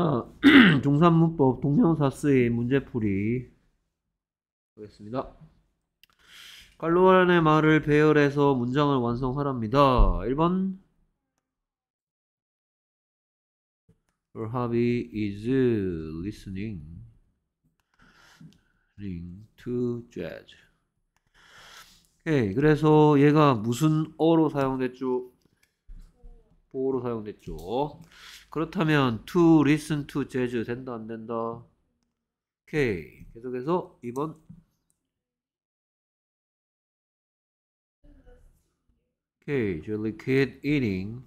자, 중산문법 동명사스의 문제풀이 보겠습니다. 칼로안의 말을 배열해서 문장을 완성하랍니다. 1번 Her hobby is listening to jazz. 오케이, 그래서 얘가 무슨 어로 사용됐죠? 보어로 사용됐죠. 그렇다면 to listen to 재즈 된다 안 된다? 오케이 계속해서 2번 오케이 jelly kid eating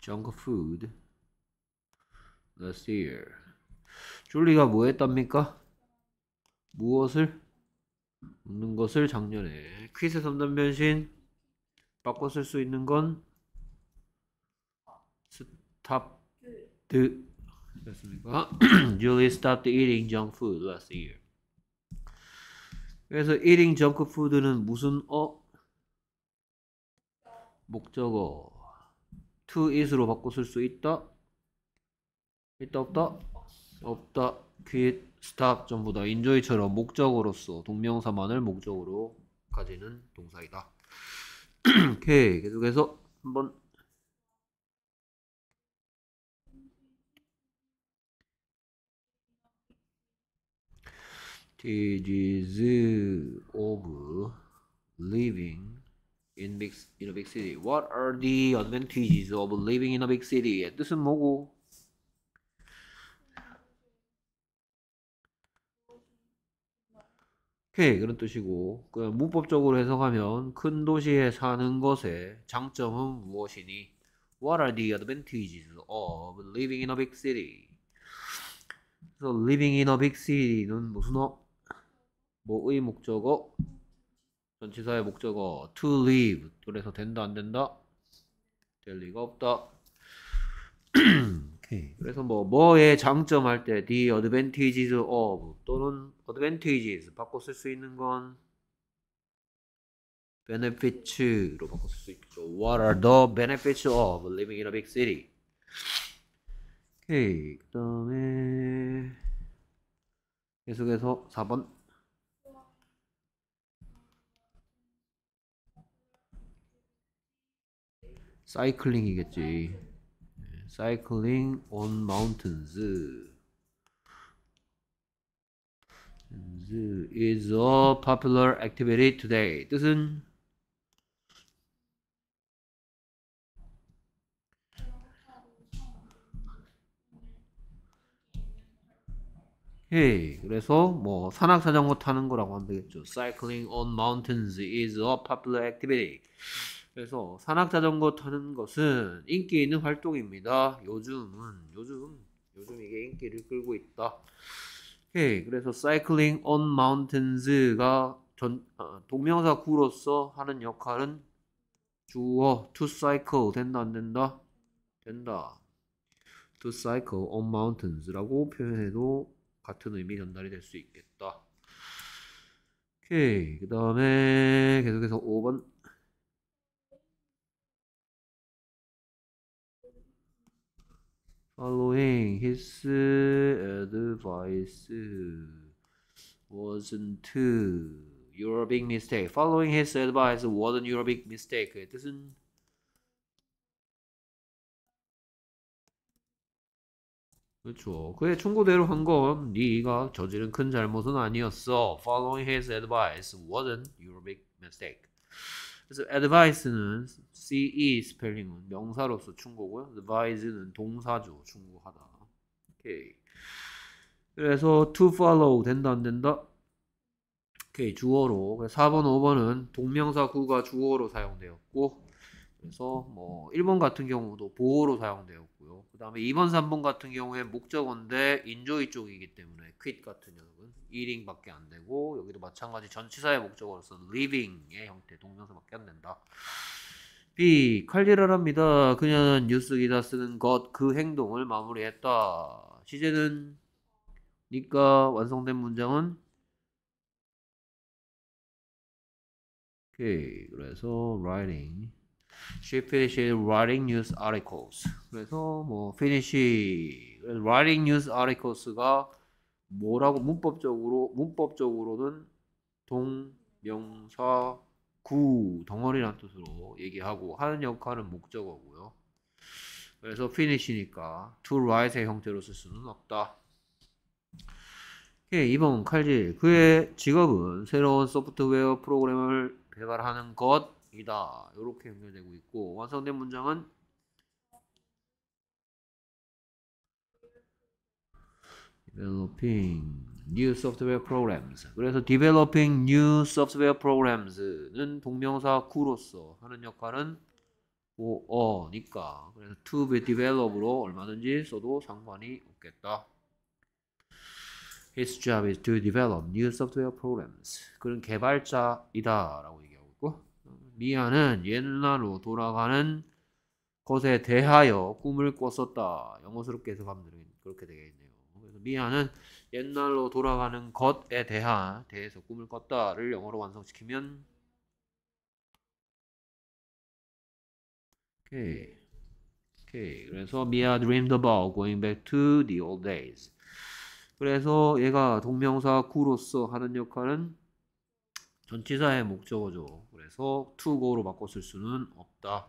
junk food last year 줄리가 뭐 했답니까? 무엇을? 묻는 것을 작년에 퀴즈 3단 변신 바꿔 쓸 수 있는 건 Top the 됐습니까? Julie stopped eating junk food last year. 그래서 eating junk food는 무슨 어? 목적어. to is로 바꿔 쓸 수 있다? 있다 없다? 없다. quit, stop 전부 다 enjoy처럼 목적으로서 동명사만을 목적으로 가지는 동사이다. 오케이. 계속해서 한번 It is of living in big, in a big city. What are the advantages of living in a big city? 뜻은 뭐고? 오케이 그런 뜻이고 문법적으로 해석하면 큰 도시에 사는 것의 장점은 무엇이니? What are the advantages of living in a big city? 그래서 living in a big city는 무슨 어? 뭐의 목적어 전치사의 목적어 to l e a v e 그래서 된다 안 된다 될 리가 없다 그래서 뭐 뭐의 장점 할 때 the advantages of 또는 advantages 바꿔 쓸 수 있는 건 benefits로 바꿔 쓸 수 있죠 what are the benefits of living in a big city 오케이 그 다음에 계속해서 4번 사이클링이겠지. 사이클링 on mountains. is a popular activity today. 뜻은 예, 그래서 뭐 산악 자전거 타는 거라고 하면 되겠죠. Cycling on mountains is a popular activity. 그래서 산악자전거 타는 것은 인기 있는 활동입니다. 요즘은 요즘 요즘 이게 인기를 끌고 있다. 오케이 예, 그래서 사이클링 i n g on Mountains가 전 어, 동명사 구로서 하는 역할은 주어 to cycle 된다 안 된다 된다. to cycle on mountains라고 표현해도 같은 의미 전달이 될 수 있겠다. 오케이 그 다음에 계속해서 5번 following his advice wasn't your big mistake. Following his advice wasn't your big mistake. 뜻은 그렇죠. 그의 충고대로 한 건 네가 저지른 큰 잘못은 아니었어. Following his advice wasn't your big mistake. 그래서 advice는 ce 스펠링은 명사로서 충고고요. advise는 동사죠. 충고하다. 오케이. 그래서 to follow 된다 안 된다? 오케이 주어로 4번 5번은 동명사 구가 주어로 사용되었고 그래서 뭐 1번 같은 경우도 보호로 사용되었고요. 그 다음에 2번, 3번 같은 경우에 목적어인데 인조이 쪽이기 때문에 quit 같은 녀석은 1잉밖에 안 되고 여기도 마찬가지 전치사의 목적어로서 living의 형태 동명사밖에 안 된다. B. 칼리를 합니다. 그녀는 뉴스 기사 쓰는 것, 그 행동을 마무리했다. 시제는 니까 완성된 문장은 오케이. 그래서 writing she finished writing news articles. 그래서 뭐 finish writing news articles가 뭐라고 문법적으로 문법적으로는 동명사 구 덩어리란 뜻으로 얘기하고 하는 역할은 목적어고요. 그래서 finish니까 to write의 형태로 쓸 수는 없다. 오이번 예, 칼질. 그의 직업은 새로운 소프트웨어 프로그램을 개발하는 것 이다. 이렇게 연결되고 있고 완성된 문장은 developing new software programs. 그래서 developing new software programs는 동명사 구로서 하는 역할은 오, 어니까 그래서 to be develop로 얼마든지 써도 상관이 없겠다. His job is to develop new software programs. 그는 개발자이다 라고 얘기 미아는 옛날로 돌아가는 것에 대하여 꿈을 꿨었다. 영어스럽게 해석하면 그렇게 되겠네요. 그래서 미아는 옛날로 돌아가는 것에 대하, 대해서 꿈을 꿨다를 영어로 완성시키면 오케이. 오케이. 그래서 미아 dreamed about going back to the old days. 그래서 얘가 동명사 구로서 하는 역할은 전치사의 목적어죠. 그래서 to go로 바꿨을 수는 없다.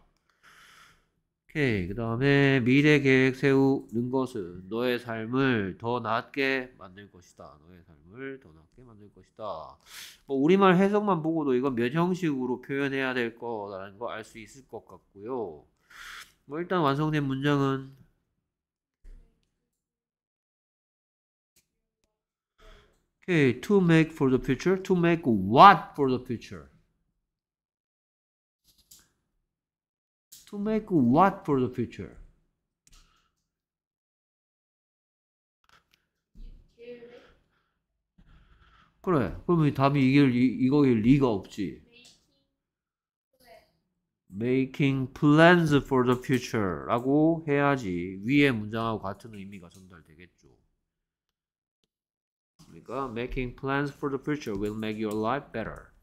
오케이. 그 다음에 미래 계획 세우는 것은 너의 삶을 더 낫게 만들 것이다. 너의 삶을 더 낫게 만들 것이다. 뭐 우리말 해석만 보고도 이건 몇 형식으로 표현해야 될 거라는 거 알 수 있을 것 같고요. 뭐 일단 완성된 문장은 Okay, to make for the future, to make what for the future? To make what for the future? 그래. 그러면 답이 이길 이거일 리가 없지. Making plans for the future라고 해야지 위의 문장하고 같은 의미가 전달되겠죠. 그러니까 making plans for the future will make your life better.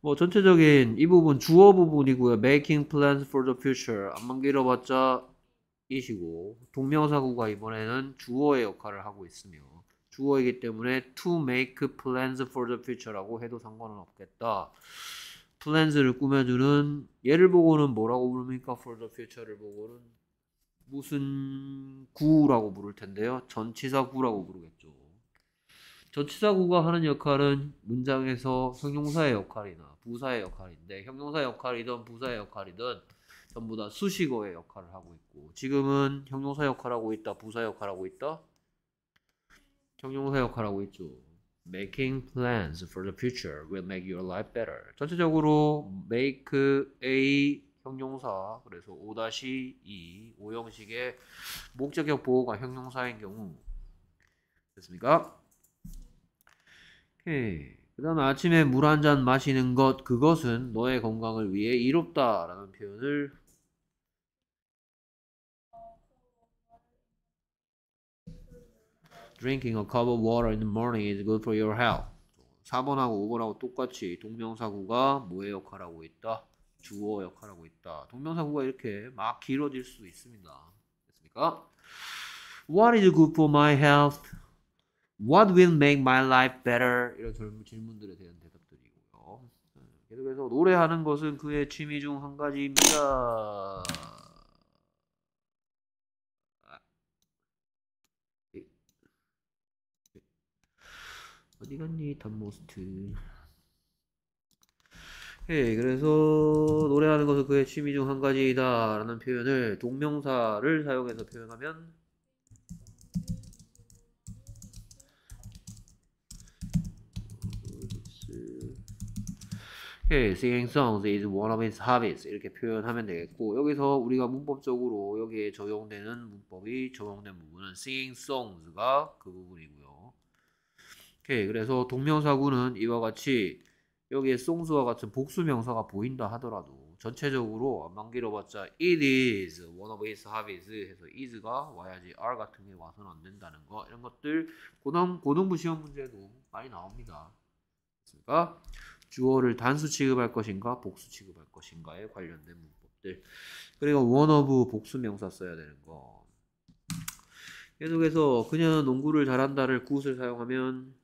뭐 전체적인 이 부분 주어 부분이고요. Making plans for the future. 안만 길어봤자 이시고 동명사구가 이번에는 주어의 역할을 하고 있으며 주어이기 때문에 to make plans for the future라고 해도 상관은 없겠다. plans를 꾸며주는 얘를 보고는 뭐라고 부릅니까? for the future를 보고는 무슨 구라고 부를 텐데요. 전치사 구라고 부르겠죠. 전치사구가 하는 역할은 문장에서 형용사의 역할이나 부사의 역할인데 형용사의 역할이든 부사의 역할이든 전부 다 수식어의 역할을 하고 있고 지금은 형용사 역할하고 있다 부사 역할하고 있다 형용사 역할하고 있죠 Making plans for the future will make your life better 전체적으로 make a 형용사 그래서 5-2 5형식의 목적격 보호가 형용사인 경우 됐습니까? 오케이. 예. 그 다음에 아침에 물 한 잔 마시는 것, 그것은 너의 건강을 위해 이롭다. 라는 표현을 Drinking a cup of water in the morning is good for your health. 4번하고 5번하고 똑같이 동명사구가 뭐의 역할하고 있다? 주어 역할하고 있다. 동명사구가 이렇게 막 길어질 수 있습니다. 됐습니까? What is good for my health? What will make my life better? 이런 젊은 질문들에 대한 대답들이고요. 계속해서 네, 노래하는 것은 그의 취미 중 한 가지입니다. 아, 어디 갔니 덤모스트 예, 그래서 노래하는 것은 그의 취미 중 한 가지이다 라는 표현을 동명사를 사용해서 표현하면 Okay, singing songs is one of his hobbies. 이렇게 표현하면 되겠고 여기서 우리가 문법적으로 여기에 적용되는 문법이 적용된 부분은 singing songs가 그 부분이고요. Okay, 그래서 동명사구는 이와 같이 여기에 songs와 같은 복수명사가 보인다 하더라도 전체적으로 안만 길어봤자 it is one of his hobbies 해서 is가 와야지 a r e 같은 게 와서는 안 된다는 거 이런 것들 고등, 고등부 시험 문제도 많이 나옵니다. 그러니까 주어를 단수 취급할 것인가 복수 취급할 것인가에 관련된 문법들 그리고 원어브 복수 명사 써야 되는 거 계속해서 그녀는 농구를 잘한다를 구웃을 사용하면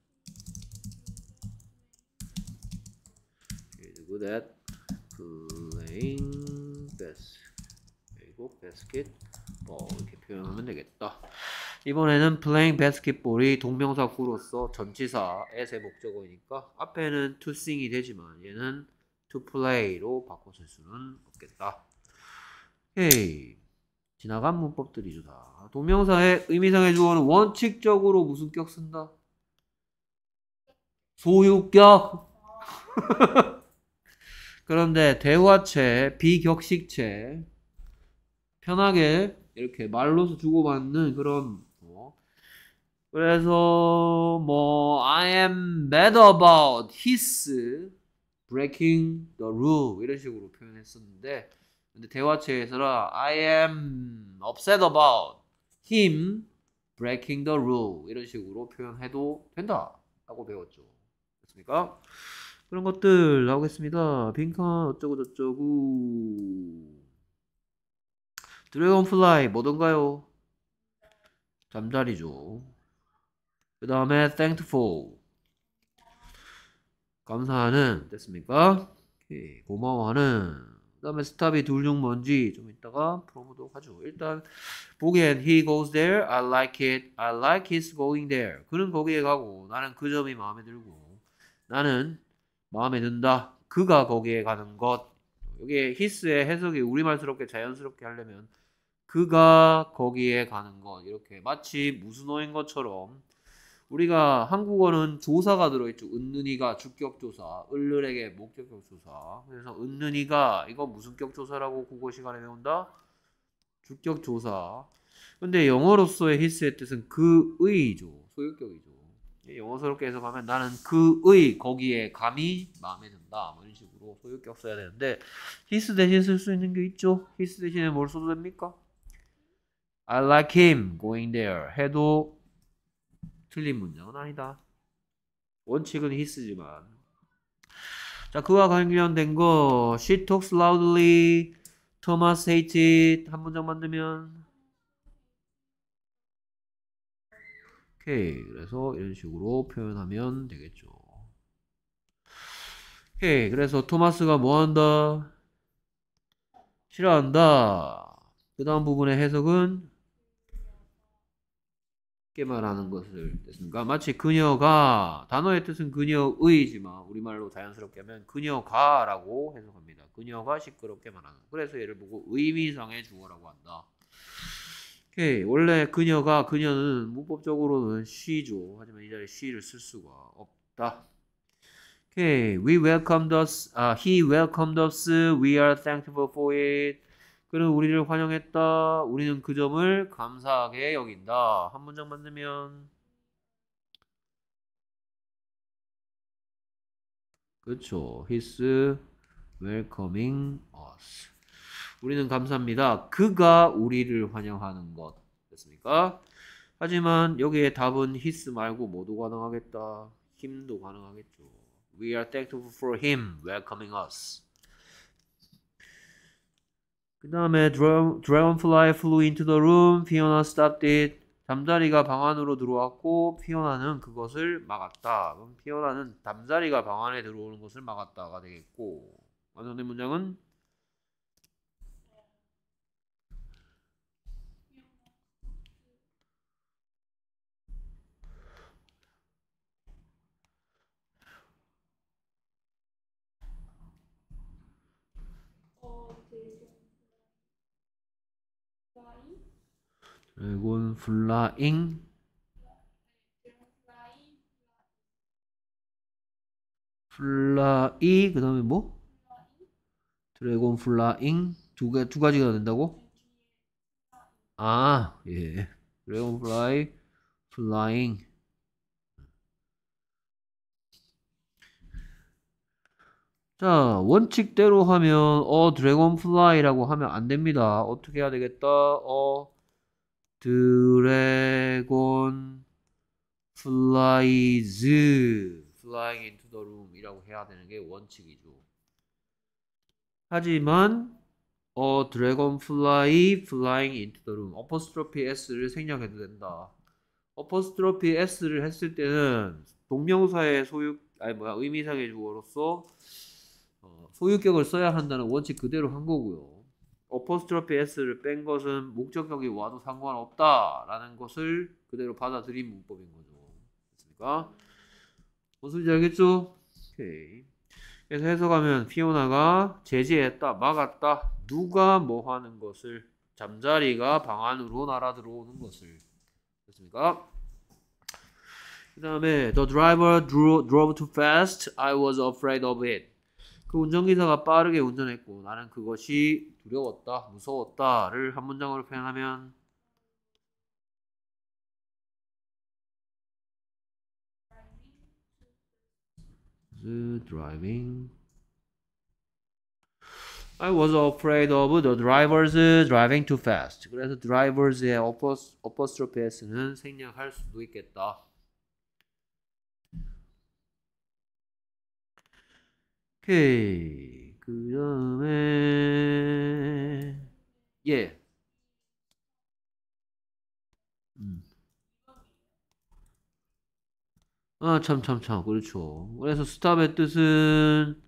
is good at playing basketball 이렇게 표현하면 되겠다 이번에는 playing basketball이 동명사 구로서 전치사의 제 목적어니까 이 앞에는 to sing이 되지만 얘는 to play로 바꿔 쓸 수는 없겠다. 오케이. 지나간 문법들이죠 다. 동명사의 의미상의 주어는 원칙적으로 무슨 격 쓴다? 소유격. 그런데 대화체, 비격식체 편하게 이렇게 말로서 주고받는 그런 그래서 뭐 I am mad about his breaking the rule 이런 식으로 표현했었는데 근데 대화체에서는 I am upset about him breaking the rule 이런 식으로 표현해도 된다 라고 배웠죠 됐습니까? 그런 것들 나오겠습니다 빈칸 어쩌고 저쩌고 드래곤플라이 뭐던가요? 잠자리죠 그 다음에 thankful. 감사하는 됐습니까? 오케이. 예, 고마워하는 그 다음에 스탑이 둘 중 뭔지 좀 이따가 풀어보도록 하죠 일단 보기엔 he goes there I like it I like his going there 그는 거기에 가고 나는 그 점이 마음에 들고 나는 마음에 든다 그가 거기에 가는 것 여기에 his의 해석이 우리말스럽게 자연스럽게 하려면 그가 거기에 가는 것 이렇게 마치 무슨 어인 것처럼 우리가 한국어는 조사가 들어있죠. 은느니가 주격조사, 을늘에게 목격격조사. 그래서 은느니가 이거 무슨 격조사라고 국어 시간에 배운다? 주격조사. 근데 영어로서의 히스의 뜻은 그의죠. 소유격이죠. 영어스럽게 해석하면 나는 그의 거기에 감이 마음에 든다. 뭐 이런 식으로 소유격 써야 되는데 히스 대신 쓸 수 있는 게 있죠. 히스 대신에 뭘 써도 됩니까? I like him going there 해도 틀린 문장은 아니다. 원칙은 히스지만. 자, 그와 관련된 거 she talks loudly. Thomas hates 한 문장 만들면 오케이. 그래서 이런 식으로 표현하면 되겠죠. 오케이. 그래서 토마스가 뭐 한다? 싫어한다. 그 다음 부분의 해석은 쉽게 말하는 것을 뜻인가? 마치 그녀가 단어의 뜻은 그녀의지만 우리말로 자연스럽게 하면 그녀가라고 해석합니다. 그녀가 시끄럽게 말하는. 그래서 얘를 보고 의미상의 주어라고 한다. 오케이. 원래 그녀가 그녀는 문법적으로는 she죠. 하지만 이 자리에 she를 쓸 수가 없다. 오케이. We welcomed us. Uh, he welcomed us. We are thankful for it. 그는 우리를 환영했다. 우리는 그 점을 감사하게 여긴다. 한 문장 만내면그쵸 그렇죠. He's welcoming us. 우리는 감사합니다. 그가 우리를 환영하는 것. 됐습니까? 하지만 여기에 답은 his 말고 모두 가능하겠다. 힘도 가능하겠죠. We are thankful for him welcoming us. 그 다음에 Dragonfly flew into the room. Fiona stopped it. 잠자리가 방 안으로 들어왔고 피오나는 그것을 막았다. 그럼 피오나는 잠자리가 방 안에 들어오는 것을 막았다가 되겠고 완전된 문장은 이건 f l y i 플라이 그 다음에 뭐? 드래곤 플라잉 두, 가, 두 가지가 된다고? 아, 예. 드래곤 플라이, 플라잉. 자, 원칙대로 하면 어 드래곤 플라이라고 하면 안 됩니다. 어떻게 해야 되겠다? 어 드래곤 플라이즈 flying into the room 이라고 해야 되는 게 원칙이죠. 하지만 어 dragonfly flying into the room apostrophe s를 생략해도 된다. apostrophe s를 했을 때는 동명사의 소유 아니 뭐야 의미상의 주어로서 어, 소유격을 써야 한다는 원칙 그대로 한 거고요. 어퍼스트로피 s를 뺀 것은 목적격이 와도 상관없다라는 것을 그대로 받아들인 문법인 거죠. 됐습니까? 무슨 소인지 알겠죠? 오케이. 그래서 해석하면 피오나가 제지했다, 막았다. 누가 뭐 하는 것을 잠자리가 방 안으로 날아 들어오는 것을 됐습니까? 그 다음에 The driver drove too fast. I was afraid of it. 그 운전기사가 빠르게 운전했고 나는 그것이 두려웠다, 무서웠다를 한 문장으로 표현하면 driving. I was afraid of the drivers driving too fast. 그래서 drivers의 apostrophe s는 생략할 수도 있겠다. 오케이. 그 다음에, 예. 음. 아, 참, 참, 참. 그렇죠. 그래서 스탑의 뜻은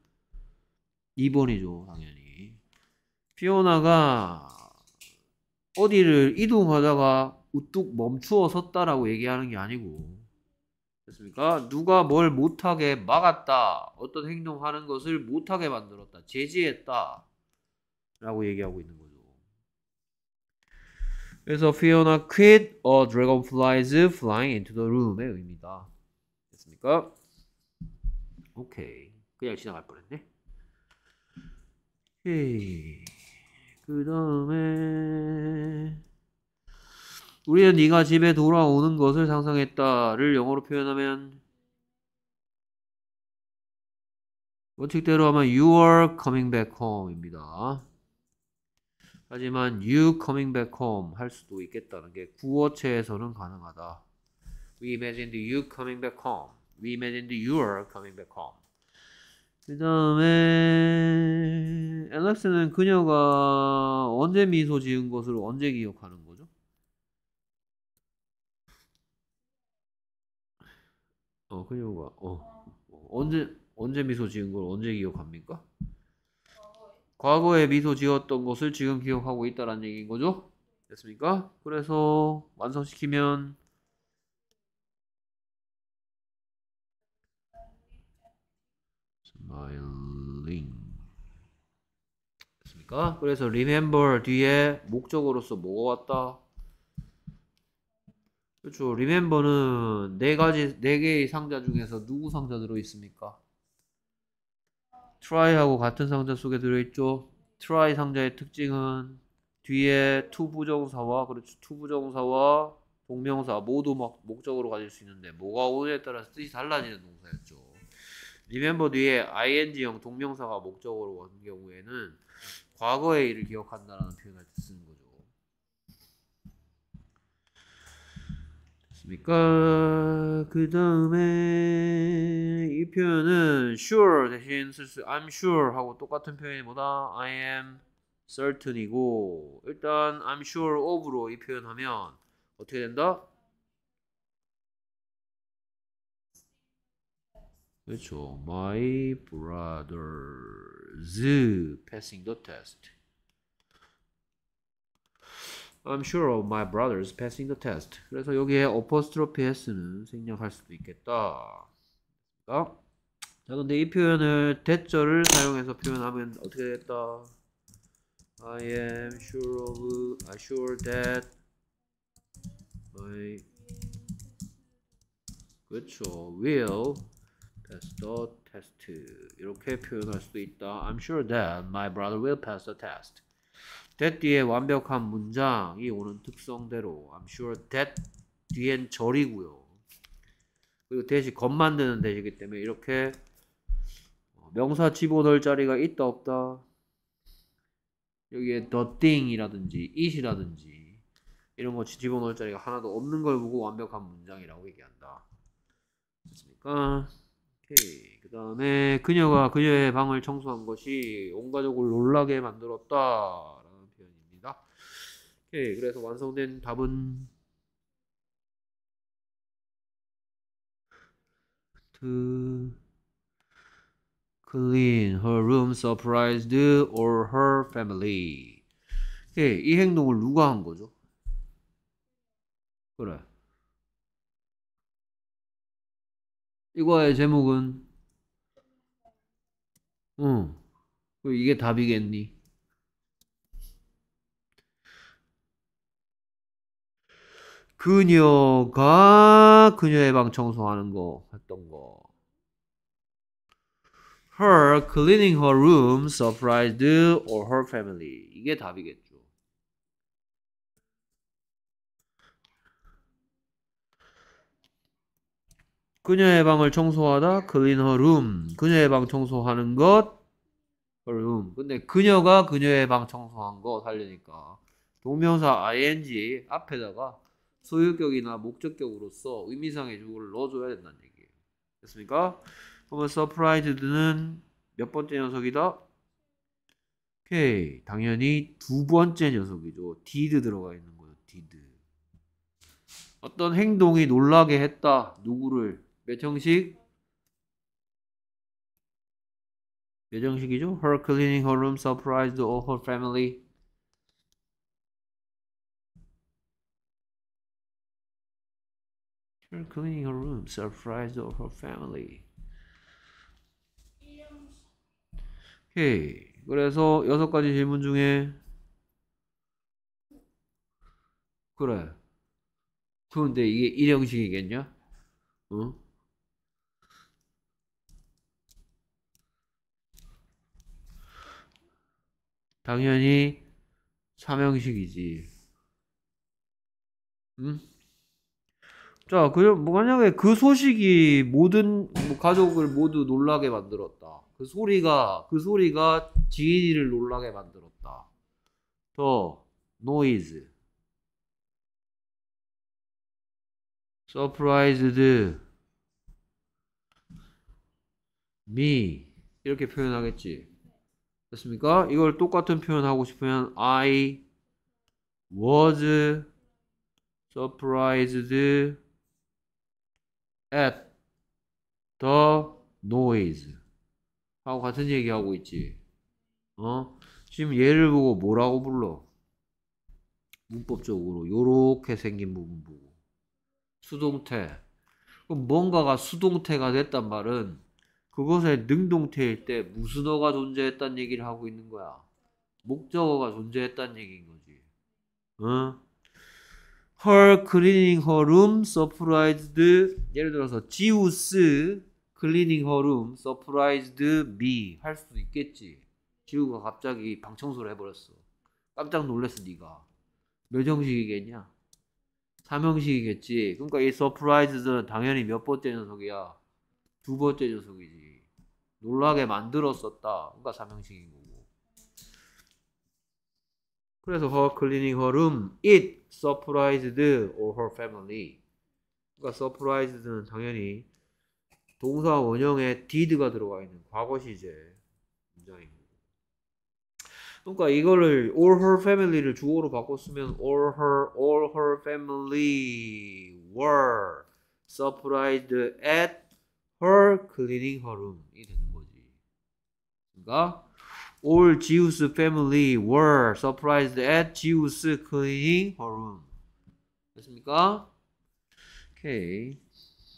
2번이죠, 당연히. 피오나가 어디를 이동하다가 우뚝 멈추어 섰다라고 얘기하는 게 아니고, 않습니까? 누가 뭘 못하게 막았다. 어떤 행동하는 것을 못하게 만들었다. 제지했다. 라고 얘기하고 있는 거죠. 그래서 Fiona quit a dragonflies flying into the room의 의미다. 됐습니까? 오케이. 그냥 지나갈 뻔했네. 오케이. 그 다음에 우리는 네가 집에 돌아오는 것을 상상했다를 영어로 표현하면 원칙대로 하면 you are coming back home입니다. 하지만 you coming back home 할 수도 있겠다는 게 구어체에서는 가능하다. We imagined you coming back home. We imagined you are coming back home. 그 다음에 엘렉스는 그녀가 언제 미소 지은 것을 언제 기억하는가? 어, 그녀가 어. 언제 언제 미소 지은 걸 언제 기억합니까? 과거에 미소 지었던 것을 지금 기억하고 있다라는 얘기인 거죠? 됐습니까? 그래서 완성시키면 smiling 됐습니까? 그래서 remember 뒤에 목적으로서 뭐가 왔다? 그렇죠. 리멤버는 네 가지 네 개의 상자 중에서 누구 상자 들어 있습니까? 트라이하고 같은 상자 속에 들어 있죠. 트라이 상자의 특징은 뒤에 투부정사와 그렇죠. 투부정사와 동명사 모두 막 목적으로 가질 수 있는데 뭐가 오느에 따라서 뜻이 달라지는 동사였죠. 리멤버 뒤에 ing형 동명사가 목적으로 온 경우에는 과거의 일을 기억한다라는 표현을 쓰는 있습니까? 그 다음에 이 표현은 sure 대신 쓸 수 I'm sure 하고 똑같은 표현이 뭐다? I am certain이고 일단 I'm sure of로 이 표현하면 어떻게 된다? 그렇죠. My brother's passing the test. I'm sure of my brothers passing the test. 그래서 여기에 apostrophe s는 생략할 수도 있겠다. 어? 자, 근데 이 표현을 대절을 사용해서 표현하면 어떻게 되겠다? I am sure of, I am sure that my 그쵸, will pass the test. 이렇게 표현할 수도 있다. I'm sure that my brother will pass the test. that 뒤에 완벽한 문장이 오는 특성대로 I'm sure that 뒤엔 절이고요. 그리고 대시 겉 만드는 대시기 때문에 이렇게 어, 명사 집어넣을 자리가 있다 없다 여기에 the thing이라든지 it이라든지 이런 거 집어넣을 자리가 하나도 없는 걸 보고 완벽한 문장이라고 얘기한다. 됐습니까? 오케이. 그 다음에 그녀가 그녀의 방을 청소한 것이 온 가족을 놀라게 만들었다. 오케이. 예, 그래서 완성된 답은 to clean her room surprised or her family. 오케이. 이 행동을 누가 한 거죠? 그래. 이거의 제목은 응. 어. 이게 답이겠니? 그녀가 그녀의 방 청소하는 거 했던 거. Her cleaning her room surprised or her family. 이게 답이겠죠. 그녀의 방을 청소하다 clean her room. 그녀의 방 청소하는 것 her room. 근데 그녀가 그녀의 방 청소한 거 살리니까 동명사 ing 앞에다가 소유격이나 목적격으로서 의미상의 주어를 넣어줘야 된다는 얘기예요. 됐습니까? 그러면 surprised는 몇 번째 녀석이다? 오케이. 당연히 두 번째 녀석이죠. did 들어가 있는 거예요. did. 어떤 행동이 놀라게 했다. 누구를? 몇 형식? 몇 형식이죠? Her cleaning her room surprised all her family. cleaning her room, surprised of her family. 오케이. 그래서 여섯 가지 질문 중에 그래. 그런데 이게 일형식이겠냐? 응? 어? 당연히 삼형식이지. 응? 자, 그 만약에 그 소식이 모든 가족을 모두 놀라게 만들었다. 그 소리가 그 소리가 지인이를 놀라게 만들었다. 더 노이즈. 서프라이즈드 me 이렇게 표현하겠지. 됐습니까? 이걸 똑같은 표현하고 싶으면 I was surprised at the noise 하고 같은 얘기하고 있지. 어? 지금 얘를 보고 뭐라고 불러? 문법적으로 요렇게 생긴 부분 보고 수동태 그럼 뭔가가 수동태가 됐단 말은 그것의 능동태일 때 무슨 어가 존재했단 얘기를 하고 있는 거야 목적어가 존재했단 얘기인 거지 어? her cleaning her room surprised 예를 들어서 지우스 cleaning her room surprised me 할 수도 있겠지. 지우가 갑자기 방 청소를 해버렸어. 깜짝 놀랐어 네가. 몇 형식이겠냐? 3형식이겠지. 그러니까 이 서프라이즈는 당연히 몇 번째 녀석이야? 두 번째 녀석이지. 놀라게 만들었었다. 그러니까 3형식인 거. 그래서 her cleaning her room, it surprised or her family. 그러니까 surprised는 당연히 동사 원형에 did가 들어가 있는 과거 시제 문장입니다. 그러니까 이거를 all her family를 주어로 바꿨으면 all her all her family were surprised at her cleaning her room이 되는 거지. 그러니까 all Jews family were surprised at Jews cleaning her room. 됐습니까? 오케이.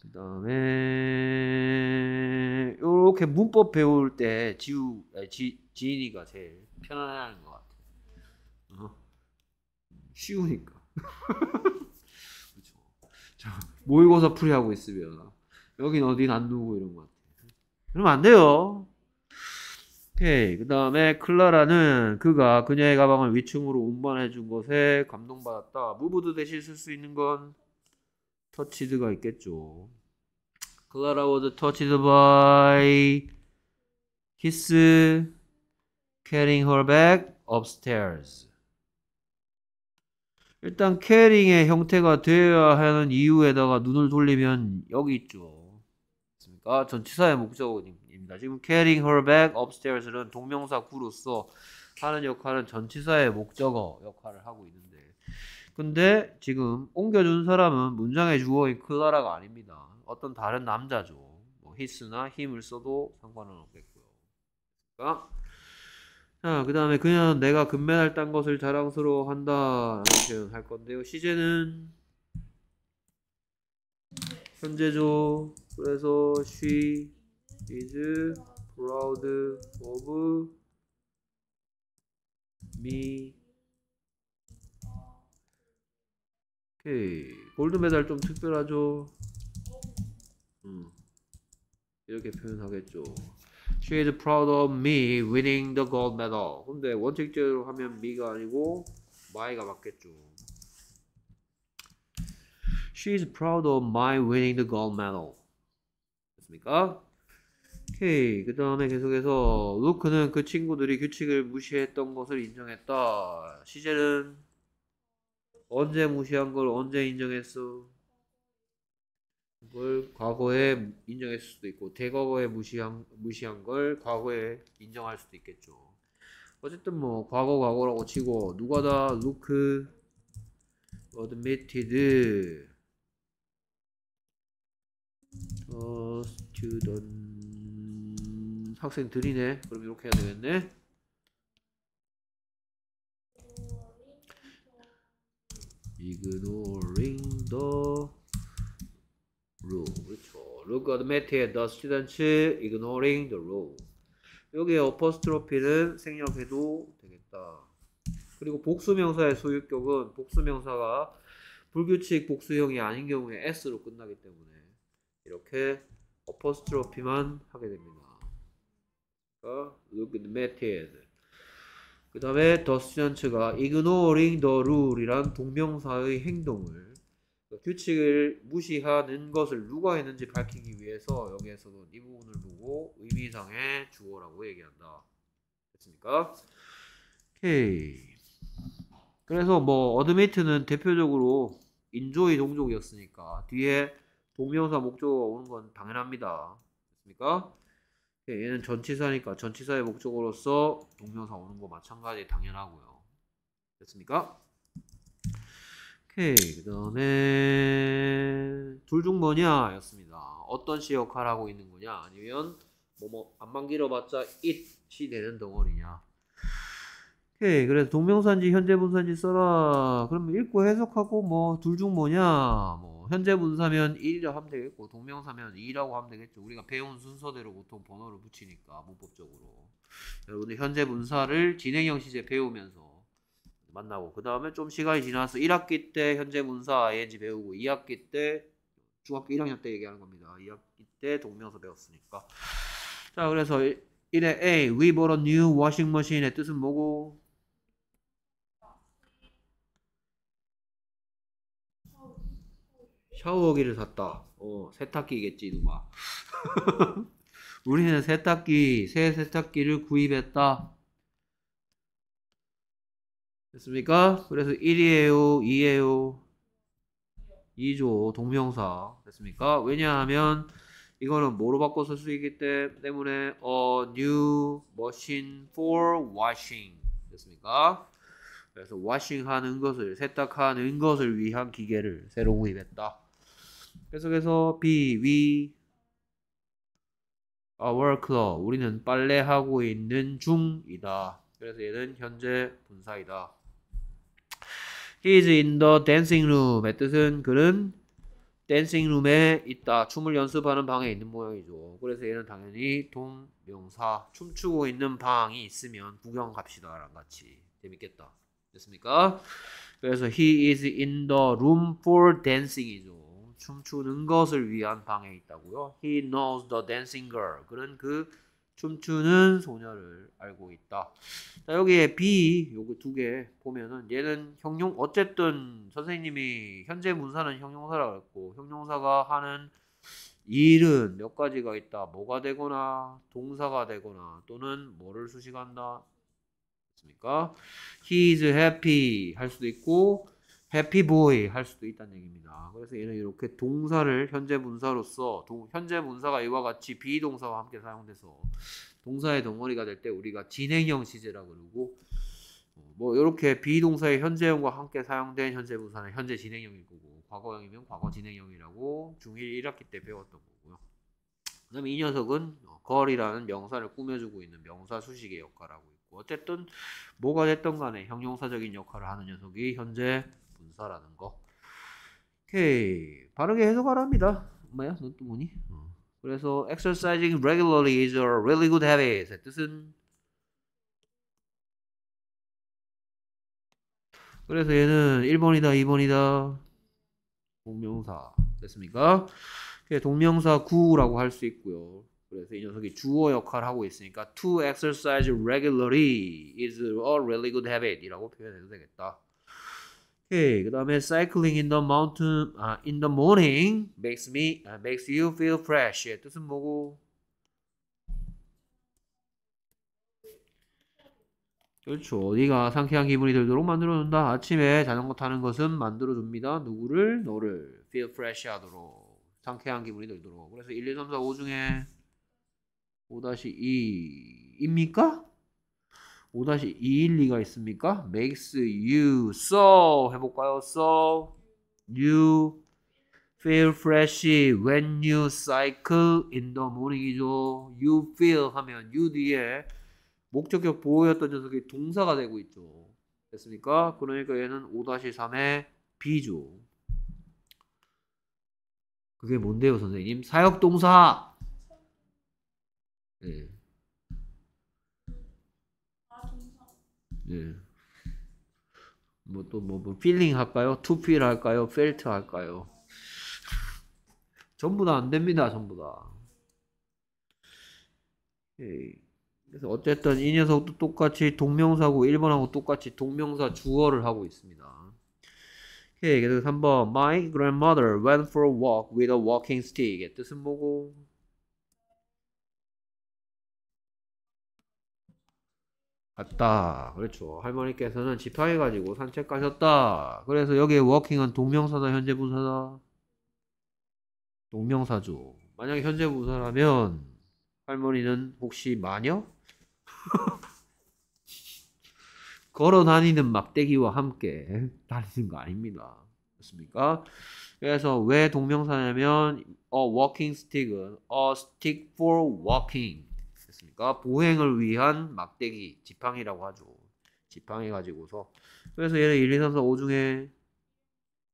그 다음에 이렇게 문법 배울 때 지우, 지, 지인이가 제일 편안해하는 것 같아요. 어? 쉬우니까. 자, 모의고사 풀이하고 있으면 여긴 어디 안 누고 이런 것 같아요. 그러면 안 돼요. 오케이. 그 다음에 클라라는 그가 그녀의 가방을 위층으로 운반해 준 것에 감동받았다. 무브드 대신 쓸 수 있는 건 터치드가 있겠죠. 클라라 워드 터치드 바이 키스 캐링 y 백업스테 a r 일단 캐링의 형태가 되어야 하는 이유에다가 눈을 돌리면 여기 있죠. 그 전치사의 목적은 있습니다. 지금 carrying her bag upstairs는 동명사 구로서 하는 역할은 전치사의 목적어 역할을 하고 있는데 근데 지금 옮겨준 사람은 문장의 주어인 클라라가 아닙니다. 어떤 다른 남자죠. 뭐 히스나 힘을 써도 상관은 없겠고요. 그러니까 자, 그 다음에 그냥 내가 금메달 딴 것을 자랑스러워한다 라는 표현 을할 건데요. 시제는 현재죠. 그래서 she is proud of me. 오케이. 골드 메달 좀 특별하죠? 음. 이렇게 표현하겠죠. She is proud of me winning the gold medal. 근데 원칙적으로 하면 me가 아니고 my가 맞겠죠. She is proud of my winning the gold medal. 됐습니까? 오케이. 그 다음에 계속해서 루크는 그 친구들이 규칙을 무시했던 것을 인정했다. 시젤은 언제 무시한 걸 언제 인정했어? 걸 과거에 인정했을 수도 있고 대과거에 무시한 무시한 걸 과거에 인정할 수도 있겠죠. 어쨌든 뭐 과거 과거라고 치고 누가 다 루크 admitted 어, student 학생들이네. 그럼 이렇게 해야 되겠네. ignoring the rule. 그렇죠. look at the method. the students ignoring the rule. 여기 어퍼스트로피는 생략해도 되겠다. 그리고 복수명사의 소유격은 복수명사가 불규칙 복수형이 아닌 경우에 s로 끝나기 때문에 이렇게 어퍼스트로피만 하게 됩니다. 그 look admitted. 그 다음에 더스 e s t 가 ignoring the rule이란 동명사의 행동을 규칙을 무시하는 것을 누가 했는지 밝히기 위해서 여기에서도이 부분을 보고 의미상의 주어라고 얘기한다. 됐습니까? 오케이. 그래서 뭐 어드미트는 대표적으로 인조의 동족이었으니까 뒤에 동명사 목적어가 오는 건 당연합니다. 됐습니까? 예, 얘는 전치사니까 전치사의 목적으로서 동명사 오는 거 마찬가지 당연하고요. 됐습니까? 오케이 그 다음에 둘 중 뭐냐 였습니다. 어떤 시역할 하고 있는 거냐 아니면 뭐 뭐 안만 길어봤자 it이 되는 덩어리냐 오케이 그래서 동명사인지 현재분사인지 써라 그러면 읽고 해석하고 뭐 둘 중 뭐냐 뭐 현재 분사면 1이라고 하면 되겠고 동명사면 2라고 하면 되겠죠. 우리가 배운 순서대로 보통 번호를 붙이니까 문법적으로. 여러분들 현재 분사를 진행형 시제 배우면서 만나고 그 다음에 좀 시간이 지나서 1학기 때 현재 분사 ing 배우고 2학기 때 중학교 1학년 때 얘기하는 겁니다. 2학기 때 동명사 배웠으니까. 자 그래서 1의 A We bought a new washing machine의 뜻은 뭐고 샤워기를 샀다. 어, 세탁기겠지, 누가. 우리는 세탁기, 새 세탁기를 구입했다. 됐습니까? 그래서 1이에요, 2에요. 2조 동명사 됐습니까? 왜냐하면 이거는 뭐로 바꿔 쓸 수 있기 때문에 a new machine for washing 됐습니까? 그래서 washing 하는 것을 세탁하는 것을 위한 기계를 새로 구입했다. 계속해서 be we a worker 우리는 빨래하고 있는 중이다. 그래서 얘는 현재 분사이다. He is in the dancing room의 뜻은 그는 댄싱 룸에 있다. 춤을 연습하는 방에 있는 모양이죠. 그래서 얘는 당연히 동명사 춤추고 있는 방이 있으면 구경 갑시다 랑 같이 재밌겠다. 됐습니까? 그래서 he is in the room for dancing이죠. 춤추는 것을 위한 방에 있다고요. He knows the dancing girl. 그는 그 춤추는 소녀를 알고 있다. 자, 여기에 be 요거 두개 보면은 얘는 형용 어쨌든 선생님이 현재 문사는 형용사라고 했고 형용사가 하는 일은 몇 가지가 있다. 뭐가 되거나 동사가 되거나 또는 뭐를 수식한다. 맞습니까? He is happy 할 수도 있고 해피보이 할 수도 있다는 얘기입니다. 그래서 얘는 이렇게 동사를 현재 문사로서 동, 현재 문사가 이와 같이 비동사와 함께 사용돼서 동사의 덩어리가 될 때 우리가 진행형 시제라 그러고 어, 뭐 이렇게 비동사의 현재형과 함께 사용된 현재 문사는 현재 진행형일 거고 과거형이면 과거 진행형이라고 중1 1학기 때 배웠던 거고요. 그 다음에 이 녀석은 어, 걸이라는 명사를 꾸며주고 있는 명사 수식의 역할을 하고 있고 어쨌든 뭐가 됐던 간에 형용사적인 역할을 하는 녀석이 현재 분사라는 거. 오케이. 바르게 해석하랍니다. 엄마야, 넌또 뭐니? 어. 그래서 exercising regularly is a really good habit. 뜻은 그래서 얘는 1번이다, 2번이다. 동명사 됐습니까? 동명사 구라고 할 수 있고요. 그래서 이 녀석이 주어 역할을 하고 있으니까 to exercise regularly is a really good habit이라고 표현해도 되겠다. 오케이. 그다음에 cycling in the mountain 아 in the morning makes me 아, makes you feel fresh. 의 예, 뜻은 뭐고? 그렇죠. 어디가 상쾌한 기분이 들도록 만들어준다. 아침에 자전거 타는 것은 만들어줍니다. 누구를? 너를. feel fresh 하도록. 상쾌한 기분이 들도록. 그래서 1, 2, 3, 4, 5 중에 5-2입니까? 5-212가 있습니까? makes you so 해볼까요? so you feel fresh when you cycle in the morning이죠. you feel 하면 you 뒤에 목적격 보호였던 녀석이 동사가 되고 있죠. 됐습니까? 그러니까 얘는 5-3의 B죠. 그게 뭔데요, 선생님? 사역동사! 네. 뭐또뭐 예. 뭐, 뭐, 필링 할까요? 투필 할까요? 펠트 할까요? 전부 다 안 됩니다. 전부 다. 그래서 어쨌든 이 녀석도 똑같이 동명사고 1번하고 똑같이 동명사 주어를 하고 있습니다. 오케이, 그래서 3번 My grandmother went for a walk with a walking stick 뜻은 뭐고 갔다. 그렇죠. 할머니께서는 지팡이 가지고 산책 가셨다. 그래서 여기에 워킹은 동명사다, 현재 부사다? 동명사죠. 만약에 현재 부사라면 할머니는 혹시 마녀? 걸어 다니는 막대기와 함께 다니는 거 아닙니다. 그렇습니까? 그래서 왜 동명사냐면 a 어, walking stick은 a stick for walking 있으니까 그러니까 보행을 위한 막대기 지팡이라고 하죠. 지팡이 가지고서 그래서 얘는 1, 2, 3, 4, 5 중에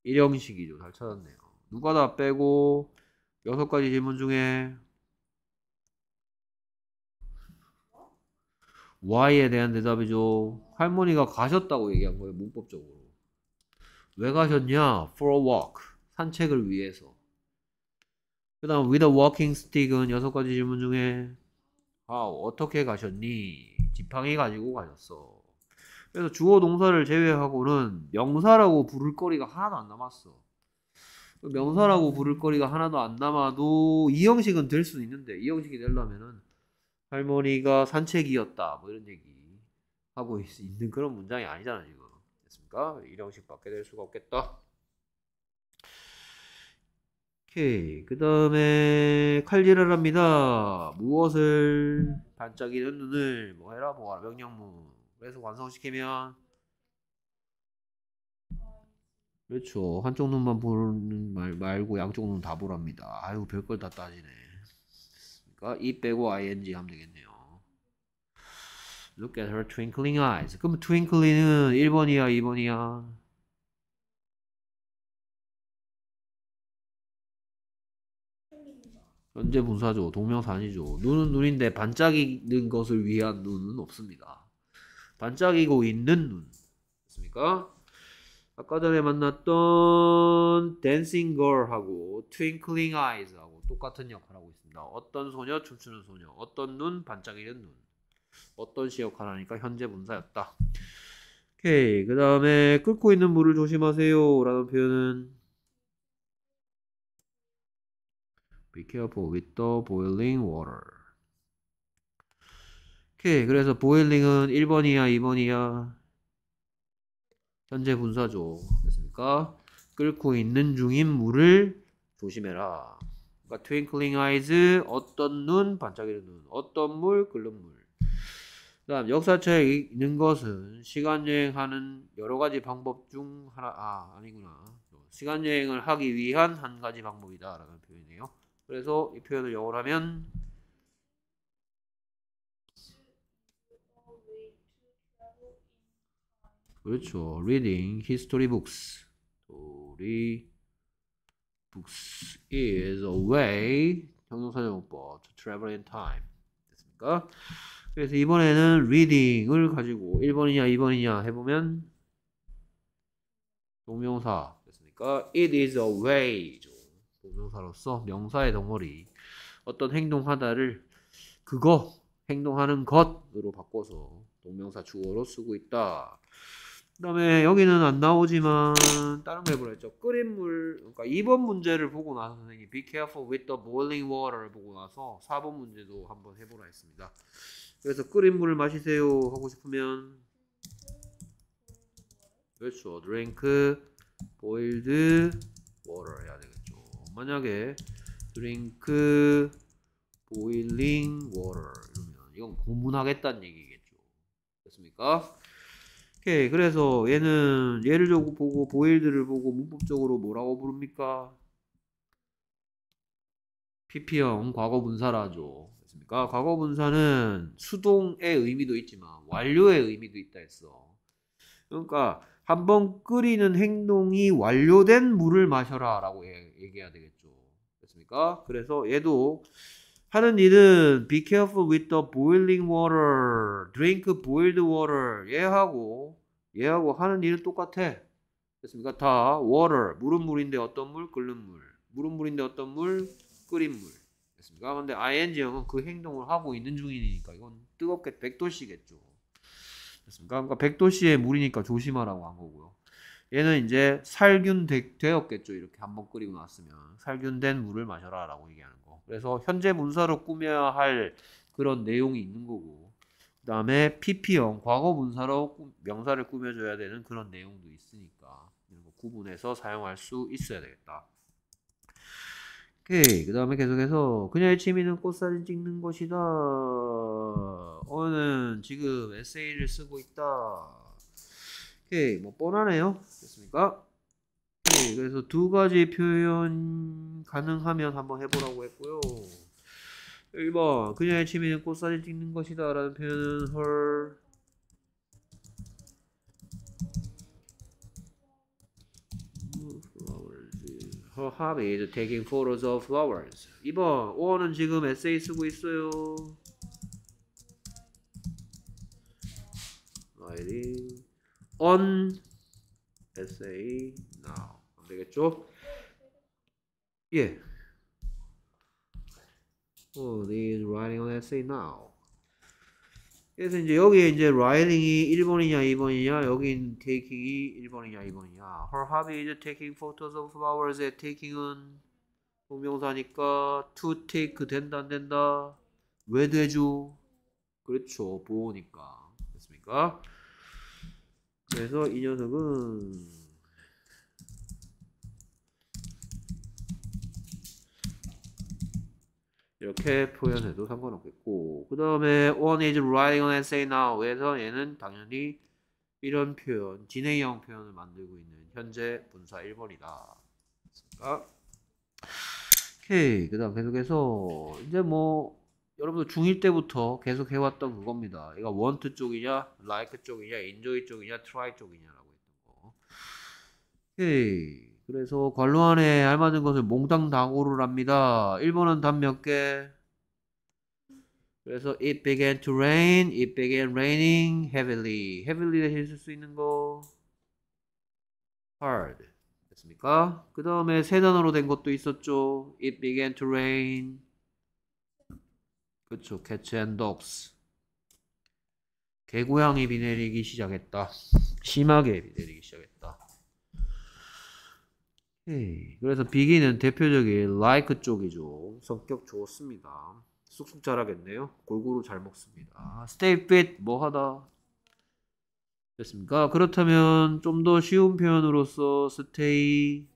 1형식이죠. 잘 찾았네요. 누가 다 빼고 여섯 가지 질문 중에 Y에 대한 대답이죠. 할머니가 가셨다고 얘기한 거예요. 문법적으로. 왜 가셨냐? For a walk. 산책을 위해서. 그 다음 with a walking stick은 여섯 가지 질문 중에 how 아, 어떻게 가셨니? 지팡이 가지고 가셨어. 그래서 주어 동사를 제외하고는 명사라고 부를 거리가 하나도 안 남았어. 명사라고 부를 거리가 하나도 안 남아도 이 형식은 될 수 있는데 이 형식이 되려면은 할머니가 산책이었다 뭐 이런 얘기 하고 있는 그런 문장이 아니잖아 지금 됐습니까? 이 형식 받게 될 수가 없겠다. 오케이. 그 다음에 칼리을 합니다. 무엇을 반짝이는 눈을 뭐 해라 뭐하라 명령문. 그래서 완성시키면 그렇죠. 한쪽 눈만 보는 말 말고 양쪽 눈 다 보랍니다. 아유 별걸 다 따지네. 그러니까 이 빼고 ing 하면 되겠네요. Look at her twinkling eyes. 그럼 twinkly는 1번이야, 2번이야? 현재 분사죠. 동명사 아니죠. 눈은 눈인데 반짝이는 것을 위한 눈은 없습니다. 반짝이고 있는 눈. 됐습니까? 아까 전에 만났던 댄싱 걸하고 트윙클링 아이즈하고 똑같은 역할하고 을 있습니다. 어떤 소녀 춤추는 소녀, 어떤 눈 반짝이는 눈, 어떤 시 역할하니까 현재 분사였다. 오케이 그 다음에 끓고 있는 물을 조심하세요라는 표현은 Be careful with the boiling water. 오케이. 그래서 boiling은 1번이야, 2번이야. 현재 분사죠. 됐습니까? 끓고 있는 중인 물을 조심해라. 그러니까 twinkling eyes 어떤 눈 반짝이는 눈 어떤 물 끓는 물. 그다음 역사책에 있는 것은 시간 여행하는 여러 가지 방법 중 하나 아 아니구나. 시간 여행을 하기 위한 한 가지 방법이다라는 표현이에요. 그래서 이 표현을 영어로 하면 그렇죠. Reading history books. story books is a way 형용사용법 to travel in time. 됐습니까? 그래서 이번에는 reading을 가지고 1번이냐 2번이냐 해보면 동명사 됐습니까? It is a way. 동사로서 명사의 덩어리 어떤 행동 하나를 그거 행동하는 것으로 바꿔서 동명사 주어로 쓰고 있다. 그 다음에 여기는 안 나오지만 다른 거보라죠 끓인 물 그러니까 2번 문제를 보고 나서 선생님 Be careful with the boiling water를 보고 나서 4번 문제도 한번 해보라 했습니다. 그래서 끓인 물을 마시세요 하고 싶으면 그렇죠. drink boiled water 해야 되겠죠. 만약에 drink boiling water 이러면 이건 고문하겠다는 얘기겠죠. 됐습니까? 오케이. 그래서 얘는 얘를 보고 보일드를 보고 문법적으로 뭐라고 부릅니까? PP형 과거 분사라죠. 됐습니까? 과거 분사는 수동의 의미도 있지만 완료의 의미도 있다 했어. 그러니까 한번 끓이는 행동이 완료된 물을 마셔라 라고 해야 얘기해야 되겠죠. 됐습니까? 그래서 얘도 하는 일은 be careful with the boiling water, drink boiled water. 얘하고 얘하고 하는 일은 똑같아. 됐습니까? 다 water, 물은 물인데 어떤 물? 끓는 물. 물은 물인데 어떤 물? 끓인 물. 됐습니까? 근데 ing형은 그 행동을 하고 있는 중이니까 이건 뜨겁게 백도시겠죠. 됐습니까? 그러니까 백도시의 물이니까 조심하라고 한 거고요. 얘는 이제 살균 되, 었겠죠 이렇게 한번 끓이고 나왔으면 살균된 물을 마셔라라고 얘기하는 거. 그래서 현재 문서로 꾸며야 할 그런 내용이 있는 거고. 그다음에 PP형 과거 문서로 명사를 꾸며줘야 되는 그런 내용도 있으니까 이런 거 구분해서 사용할 수 있어야 되겠다. 오케이 그 다음에 계속해서 그녀의 취미는 꽃사진 찍는 것이다. 어는 지금 에세이를 쓰고 있다. 오케이 예, 뭐 뻔하네요 됐습니까? 오케이 예, 그래서 두 가지 표현 가능하면 한번 해보라고 했고요 1번 그녀의 취미는 꽃사진 찍는 것이다 라는 표현은 헐 Her hobby is taking photos of flowers. 2번 오어는 지금 에세이 쓰고 있어요. writing on essay now 되겠죠? 예. Oh, he is writing on essay now. 그래서 이제 여기에 이제 writing이 1번이냐 2번이냐 여기 taking이 1번이냐 2번이냐 Her hobby is taking photos of flowers at taking은 동명사니까 to take 된다 안 된다 왜 되죠? 그렇죠 보호니까 됐습니까? 그래서 이 녀석은 이렇게 표현해도 상관없겠고 그 다음에 one is writing an essay now에서 얘는 당연히 이런 표현 진행형 표현을 만들고 있는 현재 분사 1번이다 그까케이그 다음 계속해서 이제 뭐 여러분들 중1 때부터 계속 해왔던 그겁니다. 이거 원 a 쪽이냐, 라이크 쪽이냐, 인조이 쪽이냐, 트라이 쪽이냐라고 했던 거. 오케이. 그래서 관로 안에 알맞은 것을 몽땅 다 고르랍니다. 1번은 단 몇 개? 그래서 it began to rain, it began raining heavily. heavily 대신 쓸수 있는 거 hard. 됐습니까? 그 다음에 세 단어로 된 것도 있었죠. it began to rain. 그쵸 cats a 개고양이 비 내리기 시작했다 심하게 비 내리기 시작했다 에이, 그래서 비기는 대표적인 라이크 쪽이죠 성격 좋습니다 쑥쑥 자라겠네요 골고루 잘 먹습니다 스테이 y 뭐하다 됐습니까? 그렇다면 좀 더 쉬운 표현으로서 스테이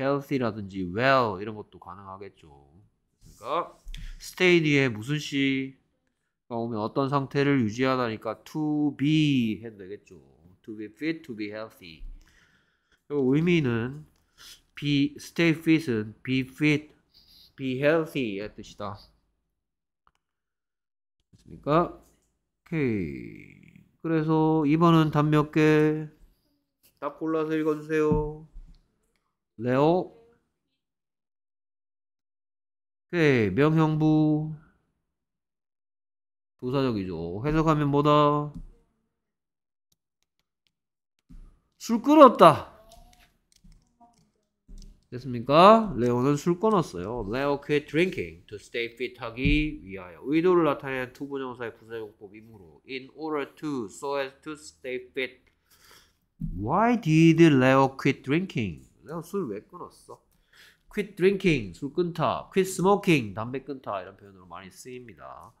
헬 h 라든지 well 이런 것도 가능하겠죠. 그러니까 스테이디에 무슨 씨가 오면 어떤 상태를 유지하다니까 to be 해도 되겠죠. to be fit, to be healthy. 의미는 be stay fit은 be fit, be healthy의 뜻이다. 됐습니까? 오케이. 그래서 이번은답몇 개? 답 골라서 읽어주세요. 레오 오케이. 명형부. 부사적이죠. 해석하면 뭐다? 술 끊었다. 됐습니까? 레오는 술 끊었어요. Leo quit drinking to stay fit 하기 위하여 의도를 나타내는 투부정사의 부사용법이므로 in order to, so as to stay fit Why did Leo quit drinking? 레오 술 왜 끊었어? quit drinking 술 끊다, quit smoking 담배 끊다 이런 표현으로 많이 쓰입니다.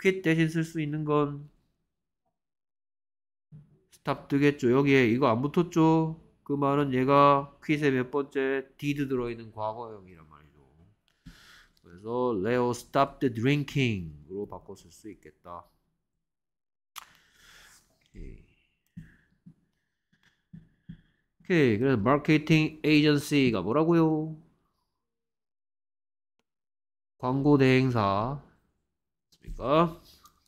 quit 대신 쓸 수 있는 건 stop 뜨겠죠. 여기에 이거 안 붙었죠. 그 말은 얘가 quit의 몇 번째 did 들어있는 과거형이란 말이죠. 그래서 Leo stopped drinking으로 바꿔 쓸 수 있겠다. 오케이. 오케이. 그래서 마케팅 에이전시가 뭐라고요? 광고 대행사 맞습니까?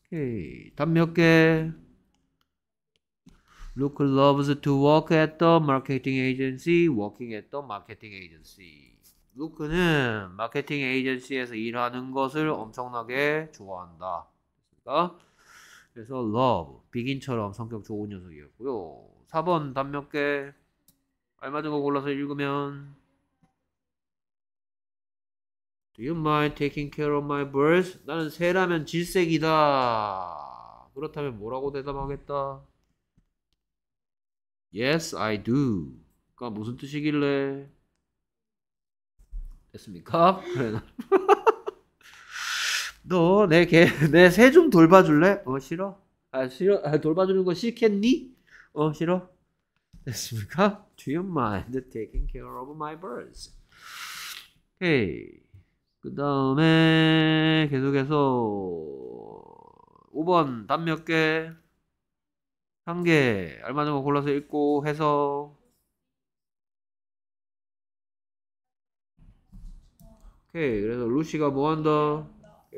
오케이. 답몇 개? Luke loves to work at the marketing agency. Working at the marketing agency. 루크는 마케팅 에이전시에서 일하는 것을 엄청나게 좋아한다. 됐습니까? 그래서 love, 비긴처럼 성격 좋은 녀석이었고요. 4번 답몇 개? 알맞은 거 골라서 읽으면 Do you mind taking care of my birds? 나는 새라면 질색이다. 그렇다면 뭐라고 대답하겠다? Yes, I do. 그니까 무슨 뜻이길래? 됐습니까? 그래, 너, 내 개, 내 새 좀 돌봐줄래? 어, 싫어? 아, 싫어? 아, 돌봐주는 거 싫겠니? 어, 싫어? 됐습니까? Do you mind taking care of my birds? 오케이. o k y 그 다음에 계속해서 5번 단 몇 개? 한 개얼마 정도 골라서 읽고 해서 오케이 그래서 루시가 뭐한다?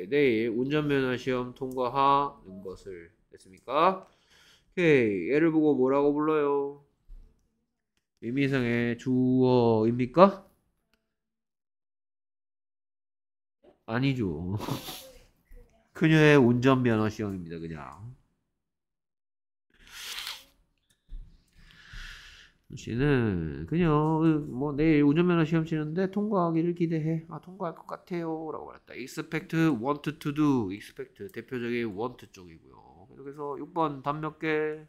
내일 운전면허 시험 통과하는 것을 됐습니까? 오케이 얘를 보고 뭐라고 불러요? 의미상의 주어입니까? 아니죠. 그녀의 운전면허 시험입니다. 그냥. 씨는 그녀 뭐 내일 운전면허 시험 치는데 통과하기를 기대해. 아 통과할 것 같아요라고 말했다. expect, want to do, expect 대표적인 want 쪽이고요. 그래서 6번 답몇 개?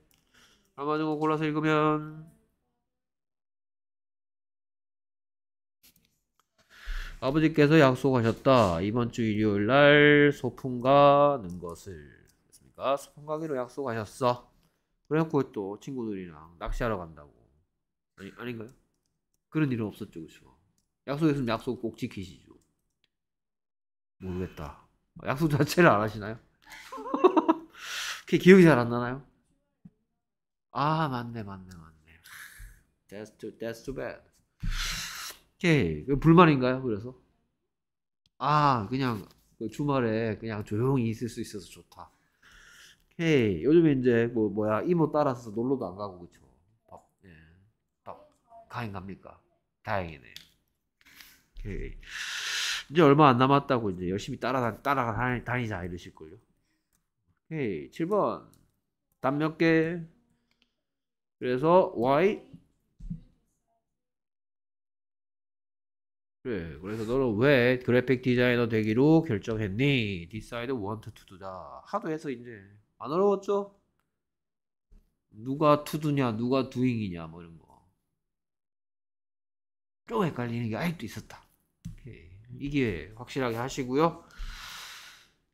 얼마 정도 골라서 읽으면 아버지께서 약속하셨다. 이번 주 일요일 날 소풍 가는 것을. 그렇습니까? 소풍 가기로 약속하셨어. 그래갖고 또 친구들이랑 낚시하러 간다고. 아니, 아닌가요? 그런 일은 없었죠, 그죠? 약속했으면 약속 꼭 지키시죠. 모르겠다. 약속 자체를 안 하시나요? 기억이 잘 안 나나요? 아, 맞네, 맞네, 맞네. That's too, that's too bad. 오케이. 예, 그 불만인가요? 그래서? 아, 그냥 그 주말에 그냥 조용히 있을 수 있어서 좋다. 오케이. 예, 요즘에 이제 뭐, 뭐야, 이모 따라서 놀러도 안 가고, 그쵸. 밥, 예. 밥, 가인 갑니까? 다행이네. 오케이. 예. 이제 얼마 안 남았다고 이제 열심히 따라다, 따라 다니자 이러실걸요. 오케이. 7번. 단 몇 개? 그래서, y 그래. 예, 그래서 너는 왜 그래픽 디자이너 되기로 결정했니? Decide want to do다. 하도 해서 이제 안 어려웠죠? 누가 to do냐, 누가 doing이냐 뭐 이런 거. 좀 헷갈리는 게 아직도 있었다. 오케이. 이게 확실하게 하시고요.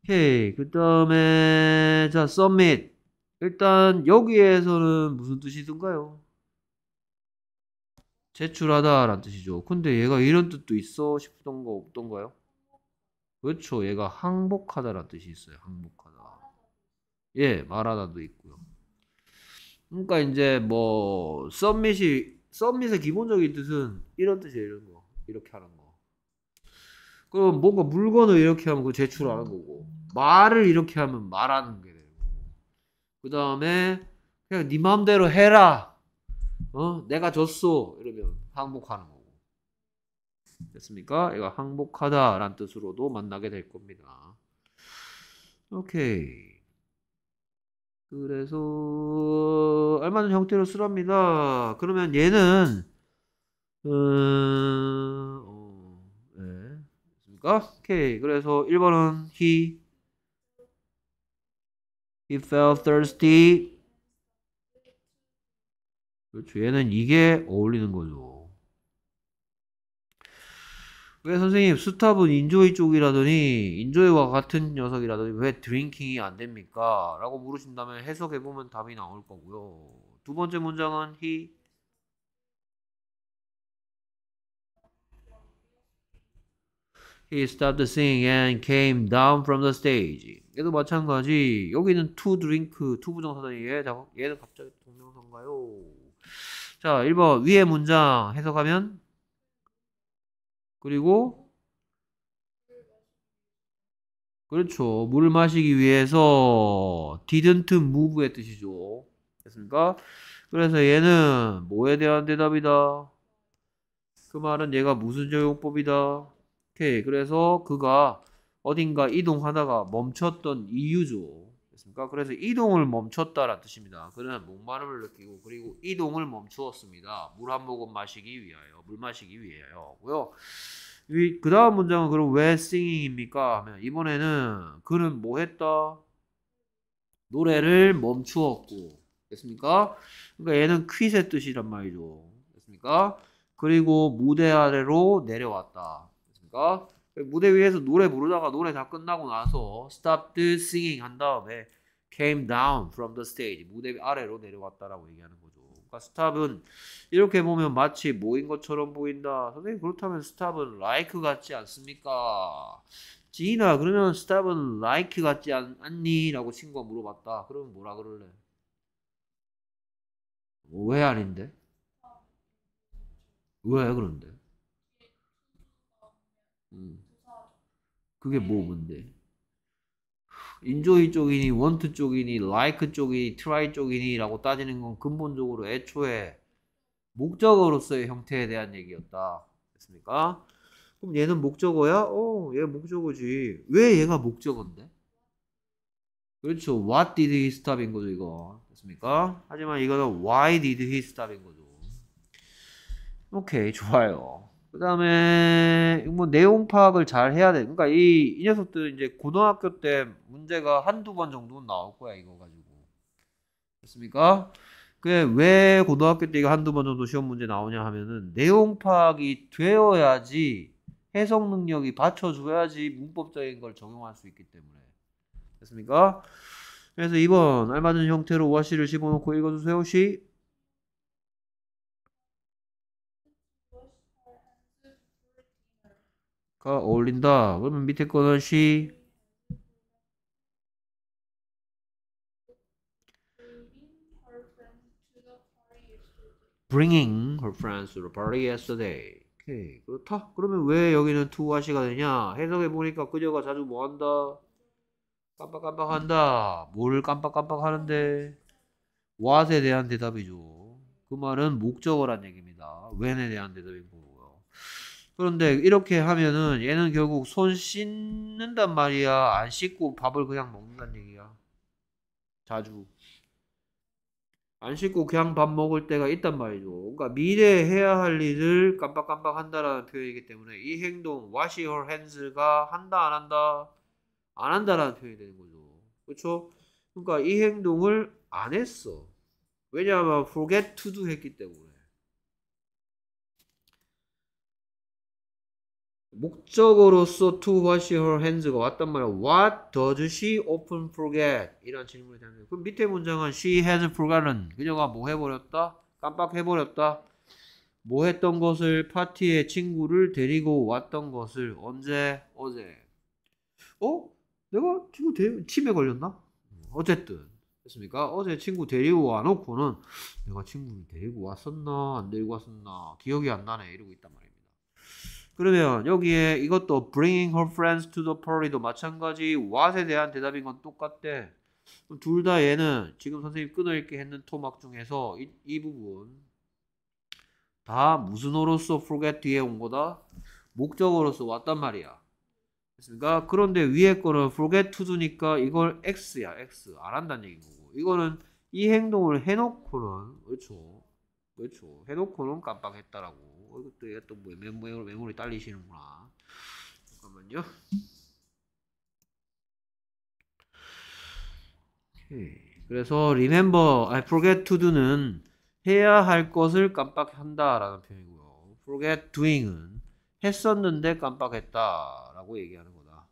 오케이. 그 다음에 자 submit. 일단 여기에서는 무슨 뜻이든가요? 제출하다라는 뜻이죠. 근데 얘가 이런 뜻도 있어 싶던 거 없던가요? 그렇죠. 얘가 항복하다라는 뜻이 있어요. 항복하다. 예, 말하다도 있고요. 그러니까 이제 뭐 썸밋이 썸밋의 기본적인 뜻은 이런 뜻이에요. 이런 거. 이렇게 하는 거. 그럼 뭔가 물건을 이렇게 하면 그 제출하는 거고 말을 이렇게 하면 말하는 게 되고 그 다음에 그냥 네 마음대로 해라 어, 내가 졌어. 이러면 항복하는 거고. 됐습니까? 이거 항복하다란 뜻으로도 만나게 될 겁니다. 오케이. 그래서 얼마는 형태로 쓰랍니다. 그러면 얘는 음, 어, 네. 됐습니까? 오케이. 그래서 1번은 he he felt thirsty 그렇죠. 얘는 이게 어울리는 거죠. 왜 선생님 스탑은 인조이 쪽이라더니 인조이와 같은 녀석이라더니 왜 드링킹이 안 됩니까? 라고 물으신다면 해석해보면 답이 나올 거고요. 두 번째 문장은 he He stopped singing and came down from the stage. 얘도 마찬가지. 여기는 to drink, to 부정사다이 얘는 갑자기 동명사인가요? 자, 1번 위에 문장 해석하면 그리고 그렇죠. 물을 마시기 위해서 didn't move의 뜻이죠. 됐습니까? 그래서 얘는 뭐에 대한 대답이다. 그 말은 얘가 무슨 적용법이다. 오케이. 그래서 그가 어딘가 이동하다가 멈췄던 이유죠. 않습니까? 그래서 이동을 멈췄다라는 뜻입니다. 그는 목마름을 느끼고 그리고 이동을 멈추었습니다. 물 한 모금 마시기 위하여, 물 마시기 위하여고요. 그 다음 문장은 그럼 왜 s i 입니까 하면 이번에는 그는 뭐 했다? 노래를 멈추었고 됐습니까? 그러니까 얘는 퀴의 뜻이란 말이죠. 됐습니까? 그리고 무대 아래로 내려왔다. 됐습니까? 무대 위에서 노래 부르다가 노래 다 끝나고 나서 stop the singing 한 다음에 came down from the stage. 무대 아래로 내려왔다라고 얘기하는 거죠. 그러니까 스탑은 이렇게 보면 마치 모인 것처럼 보인다. 선생님 그렇다면 스탑은 like 같지 않습니까? 지인아 그러면 스탑은 like 같지 않, 니 라고 친구가 물어봤다. 그러면 뭐라 그럴래? 왜 아닌데? 왜 그런데? 음. 그게 뭐 뭔데? 인조이 쪽이니 원트 쪽이니 라이크 쪽이니 트라이 쪽이니라고 따지는 건 근본적으로 애초에 목적어로서의 형태에 대한 얘기였다. 됐습니까? 그럼 얘는 목적어야? 어, 얘 목적어지. 왜 얘가 목적어인데? 그렇죠. What did he stop인 거죠, 이거. 됐습니까? 하지만 이거는 Why did he stop인 거죠. 오케이, 좋아요. 그 다음에 뭐 내용 파악을 잘 해야 돼. 그러니까 이, 이 녀석들 이제 고등학교 때 문제가 한두 번 정도는 나올 거야 이거 가지고. 됐습니까? 그 왜 고등학교 때 이거 한두 번 정도 시험 문제 나오냐 하면은 내용 파악이 되어야지 해석 능력이 받쳐줘야지 문법적인 걸 적용할 수 있기 때문에. 됐습니까? 그래서 2번 알맞은 형태로 오아를 집어넣고 읽어주세요 시가 어울린다. 그러면 밑에 거는 s bringing her friends to the party yesterday. 오케이. 그렇다. 그러면 왜 여기는 to what이가 되냐? 해석해 보니까 그녀가 자주 뭐 한다? 깜빡깜빡 한다. 뭘 깜빡깜빡 하는데? what에 대한 대답이죠. 그 말은 목적어란 얘기입니다. when에 대한 대답이고. 그런데 이렇게 하면은 얘는 결국 손 씻는단 말이야. 안 씻고 밥을 그냥 먹는단 얘기야. 자주. 안 씻고 그냥 밥 먹을 때가 있단 말이죠. 그러니까 미래에 해야 할 일을 깜빡깜빡 한다라는 표현이기 때문에 이 행동 wash your hands가 한다 안 한다 안 한다라는 표현이 되는 거죠. 그렇죠? 그러니까 이 행동을 안 했어. 왜냐하면 forget to do 했기 때문에. 목적으로서 to what s h her hands가 왔단 말이야. What does she often forget? 이런 질문이 되는 거예요. 그럼 밑에 문장은 she has forgotten. 그녀가 뭐 해버렸다? 깜빡해버렸다. 뭐 했던 것을 파티에 친구를 데리고 왔던 것을 언제? 어제. 어? 내가 친구 데, 팀에 걸렸나? 어쨌든. 됐습니까? 어제 친구 데리고 와놓고는 내가 친구를 데리고 왔었나? 안 데리고 왔었나? 기억이 안 나네. 이러고 있단 말이야. 그러면 여기에 이것도 bringing her friends to the party도 마찬가지 what에 대한 대답인 건 똑같대. 둘 다 얘는 지금 선생님 끊어있게 했는 토막 중에서 이, 이 부분 다 무슨어로서 forget 뒤에 온 거다? 목적으로서 왔단 말이야. 됐습니까? 그런데 위에 거는 forget to do니까 이걸 x야 x 안 한다는 얘기인 거고 이거는 이 행동을 해놓고는 그렇죠 그렇죠 해놓고는 깜빡했다라고 어, 이것도 얘가 또 뭐, 메모, 메모리 딸리시는구나. 잠깐만요. 오케이. 그래서 remember, I forget to do는 해야 할 것을 깜빡한다라는 표현이고요. forget doing은 했었는데 깜빡했다라고 얘기하는 거다.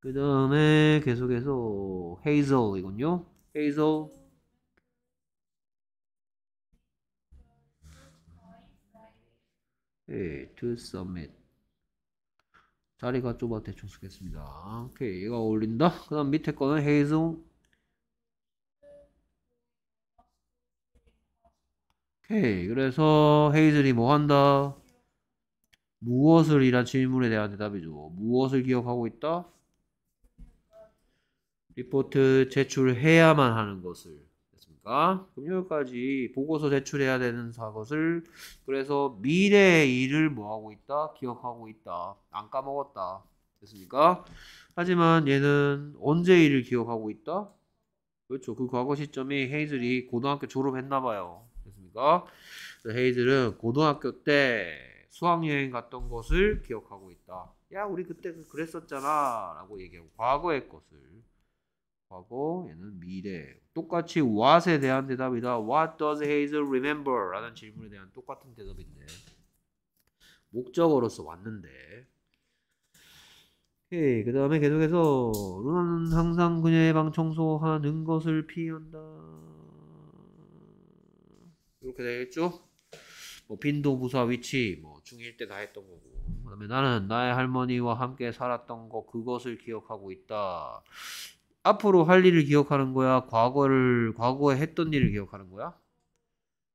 그 다음에 계속해서 헤이즐이군요. 헤이즐 예, to submit 자리가 좁아 대충 쓰겠습니다 오케이 얘가 어울린다 그 다음 밑에 거는 헤이즈 오케이 그래서 헤이즐이 뭐한다 무엇을 이란 질문에 대한 대답이죠 무엇을 기억하고 있다 리포트 제출해야만 하는 것을 있으니까 금요일까지 보고서 제출해야 되는 사 것을 그래서 미래의 일을 뭐하고 있다? 기억하고 있다. 안 까먹었다. 됐습니까? 하지만 얘는 언제 일을 기억하고 있다? 그렇죠. 그 과거 시점이 헤이즐이 고등학교 졸업했나 봐요. 됐습니까? 헤이즐은 고등학교 때 수학여행 갔던 것을 기억하고 있다. 야, 우리 그때 그 그랬었잖아. 라고 얘기하고 과거의 것을. 과거, 얘는 미래. 똑같이 what에 대한 대답이다. What does Hazel remember? 라는 질문에 대한 똑같은 대답인데 목적어로서 왔는데 그 다음에 계속해서 루나는 항상 그녀의 방 청소하는 것을 피한다. 이렇게 되겠죠? 뭐 빈도 부사 위치 뭐 중1 때 다 했던 거고 그 다음에 나는 나의 할머니와 함께 살았던 거 그것을 기억하고 있다 앞으로 할 일을 기억하는 거야? 과거를, 과거에 했던 일을 기억하는 거야?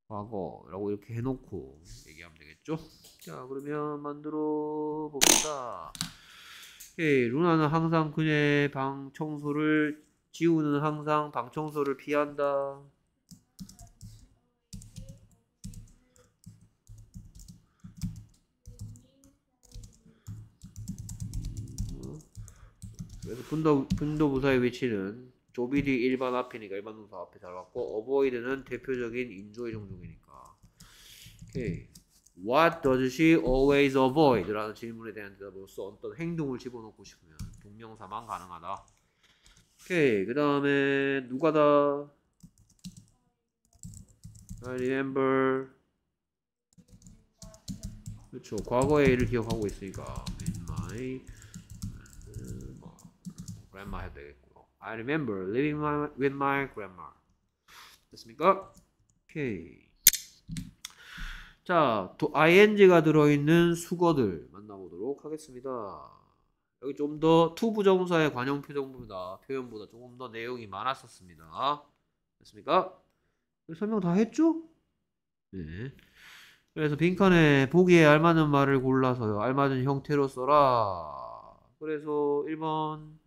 과거라고 이렇게 해놓고 얘기하면 되겠죠? 자, 그러면 만들어 봅시다. 예, 루나는 항상 그녀의 방 청소를 지우는 항상 방 청소를 피한다. 분도, 분도부사의 위치는 조비디 일반 앞이니까 일반 동사 앞에 잘 왔고 어버이드는 대표적인 인조의 종족이니까 오케이. What does she always avoid? 라는 질문에 대한 대답으로서 어떤 행동을 집어넣고 싶으면 동명사만 가능하다 오케이 그 다음에 누가다 I remember 그렇죠 과거의 일을 기억하고 있으니까 in my grandma 해도 되겠고 I remember living my, with my grandma 됐습니까? 오케이 자, 도, ing가 들어있는 수거들 만나보도록 하겠습니다. 여기 좀 더 투부정사의 관용표정보다 표현보다 조금 더 내용이 많았었습니다. 됐습니까? 설명 다 했죠? 네. 그래서 빈칸에 보기에 알맞는 말을 골라서요. 알맞은 형태로 써라. 그래서 1번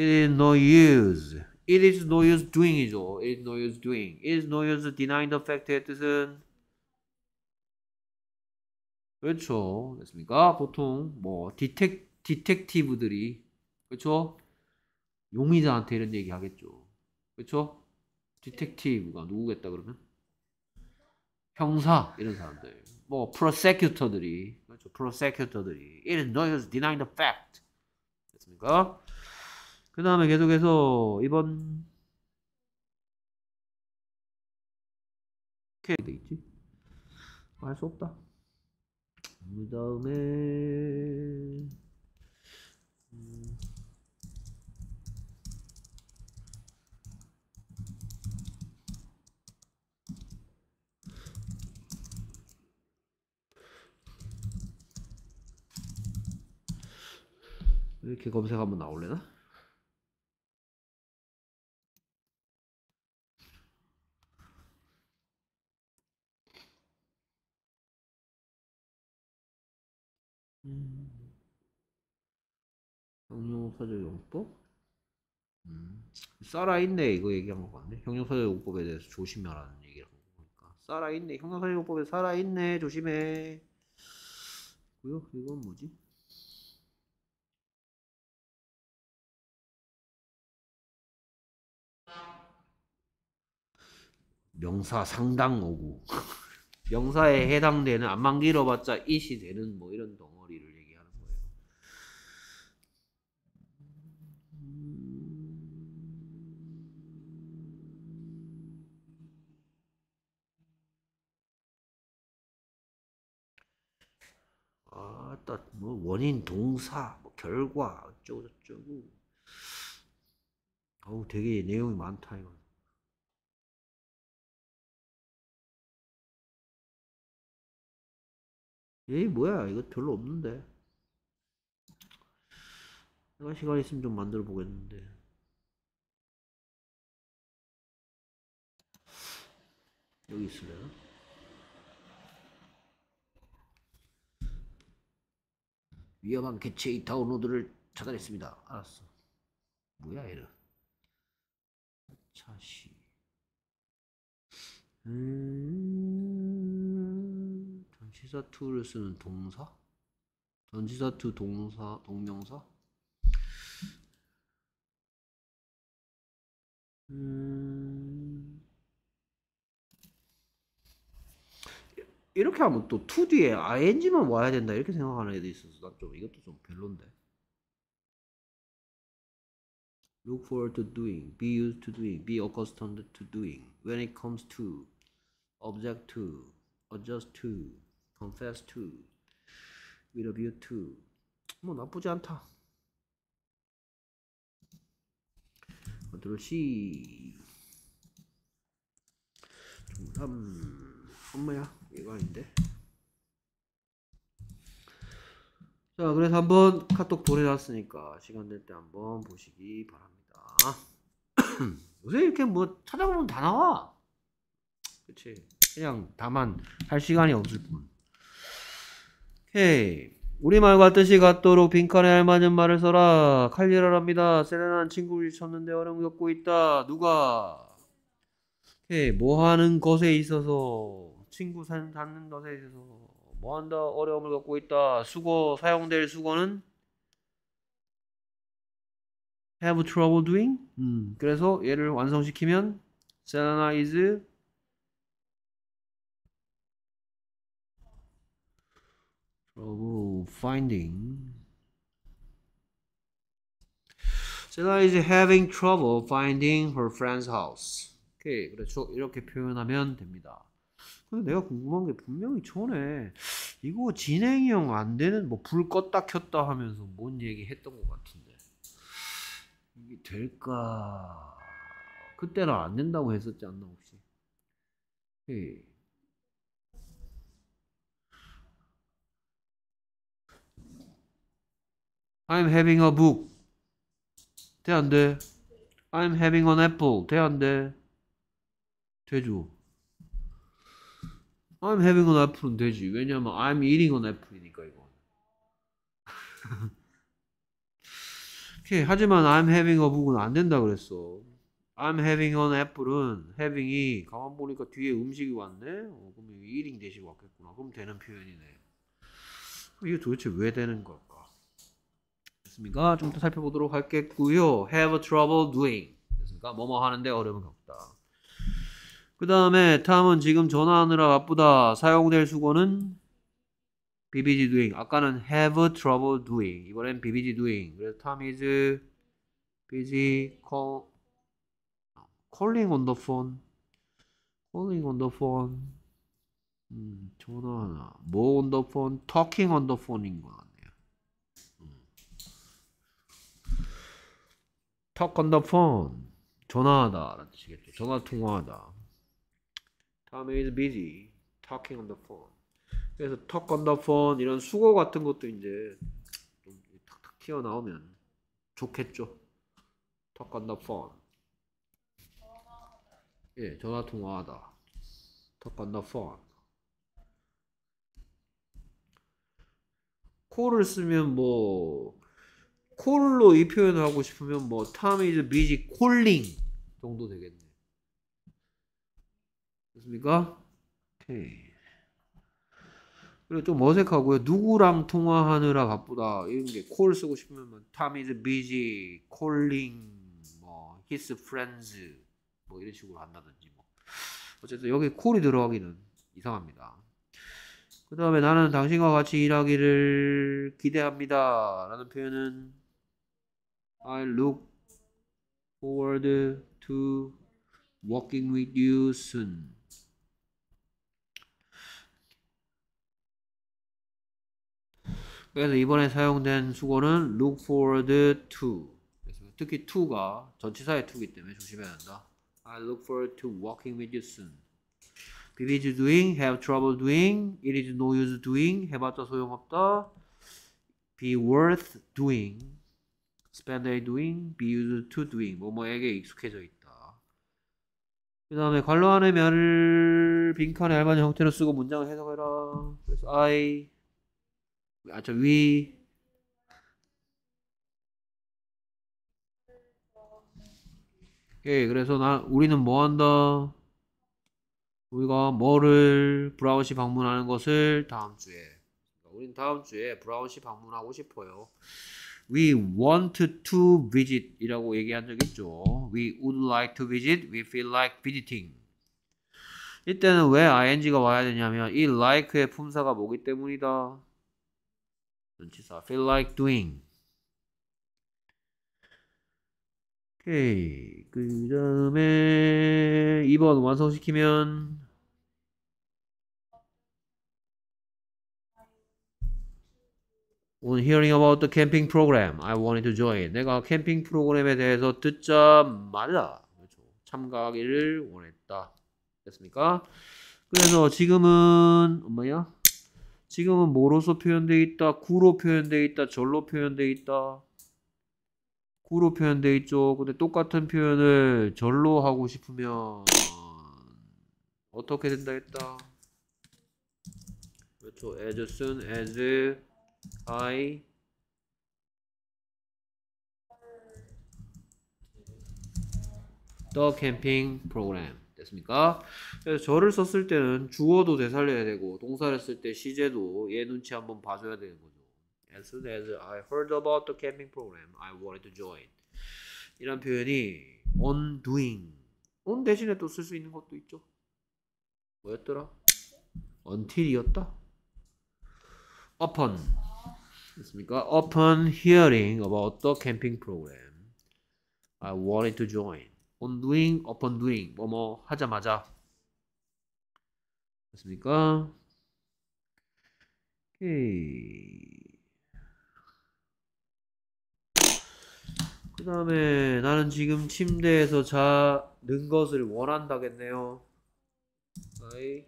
It is no use. It is no use doing이죠. It is no use doing. It is no use denying the fact의 뜻은 그렇죠. 됐습니까? 보통 뭐 디텍 디텍티브들이 그렇죠? 용의자한테 이런 얘기 하겠죠. 그렇죠? 디텍티브가 누구겠다 그러면 형사 이런 사람들. 뭐 p r o s e c t o r 들이 그렇죠. p r o s e c t o r 들이 it is no use denying the fact. 됐습니까? 그 다음에 계속해서 이번 이렇게 되겠지 할수 없다 그 다음에 이렇게 검색하면 나올래나? 음. 형용사적 용법? 음. 살아있네 이거 얘기한 거 같네 형용사적 용법에 대해서 조심하라는 얘기를 한 거니까 살아있네 형용사적 용법에 살아있네 조심해 고요 이건 뭐지? 명사 상당 오구 명사에 해당되는 안만 길어봤자 이시 되는 뭐 이런 동어 어떤 뭐 원인 동사 뭐 결과 어쩌고 저쩌고 어우 되게 내용이 많다 이거. 에이 뭐야 이거 별로 없는데 내가 시간 있으면 좀 만들어 보겠는데 여기 있으면 위험한 개체의 다운로드를 차단했습니다. 알았어. 뭐야 얘는. 차시. 음, 전치사 투를 쓰는 동사? 전치사 투 동사 동명사? 음... 이렇게 하면 또 to 뒤에 ing만 와야 된다 이렇게 생각하는 애도 있어서 난좀 이것도 좀 별론데 look forward to doing, be used to doing, be accustomed to doing, when it comes to, object to, adjust to, confess to, with a view to 뭐 나쁘지 않다 컨트롤 C 3 엄마야 이거 아닌데 자 그래서 한번 카톡 보내놨으니까 시간 될 때 한번 보시기 바랍니다 요새 이렇게 뭐 찾아보면 다 나와 그치 그냥 다만 할 시간이 없을 뿐 오케이 우리말과 뜻이 같도록 빈칸에 알맞은 말을 써라 칼리라랍니다 세레나는 친구를 쳤는데 어려움 을 겪고 있다 누가 오케이 뭐 하는 것에 있어서 친구 사는 것에 있어서 뭐한다 어려움을 겪고 있다. 수거 사용될 수거는 have trouble doing. 음, 그래서 얘를 완성시키면 Selena is trouble finding. Selena is having trouble finding her friend's house. 오케이, 그렇죠. 이렇게 표현하면 됩니다. 내가 궁금한 게 분명히 전에 이거 진행이 형안 되는 뭐 불 껐다 켰다 하면서 뭔 얘기 했던 것 같은데 이게 될까? 그때는 안 된다고 했었지 않나 혹시? 에이. I'm having a book. 돼안 돼? I'm having an apple. 돼안 돼? 돼줘. I'm having an apple은 되지. 왜냐하면 I'm eating an apple이니까 이거. 오케이. 하지만 I'm having a book은 안 된다 그랬어. I'm having an apple은 having이 가만 보니까 뒤에 음식이 왔네. 어, 그럼 eating 대신 왔겠구나. 그럼 되는 표현이네. 이게 도대체 왜 되는 걸까? 됐습니까? 좀 더 살펴보도록 할겠고요. Have trouble doing. 됐습니까? 뭐뭐 하는데 어려움을 겪다. 그 다음에 탐은 지금 전화하느라 바쁘다. 사용될 수고는 BBG doing. 아까는 have trouble doing. 이번엔 BBG doing. 그래서 Tom is busy call, calling on the phone. calling on the phone. 음, 전화하나. 뭐 on the phone? talking on the phone인 것 같네요. 음. talk on the phone. 전화하다. 라는 뜻이겠죠. 전화 통화하다. Tom is busy talking on the phone. 그래서 talk on the phone 이런 수고 같은 것도 이제 좀 탁탁 튀어나오면 좋겠죠. talk on the phone. 예, 전화 통화하다. talk on the phone. 콜을 쓰면 뭐 콜로 이 표현을 하고 싶으면 뭐 time is busy calling 정도 되겠네. 됐습니까? 오케이. 그리고 좀 어색하고요. 누구랑 통화하느라 바쁘다. 이런 게콜 쓰고 싶으면 뭐, Tom is busy calling 뭐 his friends 뭐 이런 식으로 한다든지 뭐. 어쨌든 여기 콜이 들어가기는 이상합니다. 그 다음에 나는 당신과 같이 일하기를 기대합니다. 라는 표현은 I look forward to working with you soon. 그래서 이번에 사용된 수고는 look forward to. 특히 to가 전치사의 to이기 때문에 조심해야 한다. I look forward to working with you soon. BBG doing, have trouble doing, it is no use doing, 해봤자 소용없다. be worth doing, spend a doing, be used to doing, 뭐뭐에게 익숙해져 있다. 그 다음에 관로 안의 면을 빈칸의 알맞은 형태로 쓰고 문장을 해석해라. 그래서 I 아저 위. 예, 그래서 나 우리는 뭐 한다? 우리가 뭐를 브라운시 방문하는 것을 다음 주에. 그러니까 우린 다음 주에 브라운시 방문하고 싶어요. We want to visit 이라고 얘기한 적 있죠. We would like to visit. We feel like visiting. 이때는 왜 ing가 와야 되냐면 이 like의 품사가 뭐기 때문이다. 전치사 feel like doing. 오케이. 그 다음에 2번 완성시키면 On hearing about the camping program, I wanted to join. 내가 캠핑 프로그램에 대해서 듣자마자 그렇죠. 참가하기를 원했다. 됐습니까? 그래서 지금은 뭐야? 지금은 뭐로서 표현되어 있다? 구로 표현되어 있다? 절로 표현되어 있다? 구로 표현되어 있죠. 근데 똑같은 표현을 절로 하고 싶으면 어떻게 된다 했다? 그렇죠. as soon as I the c a m p 됐습니까? 그래서 저를 썼을 때는 주어도 되살려야 되고 동사를 쓸때 시제도 얘 눈치 한번 봐줘야 되는 거죠. As soon as I heard about the camping program, I wanted to join. 이런 표현이 on doing. on 대신에 또 쓸 수 있는 것도 있죠. 뭐였더라? until이었다. upon 됐습니까? upon hearing about the camping program, I wanted to join. on doing upon doing 뭐뭐 하자마자 됐습니까? 오케이 그 다음에 나는 지금 침대에서 자는 것을 원한다겠네요 I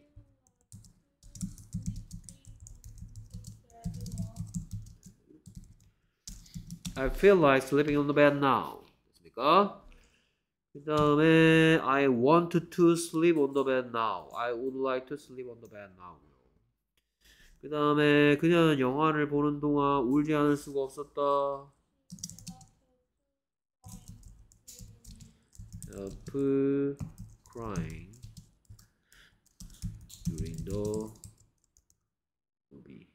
I feel like sleeping on the bed now 됐습니까? 그 다음에 I want to sleep on the bed now. I would like to sleep on the bed now. 그 다음에 그녀는 영화를 보는 동안 울지 않을 수가 없었다. of crying during the movie.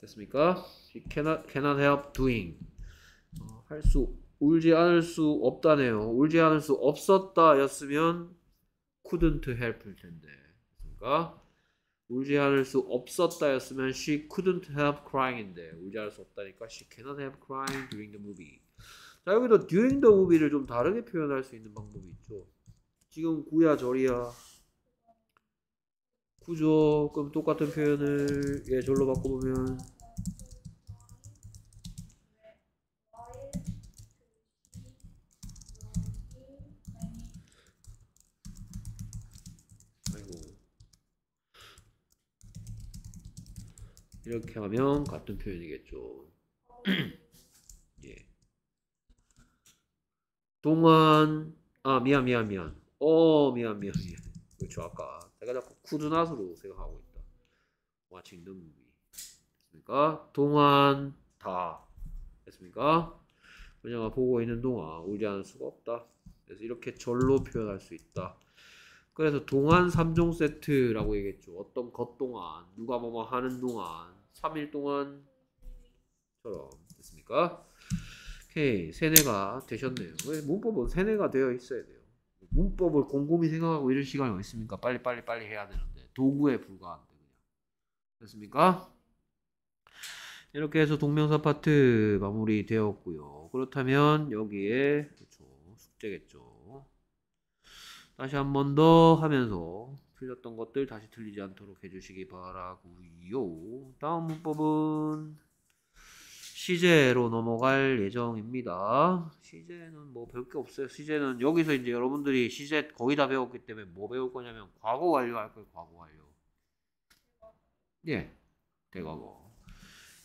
됐습니까? She cannot, cannot help doing. 어, 할수 울지 않을 수 없다네요. 울지 않을 수 없었다였으면 couldn't help일 텐데. 그러니까 울지 않을 수 없었다였으면 she couldn't help crying인데 울지 않을 수 없다니까 she cannot help crying during the movie. 자 여기도 during the movie를 좀 다르게 표현할 수 있는 방법이 있죠. 지금 구야 저리야 구조 그럼 똑같은 표현을 예 절로 바꿔보면 이렇게 하면 같은 표현이겠죠. 예. 동안 아 미안 미안 미안. 어 미안 미안 미안. 그렇죠 아까 내가 자꾸 쿠드낫으로 생각하고 있다. w a t c h i n 니까 동안 다 됐습니까? 왜냐 보고 있는 동안 울지 않을 수가 없다. 그래서 이렇게 절로 표현할 수 있다. 그래서 동안 3종 세트라고 얘기했죠. 어떤 것 동안, 누가 뭐뭐 하는 동안, 3일 동안처럼 됐습니까? 오케이 세뇌가 되셨네요. 문법은 세뇌가 되어 있어야 돼요. 문법을 곰곰이 생각하고 이럴 시간이 어디 있습니까? 빨리 빨리 빨리 해야 되는데 도구에 불과한데 그냥 됐습니까? 이렇게 해서 동명사 파트 마무리 되었고요. 그렇다면 여기에 그렇죠, 숙제겠죠. 다시 한 번 더 하면서 틀렸던 것들 다시 틀리지 않도록 해주시기 바라고요. 다음 문법은 시제로 넘어갈 예정입니다. 시제는 뭐 배울 게 없어요. 시제는 여기서 이제 여러분들이 시제 거의 다 배웠기 때문에 뭐 배울 거냐면 과거 완료 할 거예요. 과거 완료. 예, 대과거.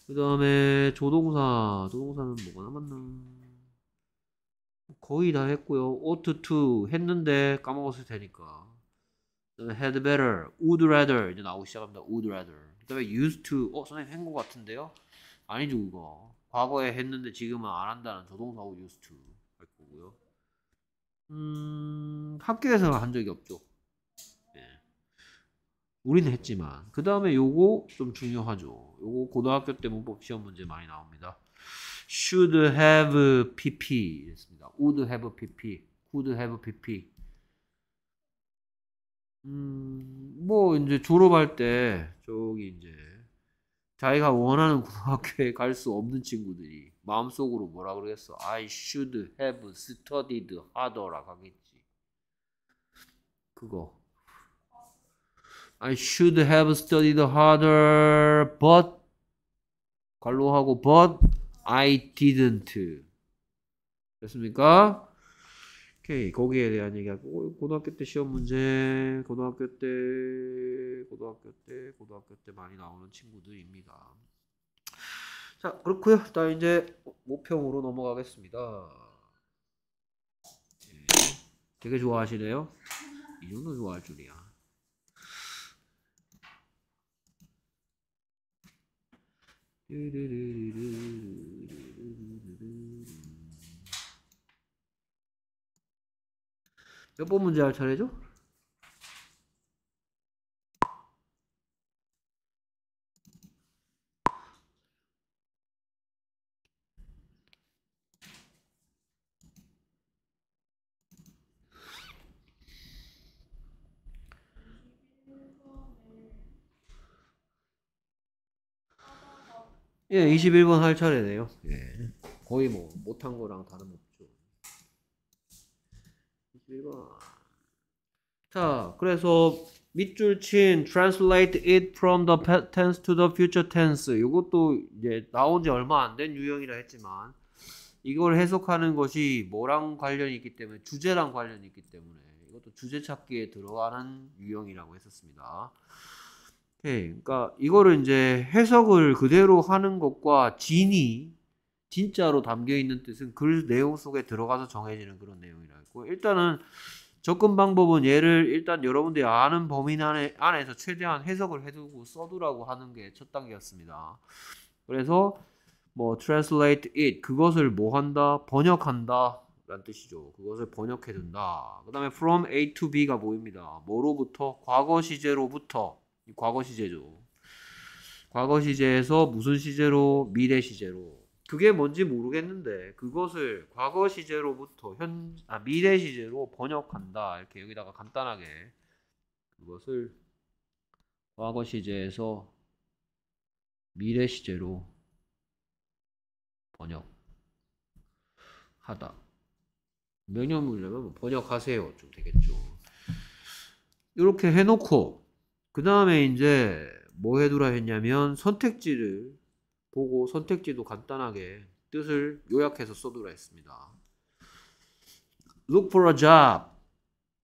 그 다음에 조동사. 조동사는 뭐가 남았나? 거의 다 했고요. 오트 투 했는데 까먹었을 테니까. had better, would rather 이제 나오기 시작합니다. would rather. 그다음에 used to. 어 선생님 한거 같은데요? 아니죠 그거. 과거에 했는데 지금은 안 한다는 조동사고 used to 할 거고요. 음 합격에서는 한 적이 없죠. 예. 우리는 했지만 그 다음에 요거 좀 중요하죠. 요거 고등학교 때 문법 시험 문제 많이 나옵니다. should have pp 했습니다. would have pp, could have pp. 음뭐 이제 졸업할 때 저기 이제 자기가 원하는 고등학교에 갈 수 없는 친구들이 마음속으로 뭐라 그러겠어? I should have studied harder라고 하겠지. 그거. I should have studied harder, but 관로하고 but I didn't. 됐습니까? 오케이 거기에 대한 얘기하고 어, 고등학교 때 시험 문제 고등학교 때 고등학교 때 고등학교 때 많이 나오는 친구들입니다. 자 그렇고요. 나 이제 모평으로 넘어가겠습니다. 예. 되게 좋아하시네요. 이 정도 좋아할 줄이야. 몇번 문제 할 차례죠? 예, 21번 할 차례네요. 예. 거의 뭐 못한 거랑 다름없 1번. 자, 그래서 밑줄 친 translate it from the past tense to the future tense. 이것도 이제 나온 지 얼마 안 된 유형이라 했지만 이걸 해석하는 것이 뭐랑 관련이 있기 때문에 주제랑 관련이 있기 때문에 이것도 주제 찾기에 들어가는 유형이라고 했었습니다. 오케이. 그러니까 이거를 이제 해석을 그대로 하는 것과 진이 진짜로 담겨 있는 뜻은 글 내용 속에 들어가서 정해지는 그런 내용이라고 일단은 접근 방법은 얘를 일단 여러분들이 아는 범위 안에, 안에서 최대한 해석을 해두고 써두라고 하는 게 첫 단계였습니다. 그래서 뭐 translate it 그것을 뭐 한다 번역한다 라는 뜻이죠. 그것을 번역해 둔다. 그 다음에 from A to B가 보입니다. 뭐로부터? 과거 시제로부터. 과거 시제죠. 과거 시제에서 무슨 시제로? 미래 시제로. 그게 뭔지 모르겠는데 그것을 과거 시제로부터 현 아, 미래 시제로 번역한다 이렇게 여기다가 간단하게 그것을 과거 시제에서 미래 시제로 번역하다 명령문이라면 뭐 번역하세요 좀 되겠죠 이렇게 해놓고 그 다음에 이제 뭐 해두라 했냐면 선택지를 보고 선택지도 간단하게 뜻을 요약해서 써두라 했습니다. Look for a job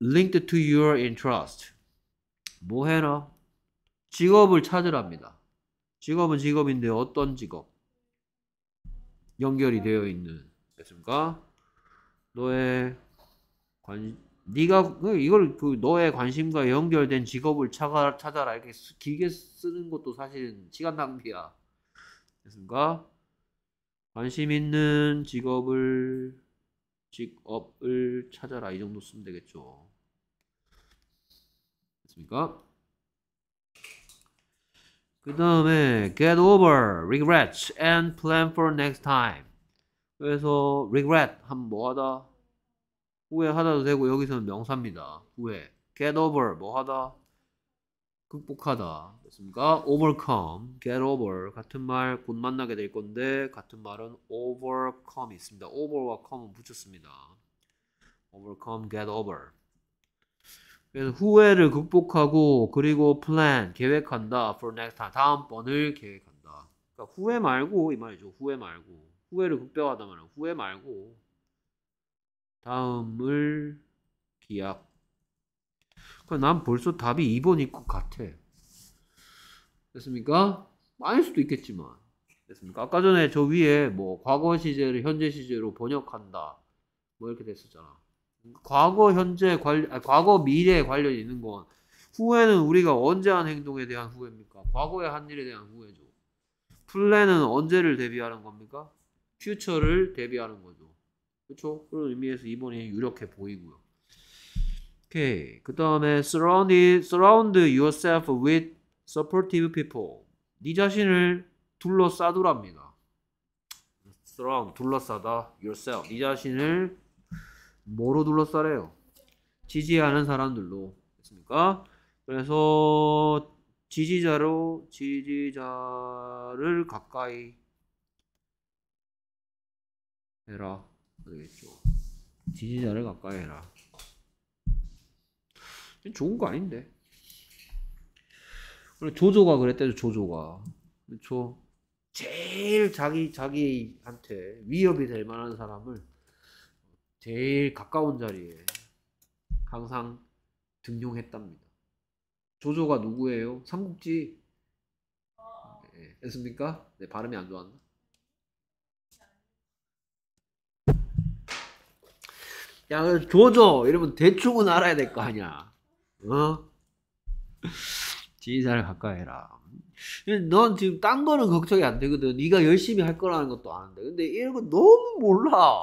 linked to your interest. 뭐 해라? 직업을 찾으랍니다. 직업은 직업인데 어떤 직업? 연결이 되어 있는 됐습니까? 너의 관 네가 그 이걸 그 너의 관심과 연결된 직업을 찾아라 이렇게 길게 쓰는 것도 사실 시간 낭비야. 됐습니까? 관심 있는 직업을 직업을 찾아라 이 정도 쓰면 되겠죠. 됐습니까? 그 다음에 get over regrets and plan for next time. 그래서 regret 한 뭐하다 후회하다도 되고 여기서는 명사입니다. 후회 get over 뭐하다 극복하다. 됐습니까? overcome, get over 같은 말 곧 만나게 될 건데 같은 말은 overcome이 있습니다. over와 come은 붙였습니다. overcome, get over. 그래서 후회를 극복하고 그리고 plan 계획한다 for next time 다음 번을 계획한다. 그러니까 후회 말고 이 말이죠. 후회 말고 후회를 극복하다 말은 후회 말고 다음을 기약 그러니까 난 벌써 답이 2번일 것 같아. 됐습니까? 아닐 수도 있겠지만. 됐습니까? 아까 전에 저 위에 뭐 과거 시제를 현재 시제로 번역한다. 뭐 이렇게 됐었잖아. 과거 현재 관련, 아니, 과거 미래에 관련이 있는 건 후회는 우리가 언제 한 행동에 대한 후회입니까? 과거에 한 일에 대한 후회죠. 플랜은 언제를 대비하는 겁니까? 퓨처를 대비하는 거죠. 그렇죠? 그런 의미에서 이번이 유력해 보이고요. 오케이. 그 다음에 surround, surround yourself with supportive people. 네 자신을 둘러싸두랍니다. surround, 둘러싸다. yourself, 네 자신을 뭐로 둘러싸래요? 지지하는 사람들로. 됐습니까? 그래서 지지자로 지지자를 가까이 해라. 알겠죠? 지지자를 가까이 해라. 좋은 거 아닌데. 원래 조조가 그랬대요, 조조가. 그렇죠. 제일 자기 자기한테 위협이 될 만한 사람을 제일 가까운 자리에 항상 등용했답니다. 조조가 누구예요? 삼국지. 네, 했습니까? 네, 발음이 안 좋았나? 야, 조조! 이러면 대충은 알아야 될 거 아니야. 어? 지지자를 가까이 해라. 넌 지금 딴 거는 걱정이 안 되거든. 네가 열심히 할 거라는 것도 아는데. 근데 이런 거 너무 몰라.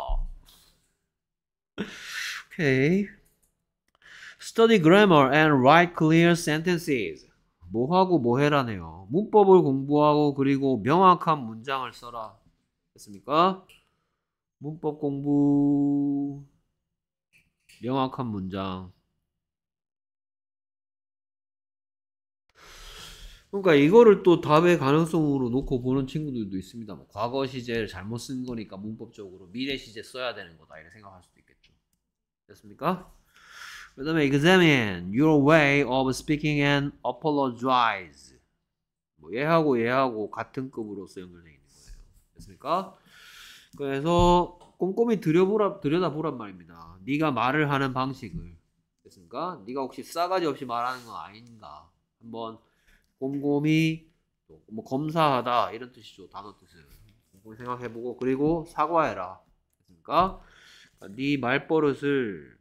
오케이. Study grammar and write clear sentences. 뭐하고 뭐해라네요. 문법을 공부하고 그리고 명확한 문장을 써라. 됐습니까? 문법 공부, 명확한 문장. 그러니까 이거를 또 답의 가능성으로 놓고 보는 친구들도 있습니다. 뭐 과거 시제를 잘못 쓴 거니까 문법적으로 미래 시제 써야 되는 거다 이렇게 생각할 수도 있겠죠. 됐습니까? 그 다음에 examine your way of speaking and apologize 뭐 얘하고 얘하고 같은 급으로서 연결되어 있는 거예요. 됐습니까? 그래서 꼼꼼히 들여보라, 들여다보란 말입니다. 네가 말을 하는 방식을 됐습니까? 네가 혹시 싸가지 없이 말하는 건 아닌가 한번 곰곰이 뭐 검사하다 이런 뜻이죠. 단어 뜻은 곰곰이 생각해보고 그리고 사과해라. 그러니까, 그러니까 네 말버릇을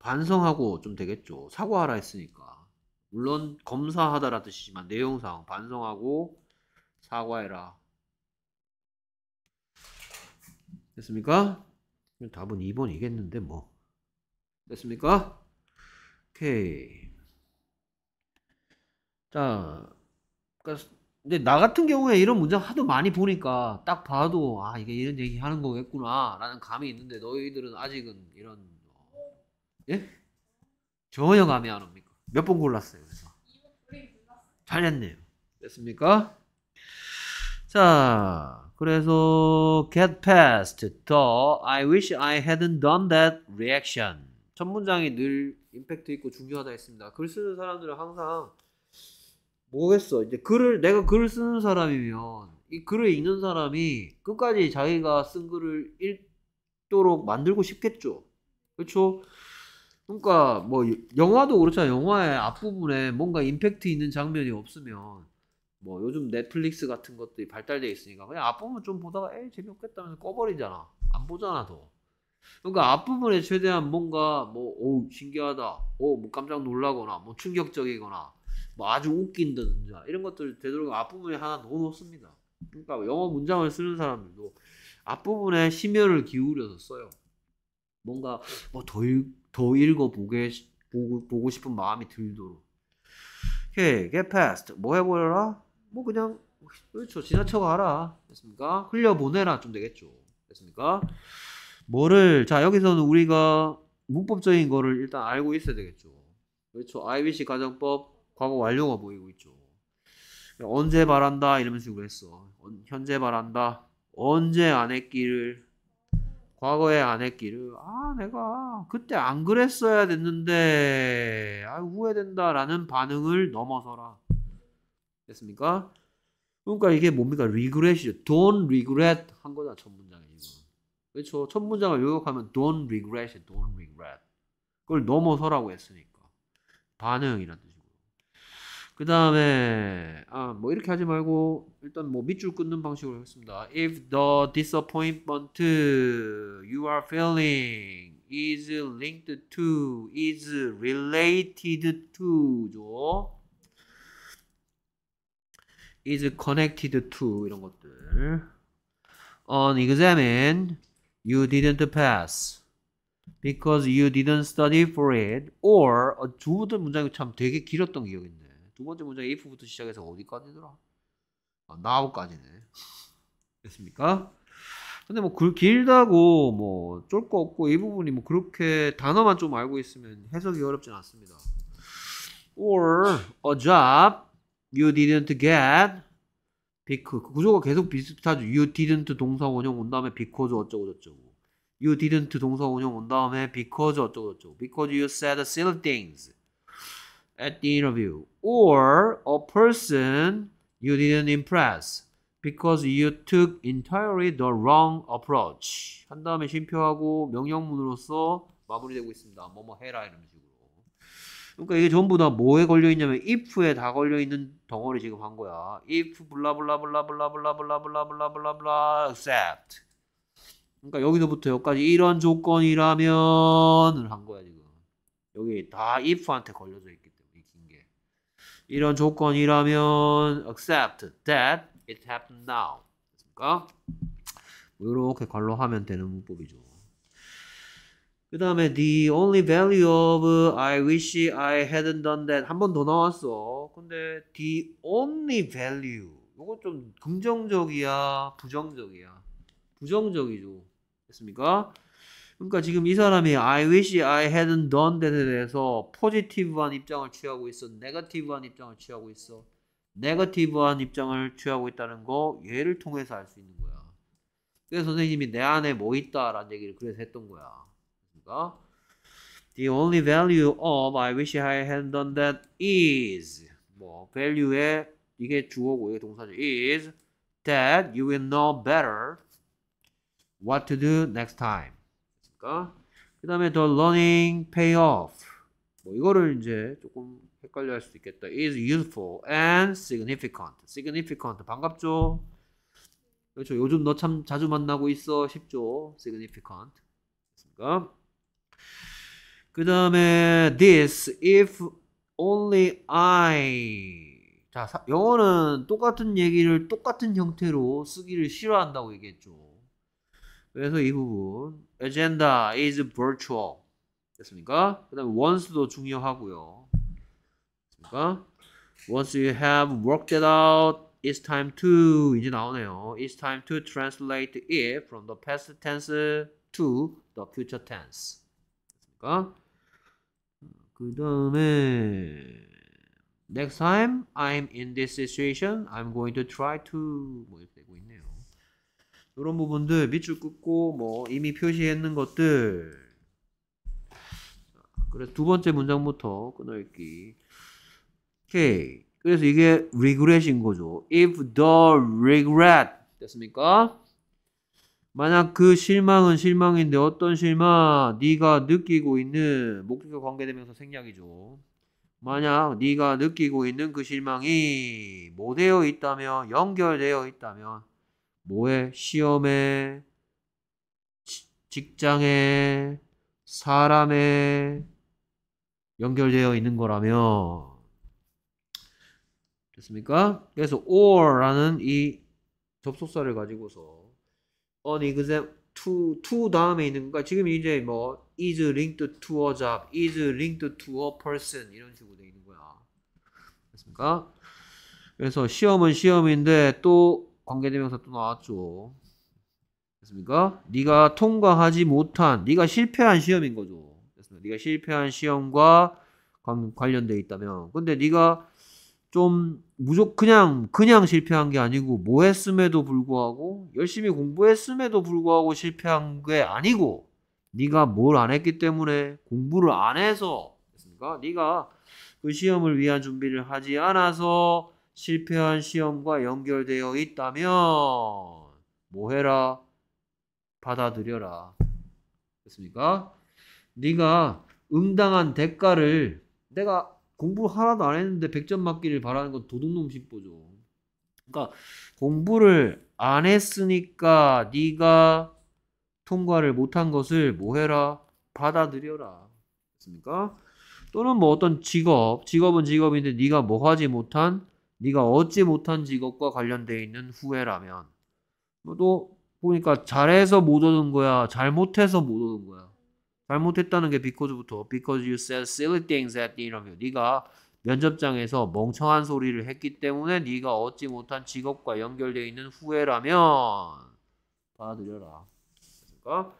반성하고 좀 되겠죠. 사과하라 했으니까. 물론 검사하다라 뜻이지만 내용상 반성하고 사과해라. 됐습니까? 답은 2번이겠는데 뭐. 됐습니까? 오케이. 자, 그러니까 근데 나 같은 경우에 이런 문장 하도 많이 보니까 딱 봐도 아 이게 이런 얘기 하는 거겠구나라는 감이 있는데 너희들은 아직은 이런 예 전혀 감이 안 옵니까? 몇 번 골랐어요 그래서 잘했네요. 됐습니까? 자, 그래서 get past the I wish I hadn't done that reaction 첫 문장이 늘 임팩트 있고 중요하다 했습니다. 글 쓰는 사람들은 항상 뭐겠어. 이제 글을 내가 글을 쓰는 사람이면 이 글을 읽는 사람이 끝까지 자기가 쓴 글을 읽도록 만들고 싶겠죠. 그렇죠? 그러니까 뭐 영화도 그렇잖아. 영화의 앞부분에 뭔가 임팩트 있는 장면이 없으면 뭐 요즘 넷플릭스 같은 것들이 발달되어 있으니까 그냥 앞부분 좀 보다가 에이 재미없겠다면서 꺼버리잖아. 안 보잖아 더. 그러니까 앞부분에 최대한 뭔가 뭐오 신기하다, 오뭐 어, 깜짝 놀라거나 뭐 충격적이거나 뭐 아주 웃긴다든지 이런 것들 되도록 앞부분에 하나 넣어놓습니다. 그러니까 영어 문장을 쓰는 사람들도 앞부분에 심혈을 기울여서 써요. 뭔가 뭐더더 읽어보게 보고, 보고 싶은 마음이 들도록. 오케이, get past. 뭐 해보려라? 뭐 그냥 그렇죠. 지나쳐가라. 됐습니까? 흘려보내라 좀 되겠죠. 됐습니까? 뭐를 자 여기서는 우리가 문법적인 거를 일단 알고 있어야 되겠죠. 그렇죠. IBC 가정법 과거 완료가 보이고 있죠. 언제 바란다 이런 식으로 했어. 현재 바란다. 언제 안 했기를 과거에 안 했기를 아 내가 그때 안 그랬어야 됐는데 아 후회된다라는 반응을 넘어서라 됐습니까? 그러니까 이게 뭡니까 regret이죠. Don't regret 한 거다 첫 문장에 지금 그렇죠. 첫 문장을 요약하면 don't regret, don't regret 그걸 넘어서라고 했으니까 반응이란 그 다음에 아 뭐 이렇게 하지 말고 일단 뭐 밑줄 끊는 방식으로 했습니다. If the disappointment you are feeling is linked to is related to죠. is connected to 이런 것들 on examine you didn't pass because you didn't study for it or 두 문장이 참 되게 길었던 기억인데 두 번째 문장 if부터 시작해서 어디까지더라? 아, now까지네. 됐습니까? 근데 뭐글 길다고 뭐 쫄 거 없고 이 부분이 뭐 그렇게 단어만 좀 알고 있으면 해석이 어렵진 않습니다. Or a job you didn't get because 구조가 계속 비슷하죠. You didn't 동사 원형 온 다음에 because 어쩌고 저쩌고. You didn't 동사 원형 온 다음에 because 어쩌고 저쩌고. Because you said silly things. at the interview or a person you didn't impress because you took entirely the wrong approach. 한 다음에 쉼표하고 명령문으로서 마무리되고 있습니다. 뭐 뭐 해라 이런 식으로. 그러니까 이게 전부 다 뭐에 걸려 있냐면 if에 다 걸려 있는 덩어리 지금 한 거야. if 블라블라블라블라블라블라블라블라블라 except. 그러니까 여기서부터 여기까지 이런 조건이라면을 한 거야 지금. 여기 다 if한테 걸려져 있고. 이런 조건이라면 accept that it happened now. 됐습니까? 뭐 이렇게 관로 하면 되는 문법이죠. 그 다음에 the only value of I wish I hadn't done that 한 번 더 나왔어. 근데 the only value 이건 좀 긍정적이야, 부정적이야? 부정적이죠. 됐습니까? 그러니까 지금 이 사람이 I wish I hadn't done that에 대해서 포지티브한 입장을 취하고 있어. 네거티브한 입장을 취하고 있어. 네거티브한 입장을 취하고 있다는 거 얘를 통해서 알 수 있는 거야. 그래서 선생님이 내 안에 뭐 있다라는 얘기를 그래서 했던 거야. 그러니까 The only value of I wish I hadn't done that is 뭐 value의 이게 주어고 이게 동사죠. is that you will know better what to do next time. 되니까. 그 다음에 the learning payoff. 뭐 이거를 이제 조금 헷갈려 할 수 있겠다. is useful and significant. significant. 반갑죠? 그렇죠. 요즘 너 참 자주 만나고 있어. 쉽죠? significant. 됐습니까? 그 다음에 this if only I 자 영어는 똑같은 얘기를 똑같은 형태로 쓰기를 싫어한다고 얘기했죠. 그래서 이 부분 agenda is virtual. 됐습니까? 그 다음에 once도 중요하고요. 됐습니까? Once you have worked it out, it's time to 이제 나오네요. It's time to translate it from the past tense to the future tense. 됐습니까? 그 다음에 next time I'm in this situation, I'm going to try to 뭐 이런 부분들 밑줄 긋고 뭐 이미 표시했는 것들 그래서 두 번째 문장부터 끊어읽기 오케이 그래서 이게 regret인 거죠 if the regret 됐습니까? 만약 그 실망은 실망인데 어떤 실망? 네가 느끼고 있는 목적과 관계되면서 생략이죠. 만약 네가 느끼고 있는 그 실망이 뭐되어 있다면 연결되어 있다면 뭐에 시험에 직장에 사람에 연결되어 있는 거라면 됐습니까? 그래서 or라는 이 접속사를 가지고서 on exam to to 다음에 있는 거니 그러니까 지금 이제 뭐 is linked to a job, is linked to a person 이런 식으로 되어 있는 거야. 됐습니까? 그래서 시험은 시험인데 또 관계대명사 또 나왔죠. 됐습니까? 네가 통과하지 못한, 네가 실패한 시험인 거죠. 됐습니다. 네가 실패한 시험과 관련돼 있다면, 근데 네가 좀무조 그냥 그냥 실패한 게 아니고 뭐 했음에도 불구하고 열심히 공부했음에도 불구하고 실패한 게 아니고 네가 뭘 안 했기 때문에 공부를 안 해서 됐습니까? 네가 그 시험을 위한 준비를 하지 않아서 실패한 시험과 연결되어 있다면 뭐해라 받아들여라 됐습니까? 네가 응당한 대가를 내가 공부 를 하나도 안 했는데 100점 맞기를 바라는 건 도둑놈 심보죠. 그러니까 공부를 안 했으니까 네가 통과를 못한 것을 뭐해라 받아들여라. 됐습니까? 또는 뭐 어떤 직업, 직업은 직업인데 네가 뭐 하지 못한 네가 얻지 못한 직업과 관련돼 있는 후회라면 또 보니까 잘해서 못 얻은 거야 잘못해서 못 얻은 거야 잘못했다는 게 because부터 because you said silly things at 이러면 네가 면접장에서 멍청한 소리를 했기 때문에 네가 얻지 못한 직업과 연결되어 있는 후회라면 받아들여라. 그러니까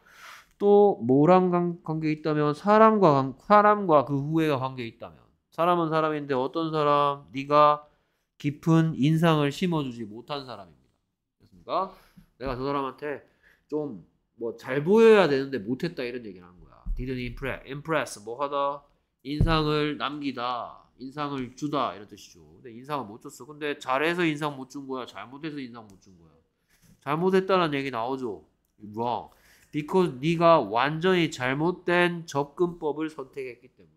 또 뭐랑 관계 있다면 사람과 사람과 그 후회가 관계 있다면 사람은 사람인데 어떤 사람 네가 깊은 인상을 심어주지 못한 사람입니다. 그습니까 내가 저 사람한테 좀 뭐 잘 보여야 되는데 못했다 이런 얘기를 한 거야. Didn't impress, impress 뭐 하다 인상을 남기다, 인상을 주다 이런 뜻이죠. 근데 인상을 못 줬어. 근데 잘해서 인상 못 준 거야, 잘못해서 인상 못 준 거야. 잘못했다는 얘기 나오죠. wrong. because 네가 완전히 잘못된 접근법을 선택했기 때문에.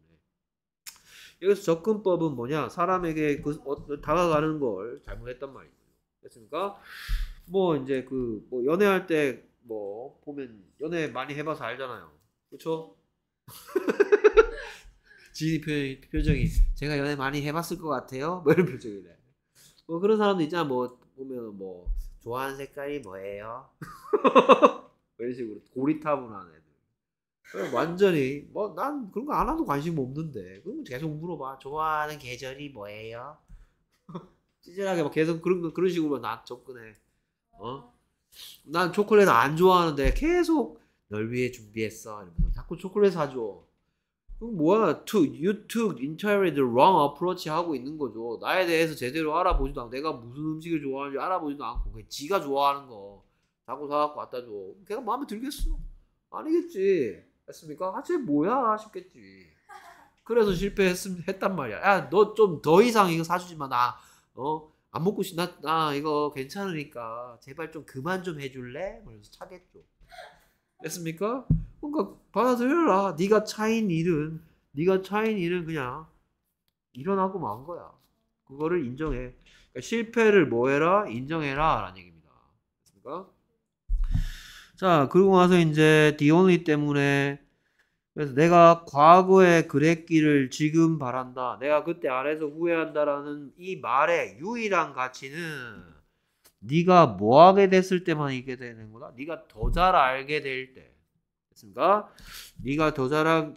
여기서 접근법은 뭐냐? 사람에게 그 어, 다가가는 걸 잘못했단 말이에요. 됐습니까? 뭐 이제 그 뭐 연애할 때 뭐 보면 연애 많이 해봐서 알잖아요. 그렇죠? 지인 표정이, 표정이 제가 연애 많이 해봤을 것 같아요. 뭐 이런 표정이래. 뭐 그런 사람도 있잖아. 뭐 보면 뭐 좋아하는 색깔이 뭐예요? 뭐 이런 식으로 고리타분한 애 어, 완전히 뭐 난 그런 거 하나도 관심 없는데 그럼 뭐 계속 물어봐 좋아하는 계절이 뭐예요? 찌질하게 막 계속 그런 그런 식으로 나 접근해 어? 난 초콜릿 안 좋아하는데 계속 널 위해 준비했어 이러면서 자꾸 초콜릿 사줘 그럼 뭐야 to you took entirely the wrong approach 하고 있는 거죠 나에 대해서 제대로 알아보지도 않고 내가 무슨 음식을 좋아하는지 알아보지도 않고 그냥 지가 좋아하는 거 자꾸 사갖고 갖다 줘 걔가 마음에 들겠어 아니겠지 했습니까? 아, 쟤 뭐야 싶겠지. 그래서 실패했단 말이야. 야, 너 좀 더 이상 이거 사주지 마. 나, 어, 안 먹고 싶, 나, 나 이거 괜찮으니까 제발 좀 그만 좀 해줄래? 그래서 차겠죠. 됐습니까? 그러니까 받아들여라. 네가 차인 일은, 네가 차인 일은 그냥 일어나고 만 거야. 그거를 인정해. 그러니까 실패를 뭐해라? 인정해라. 라는 얘기입니다. 됐습니까? 자, 그러고 나서 이제 디 h e 때문에 그래서 내가 과거에 그랬기를 지금 바란다. 내가 그때 안해서 후회한다라는 이 말의 유일한 가치는 네가 뭐 하게 됐을 때만 있게 되는 거다. 네가 더 잘 알게 될 때. 됐습니까? 네가 더 잘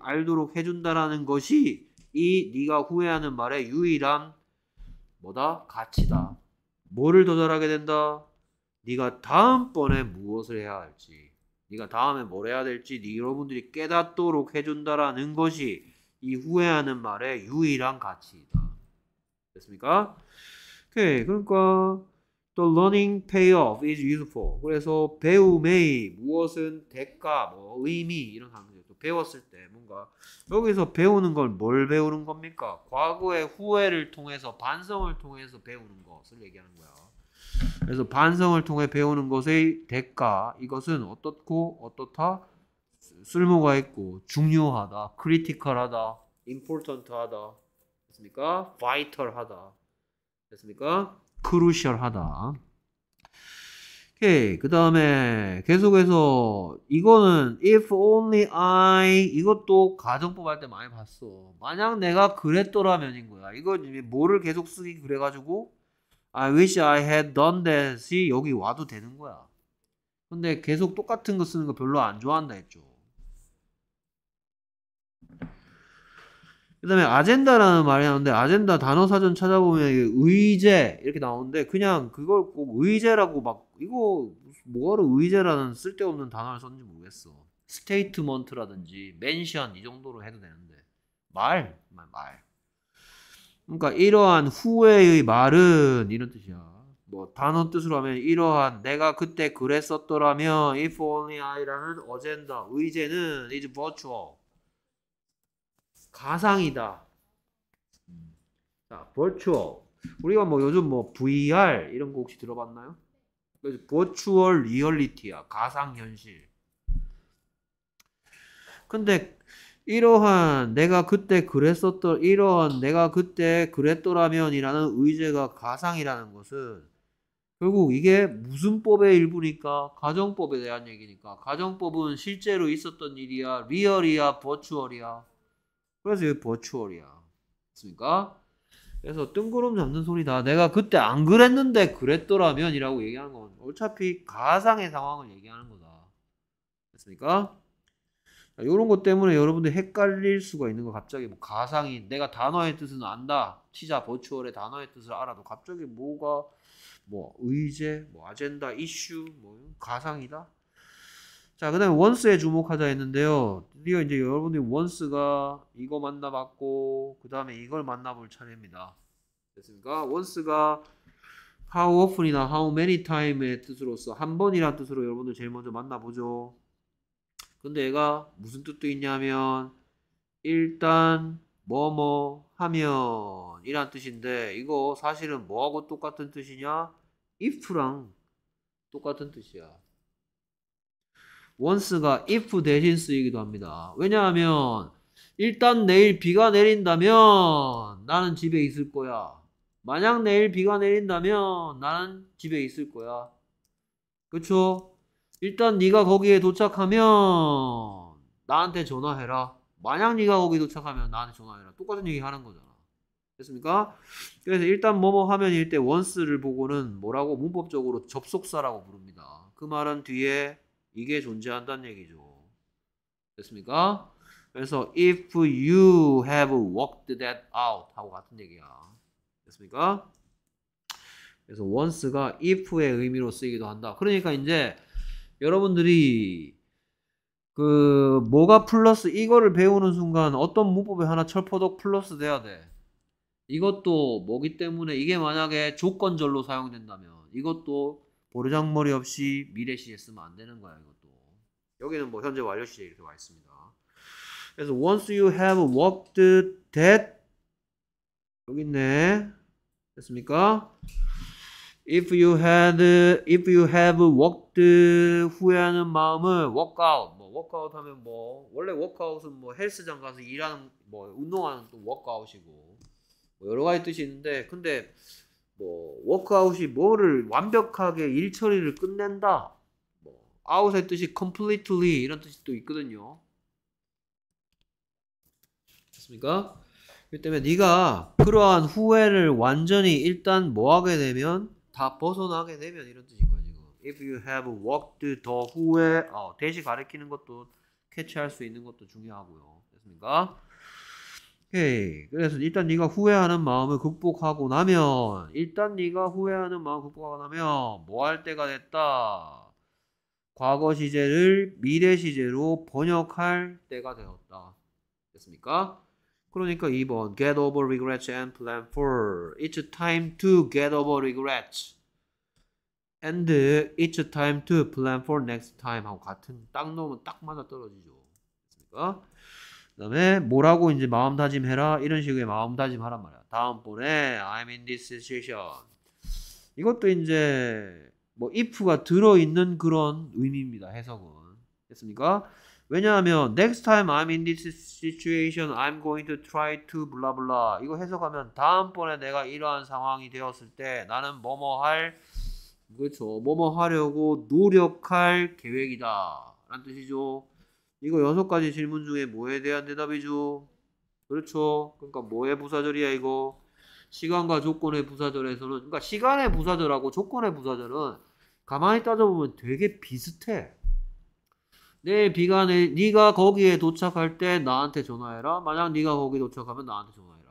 알, 도록 해준다라는 것이 이 네가 후회하는 말의 유일한 뭐다? 가치다. 뭐를 더 잘하게 된다? 네가 다음번에 무엇을 해야 할지 네가 다음에 뭘 해야 될지 네 여러분들이 깨닫도록 해준다라는 것이 이 후회하는 말의 유일한 가치이다. 됐습니까? 오케이 그러니까 The learning payoff is useful. 그래서 배움의 무엇은 대가, 뭐 의미 이런 관계. 또 배웠을 때 뭔가 여기서 배우는 걸 뭘 배우는 겁니까? 과거의 후회를 통해서 반성을 통해서 배우는 것을 얘기하는 거야. 그래서 반성을 통해 배우는 것의 대가 이것은 어떻고 어떻다 쓸모가 있고 중요하다 크리티컬하다 임포턴트하다 됐습니까? 바이털하다 됐습니까? 크루셜하다 오케이 그 다음에 계속해서 이거는 if only I 이것도 가정법 할 때 많이 봤어 만약 내가 그랬더라면인 거야 이거 뭐를 계속 쓰기 그래가지고 I wish I had done that이 여기 와도 되는 거야. 근데 계속 똑같은 거 쓰는 거 별로 안 좋아한다 했죠. 그 다음에 아젠다라는 말이 나오는데 아젠다 단어 사전 찾아보면 의제 이렇게 나오는데 그냥 그걸 꼭 의제라고 막 이거 뭐하러 의제라는 쓸데없는 단어를 썼는지 모르겠어. 스테이트먼트라든지 멘션 이 정도로 해도 되는데 말, 말. 그러니까 이러한 후회의 말은 이런 뜻이야. 뭐 단어 뜻으로 하면 이러한 내가 그때 그랬었더라면 if only I라는 어젠다 의제는 is virtual 가상이다. 자, virtual 우리가 뭐 요즘 뭐 VR 이런 거 혹시 들어봤나요? 그래서 virtual reality야 가상 현실. 근데 이러한 내가 그때 그랬었던 이러한 내가 그때 그랬더라면이라는 의제가 가상이라는 것은 결국 이게 무슨 법의 일부니까 가정법에 대한 얘기니까 가정법은 실제로 있었던 일이야 리얼이야 버추얼이야 그래서 여기 버추얼이야 그 맞습니까? 그래서 뜬구름 잡는 소리다 내가 그때 안 그랬는데 그랬더라면이라고 얘기하는 건 어차피 가상의 상황을 얘기하는 거다 됐습니까? 이런 것 때문에 여러분들 헷갈릴 수가 있는 거 갑자기 뭐 가상이 내가 단어의 뜻은 안다 티자 버추얼의 단어의 뜻을 알아도 갑자기 뭐가 뭐 의제 뭐 아젠다 이슈 뭐 가상이다 자 그다음에 원스에 주목하자 했는데요 드디어 이제 여러분들이 원스가 이거 만나봤고 그 다음에 이걸 만나볼 차례입니다 됐습니까 원스가 how often이나 how many time의 뜻으로서 한 번이란 뜻으로 여러분들 제일 먼저 만나보죠 근데 얘가 무슨 뜻도 있냐면 일단 뭐뭐 하면 이란 뜻인데 이거 사실은 뭐하고 똑같은 뜻이냐? if랑 똑같은 뜻이야. once가 if 대신 쓰이기도 합니다. 왜냐하면 일단 내일 비가 내린다면 나는 집에 있을 거야. 만약 내일 비가 내린다면 나는 집에 있을 거야. 그쵸? 일단 네가 거기에 도착하면 나한테 전화해라. 만약 네가 거기 도착하면 나한테 전화해라. 똑같은 얘기 하는 거잖아. 됐습니까? 그래서 일단 뭐뭐 하면 일때 원스를 보고는 뭐라고 문법적으로 접속사라고 부릅니다. 그 말은 뒤에 이게 존재한다는 얘기죠. 됐습니까? 그래서 if you have worked that out 하고 같은 얘기야. 됐습니까? 그래서 once가 if의 의미로 쓰이기도 한다. 그러니까 이제 여러분들이 그 뭐가 플러스 이거를 배우는 순간 어떤 문법에 하나 철포덕 플러스 돼야 돼. 이것도 뭐기 때문에 이게 만약에 조건절로 사용된다면 이것도 보르장머리 없이 미래시에 쓰면 안 되는 거야 이것도. 여기는 뭐 현재 완료시에 이렇게 와 있습니다. 그래서 once you have worked that 여기 있네. 됐습니까? If you had, if you have worked 후회하는 마음을 workout, 뭐 workout 하면 뭐 원래 workout은 뭐 헬스장 가서 일하는 뭐 운동하는 또 workout이고 뭐 여러 가지 뜻이 있는데 근데 뭐 workout이 뭐를 완벽하게 일 처리를 끝낸다, 뭐 out의 뜻이 completely 이런 뜻이 또 있거든요. 됐습니까? 그렇기 때문에 네가 그러한 후회를 완전히 일단 뭐 하게 되면 다 벗어나게 되면 이런 뜻인 거야 지금. If you have walked 더 후에 어, 대시 가리키는 것도 캐치할 수 있는 것도 중요하고요. 됐습니까? 오케이. 그래서 일단 네가 후회하는 마음을 극복하고 나면 일단 네가 후회하는 마음 극복하고 나면 뭐 할 때가 됐다. 과거 시제를 미래 시제로 번역할 때가 되었다. 됐습니까? 그러니까 2번 get over regrets and plan for it's time to get over regrets and it's time to plan for next time 하고 같은 딱 넣으면 딱 맞아 떨어지죠 그러니까 그다음에 뭐라고 이제 마음다짐해라 이런 식의 마음다짐하란 말이야 다음번에 I'm in this situation 이것도 이제 뭐 if가 들어있는 그런 의미입니다 해석은 됐습니까? 왜냐하면 next time I'm in this situation I'm going to try to blah blah 이거 해석하면 다음번에 내가 이러한 상황이 되었을 때 나는 뭐뭐 할 그렇죠 뭐뭐 하려고 노력할 계획이다 라는 뜻이죠 이거 여섯 가지 질문 중에 뭐에 대한 대답이죠 그렇죠 그러니까 뭐의 부사절이야 이거 시간과 조건의 부사절에서는 그러니까 시간의 부사절하고 조건의 부사절은 가만히 따져보면 되게 비슷해 내 비가 내 네가 거기에 도착할 때 나한테 전화해라. 만약 네가 거기 도착하면 나한테 전화해라.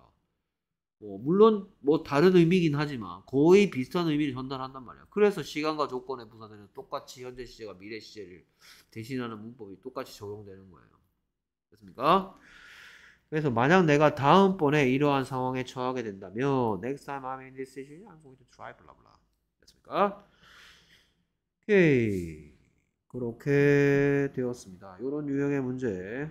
뭐 물론 뭐 다른 의미긴 하지만 거의 비슷한 의미를 전달한단 말이야. 그래서 시간과 조건의 부사들은 똑같이 현재 시제가 미래 시제를 대신하는 문법이 똑같이 적용되는 거예요. 됐습니까? 그래서 만약 내가 다음번에 이러한 상황에 처하게 된다면 next time I'm in this situation I'm going to try blah blah. 됐습니까? 오케이. 그렇게 되었습니다. 이런 유형의 문제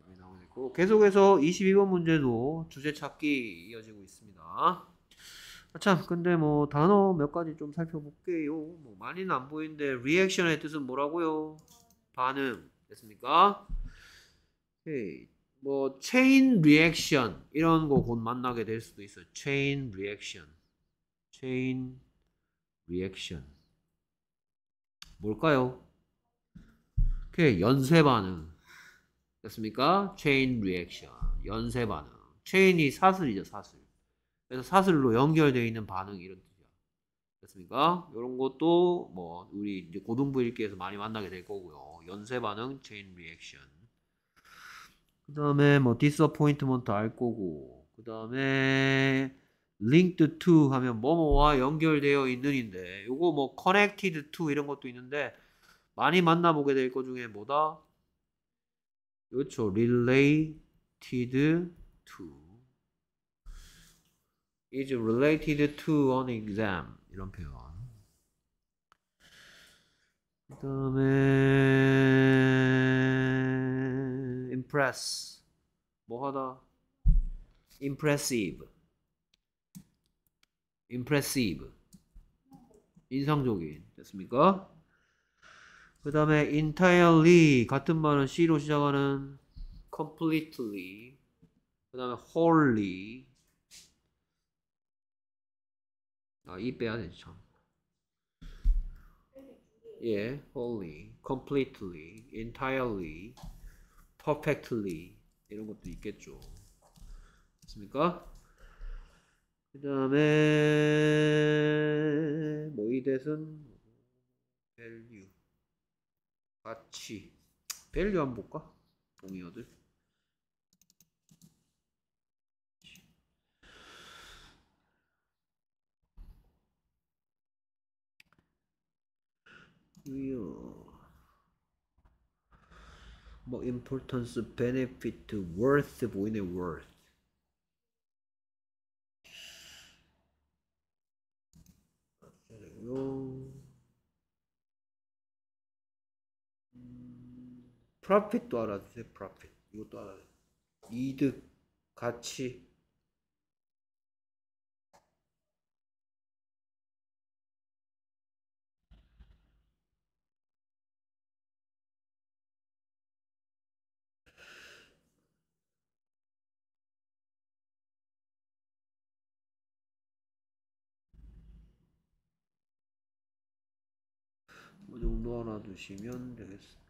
많이 나오고 있고 계속해서 22번 문제도 주제 찾기 이어지고 있습니다. 아, 참 근데 뭐 단어 몇 가지 좀 살펴볼게요. 뭐 많이는 안 보이는데 리액션의 뜻은 뭐라고요? 반응 됐습니까? 오케이. 뭐 체인 리액션 이런 거 곧 만나게 될 수도 있어요. 체인 리액션. 체인 리액션. 뭘까요? 오케이 연쇄 반응 됐습니까? 체인 리액션 연쇄 반응 체인이 사슬이죠 사슬 그래서 사슬로 연결되어 있는 반응 이런 뜻이야 됐습니까? 이런 것도 뭐 우리 이제 고등부 읽기에서 많이 만나게 될 거고요 연쇄 반응 체인 리액션 그 다음에 뭐 디스어포인트먼트 알 거고 그 다음에 linked to 하면 뭐뭐와 연결되어 있는인데 요거 뭐 connected to 이런 것도 있는데 많이 만나보게 될 것 중에 뭐다? 그렇죠. related to is related to an exam 이런 표현. 그다음에 impress 뭐하다 impressive impressive 인상적인 됐습니까? 그 다음에 entirely 같은 말은 C로 시작하는 completely 그 다음에 wholly 아이 빼야 되지 참 예, wholly, completely, entirely, perfectly 이런 것도 있겠죠. 맞습니까? 그 다음에 뭐이 대은 같이 밸류 한번 볼까? 동의어들 이어 뭐 importance, benefit, worth 보이네 worth 요 프로핏도 알아두세요. 프로핏. 이것도 알아두세요. 이득, 가치. 뭐 정도 하나 두시면 되겠습니다.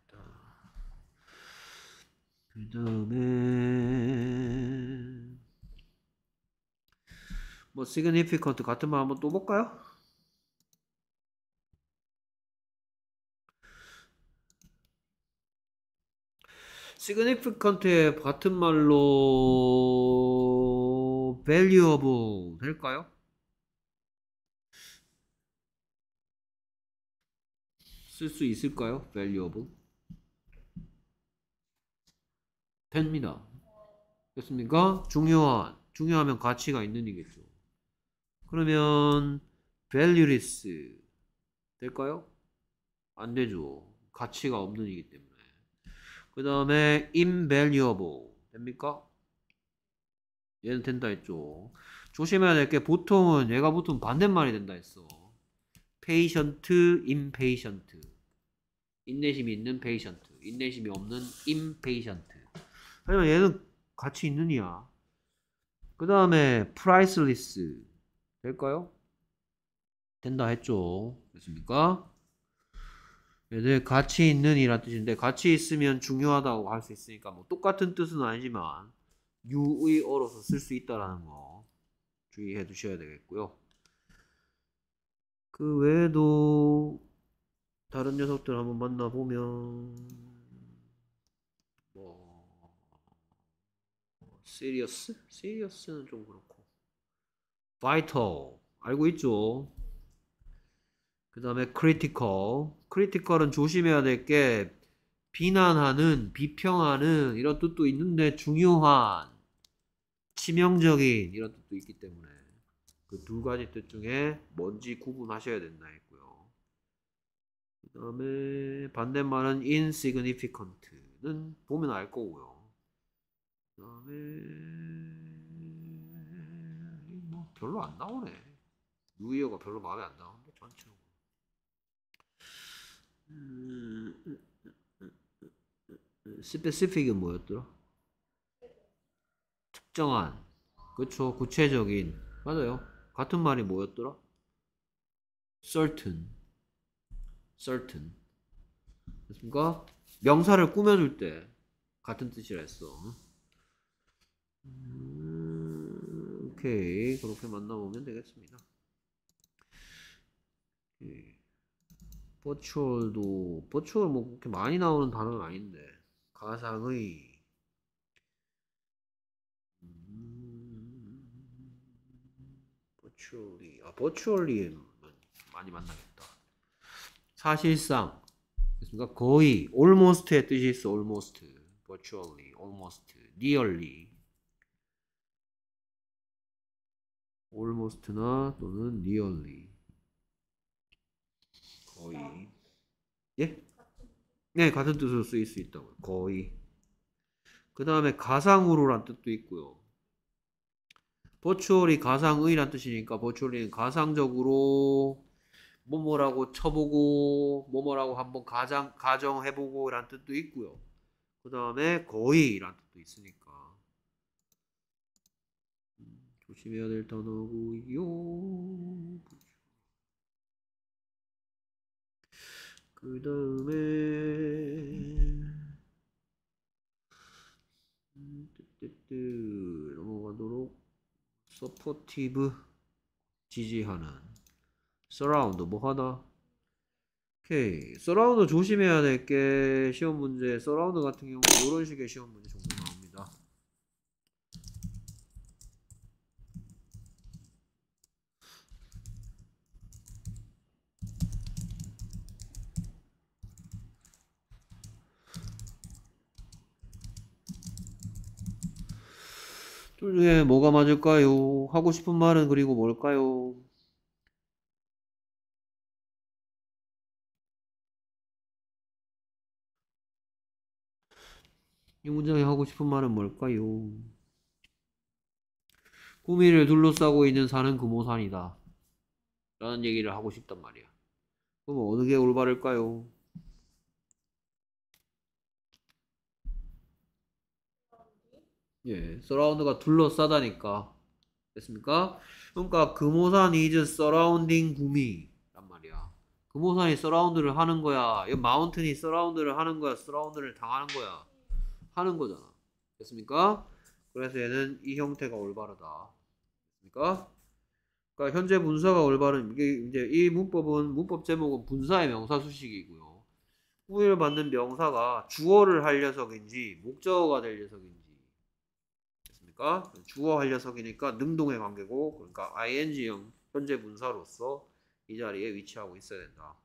그 다음에 뭐 significant 같은 말 한 번 또 볼까요? significant의 같은 말로 valuable 될까요? 쓸 수 있을까요? valuable 됩니다. 됐습니까? 중요한. 중요하면 가치가 있는 이겠죠. 그러면 valueless 될까요? 안 되죠. 가치가 없는 이기 때문에. 그 다음에 invaluable 됩니까? 얘는 된다 했죠. 조심해야 될 게 보통은 얘가 보통 반대말이 된다 했어. patient, impatient. 인내심이 있는 patient, 인내심이 없는 impatient. 하지만 얘는 가치 있는 이야. 그 다음에 priceless 될까요? 된다 했죠. 됐습니까? 얘들 같이 있는 이란 뜻인데 가치 있으면 중요하다고 할 수 있으니까 뭐 똑같은 뜻은 아니지만 유의어로서 쓸 수 있다라는 거 주의해 두셔야 되겠고요. 그 외에도 다른 녀석들 한번 만나보면 serious? serious는 좀 그렇고. vital. 알고 있죠? 그 다음에 critical. critical은 조심해야 될 게 비난하는, 비평하는 이런 뜻도 있는데 중요한, 치명적인 이런 뜻도 있기 때문에 그 두 가지 뜻 중에 뭔지 구분하셔야 된다 했고요. 그 다음에 반대말은 insignificant는 보면 알 거고요. 그다음에 뭐 별로 안 나오네. 루이어가 별로 마음에 안 나오는데 전체적으로. 스페시픽이 뭐였더라? 특정한. 그쵸 구체적인. 맞아요. 같은 말이 뭐였더라? certain. certain. 됐습니까? 명사를 꾸며줄 때 같은 뜻이라 했어. 음, 오케이 그렇게 만나보면 되겠습니다 예. 버추얼도 버추얼 뭐 그렇게 많이 나오는 단어는 아닌데 가상의 음, 버추얼리아 버추얼이 많이 만나겠다 사실상 그러니까 거의 almost의 뜻이 있어 almost virtually almost nearly almost나 또는 nearly 거의 예? 네 같은 뜻으로 쓰일 수있다고 거의 그 다음에 가상으로란 뜻도 있고요 버추얼이 가상의란 뜻이니까 버추얼이는 가상적으로 뭐뭐라고 쳐보고 뭐뭐라고 한번 가장 가정해보고 란 뜻도 있고요 그 다음에 거의란 뜻도 있으니까 98을 더 넣고요. 그 다음에 넘어가도록 서포티브 지지하는 서라운드 뭐 하나 오케이 서라운드 조심해야 될게 시험 문제 서라운드 같은 경우 이런 식의 시험 문제 종류 중에 예, 뭐가 맞을까요? 하고 싶은 말은 그리고 뭘까요? 이 문장에 하고 싶은 말은 뭘까요? 꾸미를 둘러싸고 있는 산은 금호산이다. 라는 얘기를 하고 싶단 말이야. 그럼 어느 게 올바를까요? 예, 서라운드가 둘러싸다니까. 됐습니까? 그러니까 금호산 이즈 서라운딩 구미란 말이야. 금호산이 서라운드를 하는 거야. 이 마운틴이 서라운드를 하는 거야. 서라운드를 당하는 거야. 하는 거잖아. 됐습니까? 그래서 얘는 이 형태가 올바르다. 됐습니까? 그러니까 현재 분사가 올바른 이게 이제 이 문법은 문법 제목은 분사의 명사 수식이고요. 후일 받는 명사가 주어를 할 녀석인지 목적어가 될 녀석인지 그러니까 주어 활려석이니까 능동의 관계고 그러니까 ing형 현재 분사로서 이 자리에 위치하고 있어야 된다.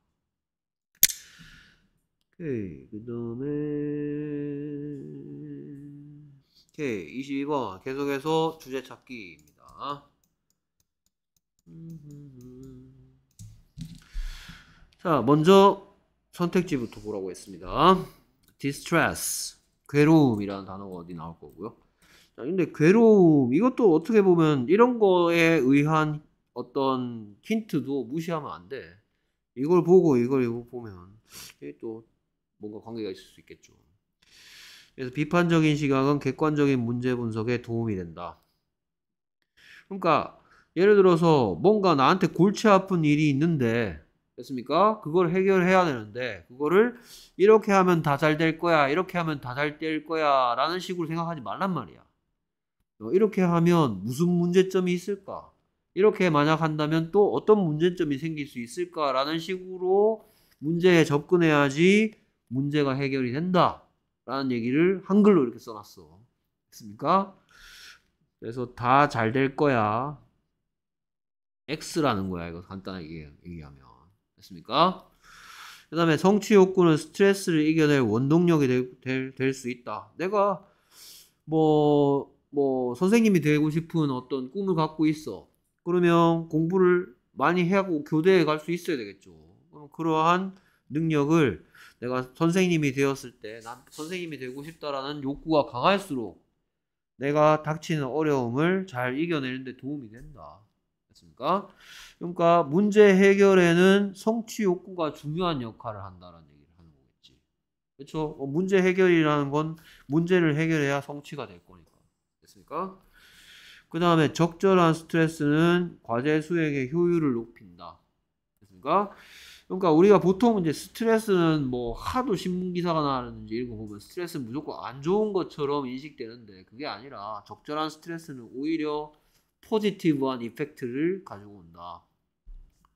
오케이 그 다음에 오케이 22번 계속해서 주제 찾기입니다. 자 먼저 선택지부터 보라고 했습니다. distress 괴로움이라는 단어가 어디 나올 거고요. 아, 근데 괴로움 이것도 어떻게 보면 이런 거에 의한 어떤 힌트도 무시하면 안 돼. 이걸 보고 이걸 보면 이게 또 뭔가 관계가 있을 수 있겠죠. 그래서 비판적인 시각은 객관적인 문제 분석에 도움이 된다. 그러니까 예를 들어서 뭔가 나한테 골치 아픈 일이 있는데 됐습니까? 그걸 해결해야 되는데 그거를 이렇게 하면 다 잘 될 거야 이렇게 하면 다 잘 될 거야 라는 식으로 생각하지 말란 말이야 어, 이렇게 하면 무슨 문제점이 있을까? 이렇게 만약 한다면 또 어떤 문제점이 생길 수 있을까라는 식으로 문제에 접근해야지 문제가 해결이 된다라는 얘기를 한글로 이렇게 써놨어. 됐습니까? 그래서 다 잘 될 거야. X라는 거야. 이거 간단하게 얘기하면. 됐습니까? 그 다음에 성취 욕구는 스트레스를 이겨낼 원동력이 될 수 있다. 내가 뭐뭐 선생님이 되고 싶은 어떤 꿈을 갖고 있어. 그러면 공부를 많이 해야 하고 교대에 갈 수 있어야 되겠죠. 그럼 그러한 능력을 내가 선생님이 되었을 때난 선생님이 되고 싶다라는 욕구가 강할수록 내가 닥치는 어려움을 잘 이겨내는데 도움이 된다. 됐습니까? 그러니까 문제 해결에는 성취 욕구가 중요한 역할을 한다는 얘기를 하는 거겠지. 그렇죠? 어, 문제 해결이라는 건 문제를 해결해야 성취가 될 거니까. 됐습니까? 그 다음에 적절한 스트레스는 과제 수행의 효율을 높인다. 됐습니까? 그러니까 우리가 보통 이제 스트레스는 뭐 하도 신문기사가 나는지 이런 거 보면 스트레스는 무조건 안 좋은 것처럼 인식되는데 그게 아니라 적절한 스트레스는 오히려 포지티브한 이펙트를 가지고 온다.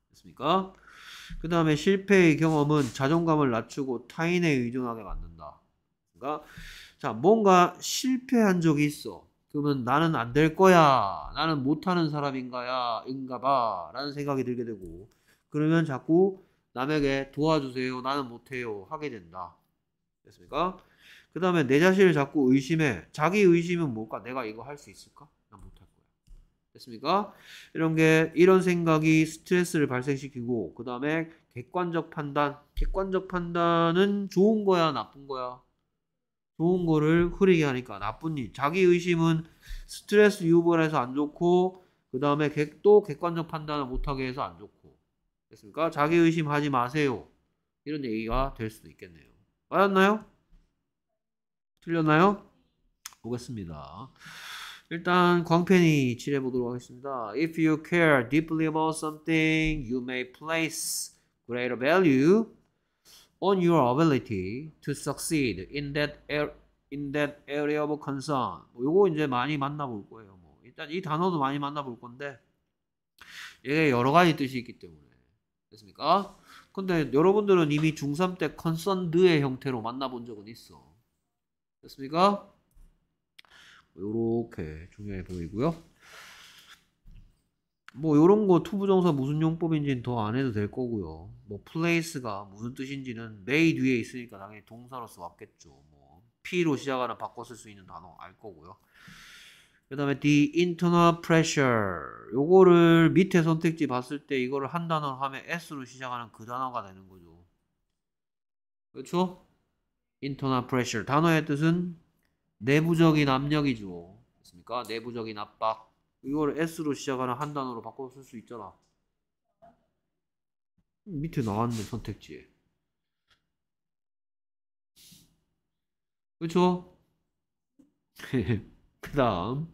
됐습니까? 그 다음에 실패의 경험은 자존감을 낮추고 타인에 의존하게 만든다. 그러니까 자 뭔가 실패한 적이 있어. 그러면 나는 안 될 거야. 나는 못하는 사람인가야. 인가 봐. 라는 생각이 들게 되고 그러면 자꾸 남에게 도와주세요. 나는 못해요. 하게 된다. 됐습니까? 그 다음에 내 자신을 자꾸 의심해. 자기 의심은 뭘까? 내가 이거 할 수 있을까? 난 못할 거야. 됐습니까? 이런 게, 이런 생각이 스트레스를 발생시키고, 그 다음에 객관적 판단. 객관적 판단은 좋은 거야, 나쁜 거야? 좋은 거를 흐리게 하니까 나쁜 일. 자기 의심은 스트레스 유발해서 안 좋고 그 다음에 또 객관적 판단을 못하게 해서 안 좋고 됐습니까? 자기 의심하지 마세요. 이런 얘기가 될 수도 있겠네요. 맞았나요? 틀렸나요? 보겠습니다. 일단 광팬이 칠해 보도록 하겠습니다. If you care deeply about something, you may place greater value on your ability to succeed in that a r in that area of concern. 뭐 요거 이제 많이 만나볼 거예요. 뭐 일단 이 단어도 많이 만나볼 건데 이게 여러 가지 뜻이 있기 때문에 됐습니까? 근데 여러분들은 이미 중3 때 concerned의 형태로 만나본 적은 있어. 됐습니까? 요렇게 중요해 보이고요. 뭐 요런 거 투부정사 무슨 용법인지는 더 안 해도 될 거고요. 뭐 place가 무슨 뜻인지는 made 뒤에 있으니까 당연히 동사로서 왔겠죠. 뭐 P로 시작하나 바꿔 쓸 수 있는 단어 알 거고요. 그 다음에 the internal pressure 요거를 밑에 선택지 봤을 때 이거를 한 단어로 하면 S로 시작하는 그 단어가 되는 거죠. 그렇죠? internal pressure 단어의 뜻은 내부적인 압력이죠. 됐습니까? 내부적인 압박 이걸 S로 시작하는 한 단어로 바꿔 쓸 수 있잖아. 밑에 나왔네 선택지에. 그쵸? 그 다음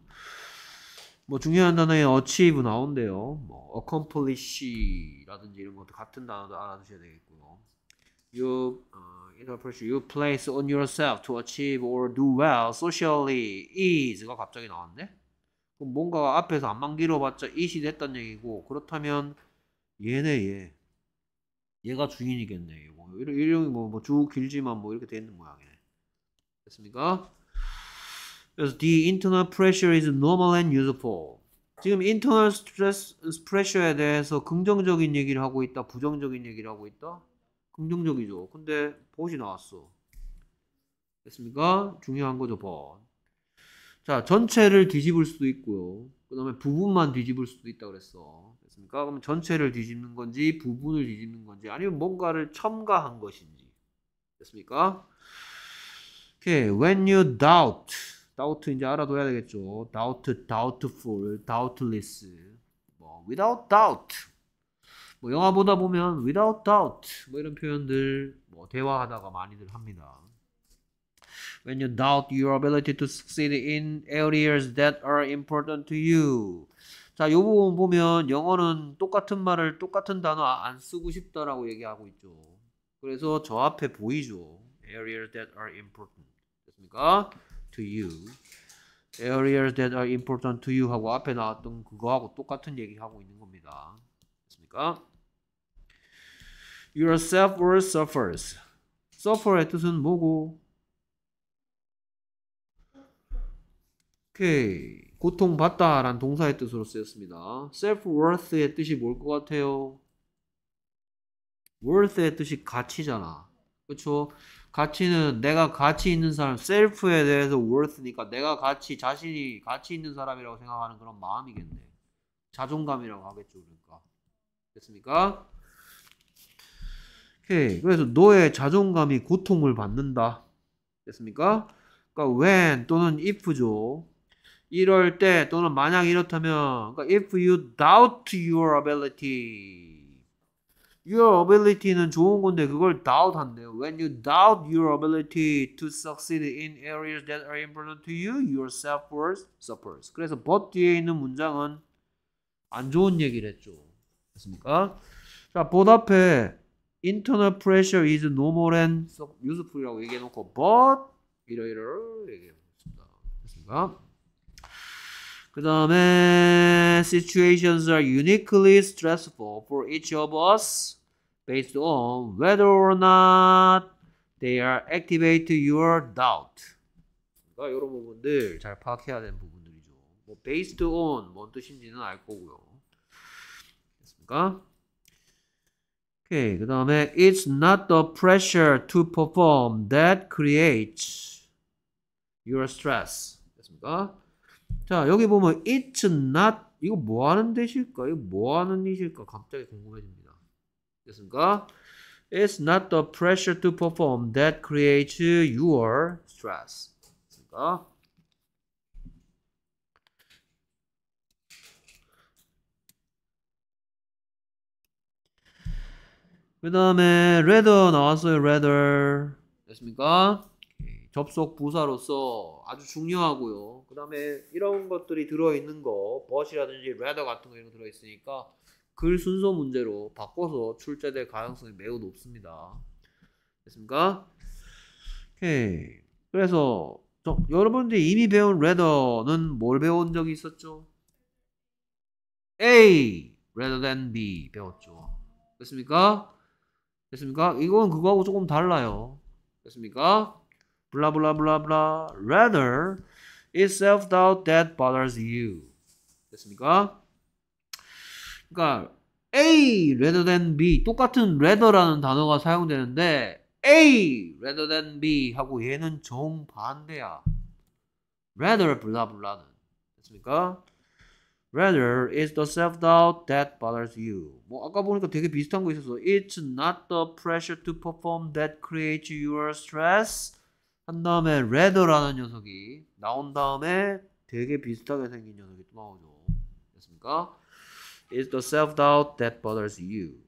뭐 중요한 단어에 achieve 나온대요. 뭐 accomplish라든지 이런 것도 같은 단어도 알아두셔야 되겠고요. You uh, interpret you place on yourself to achieve or do well socially is가 갑자기 나왔네. 뭔가 앞에서 안만 길어봤자 이시 됐단 얘기고 그렇다면 얘네 얘 얘가 주인이겠네 뭐 이런 이름이 뭐쭉 길지만 뭐 이렇게 돼 있는 모양이네 됐습니까? 그래서 the internal pressure is normal and useful 지금 internal stress pressure에 대해서 긍정적인 얘기를 하고 있다 부정적인 얘기를 하고 있다 긍정적이죠 근데 보시 나왔어 됐습니까? 중요한 거죠 번 자, 전체를 뒤집을 수도 있고요. 그 다음에 부분만 뒤집을 수도 있다 그랬어. 됐습니까? 그럼 전체를 뒤집는 건지, 부분을 뒤집는 건지, 아니면 뭔가를 첨가한 것인지. 됐습니까? 오케이. When you doubt. doubt 이제 알아둬야 되겠죠. doubt, doubtful, doubtless. 뭐, without doubt. 뭐, 영화 보다 보면 without doubt. 뭐 이런 표현들, 뭐, 대화하다가 많이들 합니다. when you doubt your ability to succeed in areas that are important to you. 자, 요 부분 보면 영어는 똑같은 말을 똑같은 단어 안 쓰고 싶다라고 얘기하고 있죠. 그래서 저 앞에 보이죠. areas that are important. 됐습니까? to you. areas that are important to you 하고 앞에 나왔던 그거하고 똑같은 얘기하고 있는 겁니다. 됐습니까? Your self-worth suffers. suffer의 뜻은 뭐고? 오케이. 고통받다란 동사의 뜻으로 쓰였습니다. self-worth의 뜻이 뭘 것 같아요? worth의 뜻이 가치잖아. 그렇죠? 가치는 내가 가치 있는 사람, self에 대해서 worth니까 내가 가치, 자신이 가치 있는 사람이라고 생각하는 그런 마음이겠네. 자존감이라고 하겠죠. 그러니까. 됐습니까? 오케이. 그래서 너의 자존감이 고통을 받는다. 됐습니까? 그러니까 when 또는 if죠. 이럴 때 또는 만약 이렇다면 그러니까 if you doubt your ability your ability는 좋은 건데 그걸 doubt 한대요. when you doubt your ability to succeed in areas that are important to you your self-worth suffers 그래서 but 뒤에 있는 문장은 안 좋은 얘기를 했죠. 됐습니까? 자, 봇 앞에 internal pressure is normal and useful이라고 얘기해 놓고 but 이러이러 얘기해 놓습니다. 됐습니까? 그 situations are uniquely stressful for each of us based on whether or not they are activate your doubt. 그러니까 이런 부분들 잘 파악해야 되는 부분들이죠. 뭐 based on 뭔 뜻인지는 알 거고요. 됐습니까? 오케이. it's not the pressure to perform that creates your stress. 됐습니까? 자, 여기 보면 it's not 이거 뭐 하는 뜻일까? 이거 뭐 하는 일일까? 갑자기 궁금해집니다. 됐습니까? It's not the pressure to perform that creates your stress. 됐습니까? 그 다음에 rather 나왔어요. rather 됐습니까? 접속 부사로서 아주 중요하고요. 그 다음에 이런 것들이 들어있는 거, 버시라든지 레더 같은 거 이런 거 들어있으니까 글 순서 문제로 바꿔서 출제될 가능성이 매우 높습니다. 됐습니까? 오케이. 그래서 저, 여러분들이 이미 배운 레더는 뭘 배운 적이 있었죠? A rather than B 배웠죠. 됐습니까? 됐습니까? 이건 그거하고 조금 달라요. 됐습니까? blah blah blah blah. Rather, it's self-doubt that bothers you. 됐습니까? 그러니까 A rather than B 똑같은 rather라는 단어가 사용되는데 A rather than B 하고 얘는 정반대야. rather blah blah는 됐습니까? Rather, it's the self-doubt that bothers you. 뭐 아까 보니까 되게 비슷한 거 있었어. It's not the pressure to perform that creates your stress. 한 다음에 레더라는 녀석이 나온 다음에 되게 비슷하게 생긴 녀석이 또 나오죠. 됐습니까? It's the self-doubt that bothers you.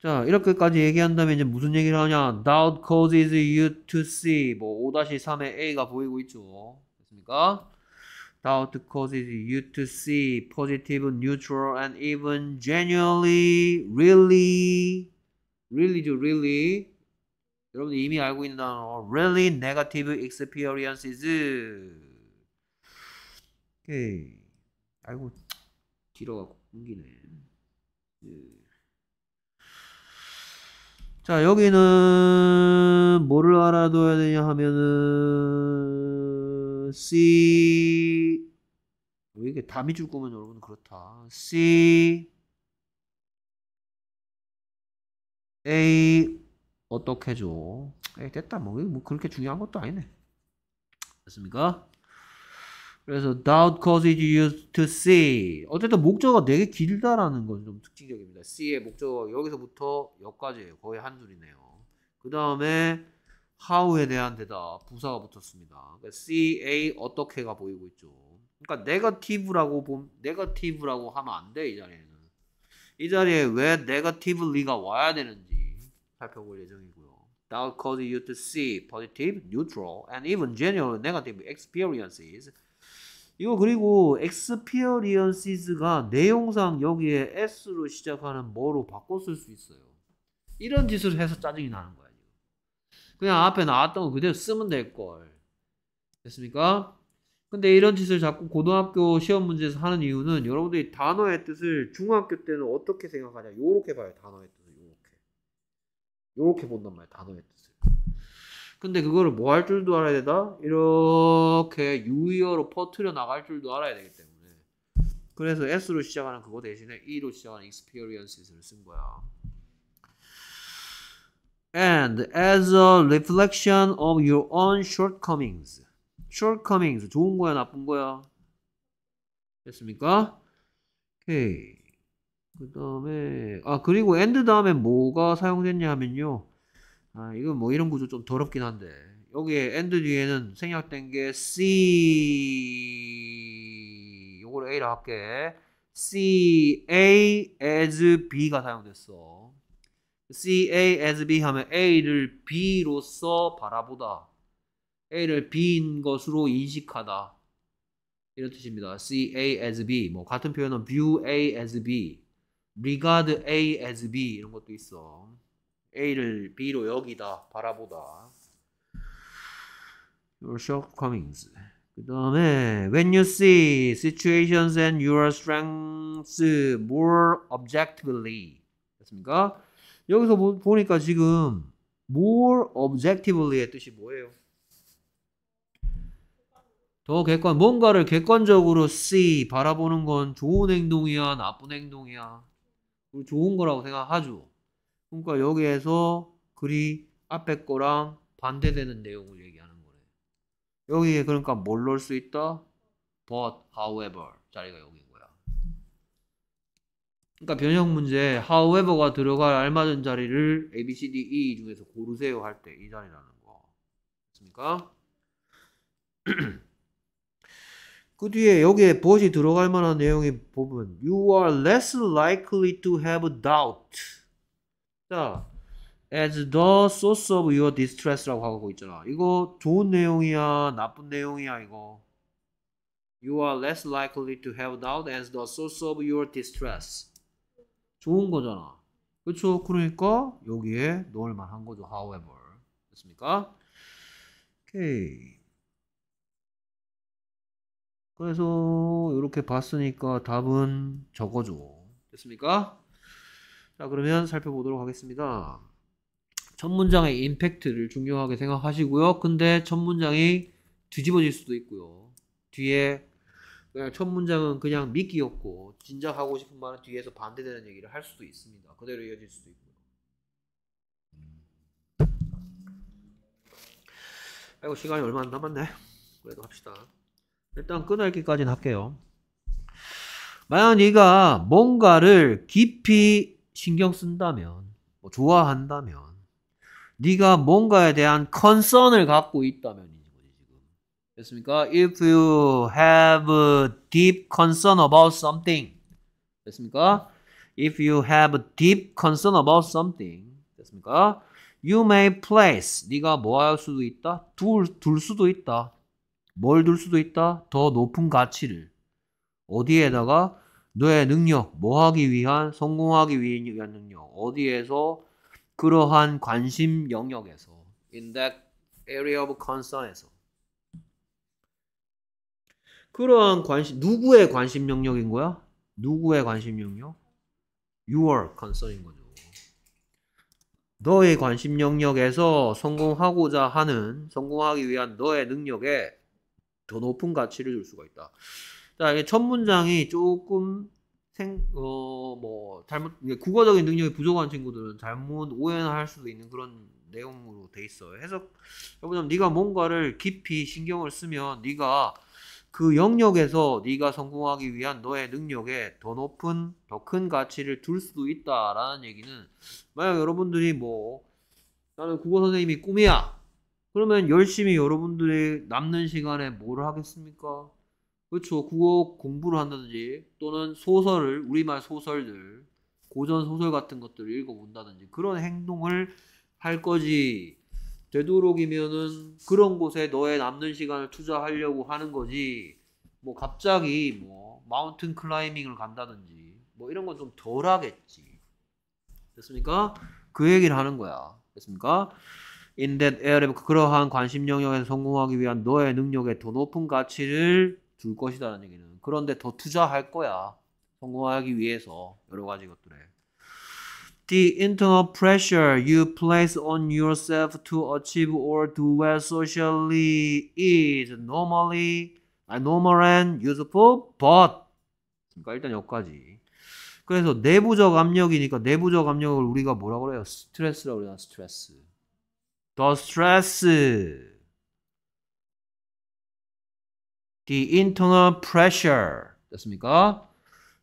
자 이렇게까지 얘기한 다음에 이제 무슨 얘기를 하냐 Doubt causes you to see 뭐 5-3의 A가 보이고 있죠 됐습니까? Doubt causes you to see positive, neutral, and even genuinely, really really도 really 여러분들 이미 알고 있는 단어 really negative experiences 오케이 아이고 길어갖고 끊기네 자 여기는 뭐를 알아둬야 되냐 하면은 C 이게 담이 줄 거면 여러분 그렇다 C A 어떻게 줘? 에이, 됐다. 뭐, 뭐 그렇게 중요한 것도 아니네. 됐습니까? 그래서 doubt cause s u s e to see. 어쨌든 목적어가 되게 길다라는 건 좀 특징적입니다. see의 목적어 여기서부터 여기까지예요. 거의 한 줄이네요. 그 다음에 how에 대한 대답 부사가 붙었습니다. 그러니까 see a 어떻게가 보이고 있죠. 그러니까 negative라고 봄 negative라고 하면 안 돼 이 자리에는. 이 자리에 왜 n e g a t i v e l 가 와야 되는지 살펴볼 예정이고요. t h a t cause you to see positive, neutral, and even general negative experiences. 이거 그리고 experiences가 내용상 여기에 s로 시작하는 뭐로 바꿔 쓸 수 있어요. 이런 짓을 해서 짜증이 나는 거야. 그냥 앞에 나왔던 거 그대로 쓰면 될걸. 됐습니까? 근데 이런 짓을 자꾸 고등학교 시험 문제에서 하는 이유는 여러분들이 단어의 뜻을 중학교 때는 어떻게 생각하냐. 요렇게 봐요, 단어의 뜻. 이렇게 본단 말이야 단어의 뜻을. 근데 그거를 뭐 할 줄도 알아야 되다. 이렇게 유의어로 퍼트려 나갈 줄도 알아야 되기 때문에. 그래서 S로 시작하는 그거 대신에 E로 시작하는 experiences를 쓴 거야. And as a reflection of your own shortcomings. shortcomings 좋은 거야 나쁜 거야? 됐습니까? 오케이. 그 다음에 아 그리고 and 다음에 뭐가 사용됐냐 하면요 아 이건 뭐 이런 구조 좀 더럽긴 한데 여기에 and 뒤에는 생략된 게 C 요걸 A라 할게 C A as B가 사용됐어 C A as B 하면 A를 B로서 바라보다 A를 B인 것으로 인식하다 이런 뜻입니다. C A as B 뭐 같은 표현은 view A as B regard A as B 이런 것도 있어. A를 B로 여기다 바라보다. Your shortcomings. 그 다음에 when you see situations and your strengths more objectively 됐습니까? 여기서 보, 니까 지금 more objectively의 뜻이 뭐예요? 더 객관 뭔가를 객관적으로 see 바라보는 건 좋은 행동이야 나쁜 행동이야 좋은 거라고 생각하죠. 그러니까 여기에서 글이 앞에 거랑 반대되는 내용을 얘기하는 거예요. 여기에 그러니까 뭘 넣을 수 있다? But, however 자리가 여기인 거야. 그러니까 변형 문제 however가 들어갈 알맞은 자리를 A, B, C, D, E 중에서 고르세요 할 때 이 자리라는 거. 맞습니까? 그 뒤에 여기에 보이 들어갈 만한 내용이 보면 You are less likely to have doubt. 자, as the source of your distress라고 하고 있잖아. 이거 좋은 내용이야, 나쁜 내용이야 이거. You are less likely to have doubt as the source of your distress. 좋은 거잖아. 그렇죠? 그러니까 여기에 넣을 만한 거죠. However. 됐습니까? 오케이. 그래서 이렇게 봤으니까 답은 적어줘 됐습니까? 자 그러면 살펴보도록 하겠습니다. 첫 문장의 임팩트를 중요하게 생각하시고요. 근데 첫 문장이 뒤집어질 수도 있고요. 뒤에 그냥 첫 문장은 그냥 미끼였고 진작 하고 싶은 말은 뒤에서 반대되는 얘기를 할 수도 있습니다. 그대로 이어질 수도 있고요. 아이고 시간이 얼마 안 남았네. 그래도 합시다. 일단 끄달기까지는 할게요. 만약 네가 뭔가를 깊이 신경 쓴다면, 뭐 좋아한다면, 네가 뭔가에 대한 컨선을 갖고 있다면 됐습니까? If you have a deep concern about something 됐습니까? If you have a deep concern about something 됐습니까? You may place 네가 뭐 할 수도 있다? 둘, 둘 수도 있다 뭘둘 수도 있다? 더 높은 가치를. 어디에다가 너의 능력, 뭐 하기 위한, 성공하기 위한 능력. 어디에서 그러한 관심 영역에서. In that area of concern에서. 그러한 관심, 누구의 관심 영역인 거야? 누구의 관심 영역? Your concern인 거죠. 너의 관심 영역에서 성공하고자 하는, 성공하기 위한 너의 능력에 더 높은 가치를 줄 수가 있다. 자, 이게 첫 문장이 조금 생, 어, 뭐, 잘못, 국어적인 능력이 부족한 친구들은 잘못 오해할 수도 있는 그런 내용으로 돼 있어. 해석, 여보자 네가 뭔가를 깊이 신경을 쓰면 네가 그 영역에서 네가 성공하기 위한 너의 능력에 더 높은 더 큰 가치를 둘 수도 있다라는 얘기는 만약 여러분들이 뭐 나는 국어 선생님이 꿈이야 그러면 열심히 여러분들이 남는 시간에 뭘 하겠습니까? 그렇죠. 국어 공부를 한다든지 또는 소설을 우리말 소설들 고전 소설 같은 것들을 읽어본다든지 그런 행동을 할 거지. 되도록이면은 그런 곳에 너의 남는 시간을 투자하려고 하는 거지. 뭐 갑자기 뭐 마운틴 클라이밍을 간다든지 뭐 이런 건 좀 덜하겠지. 됐습니까? 그 얘기를 하는 거야. 됐습니까? 인덴 에어랩 그러한 관심 영역에서 성공하기 위한 너의 능력에 더 높은 가치를 둘 것이다라는 얘기는 그런데 더 투자할 거야 성공하기 위해서 여러 가지 것들에 The internal pressure you place on yourself to achieve or do well socially is normally uh, normal and useful but 그러니까 일단 여기까지 그래서 내부적 압력이니까 내부적 압력을 우리가 뭐라 그래요? 스트레스라고 그요 스트레스 the stress, the internal pressure 됐습니까?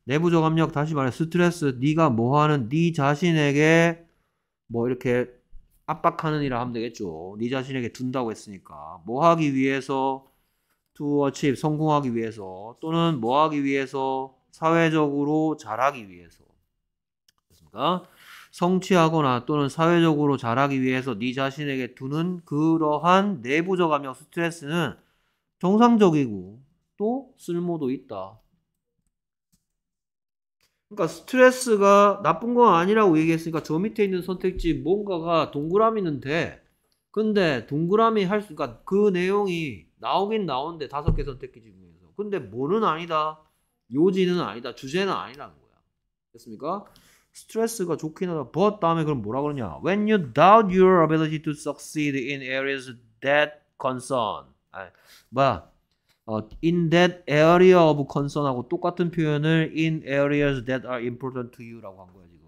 내부적 압력 다시 말해 스트레스 네가 뭐하는 네 자신에게 뭐 이렇게 압박하는 일을 하면 되겠죠. 네 자신에게 둔다고 했으니까 뭐 하기 위해서 to achieve 성공하기 위해서 또는 뭐 하기 위해서 사회적으로 잘하기 위해서 그습니까 성취하거나 또는 사회적으로 자라기 위해서 네 자신에게 두는 그러한 내부적 압력 스트레스는 정상적이고 또 쓸모도 있다. 그러니까 스트레스가 나쁜 건 아니라고 얘기했으니까 저 밑에 있는 선택지 뭔가가 동그라미는 데 근데 동그라미 할 수, 그러니까 그 내용이 나오긴 나오는데 다섯 개 선택지 중에서. 근데 뭐는 아니다. 요지는 아니다. 주제는 아니라는 거야. 됐습니까? 스트레스가 좋긴 하다. but 다음에 그럼 뭐라 그러냐? When you doubt your ability to succeed in areas that concern. 아, 뭐야? 어, in that area of concern하고 똑같은 표현을 in areas that are important to you라고 한 거야 지금.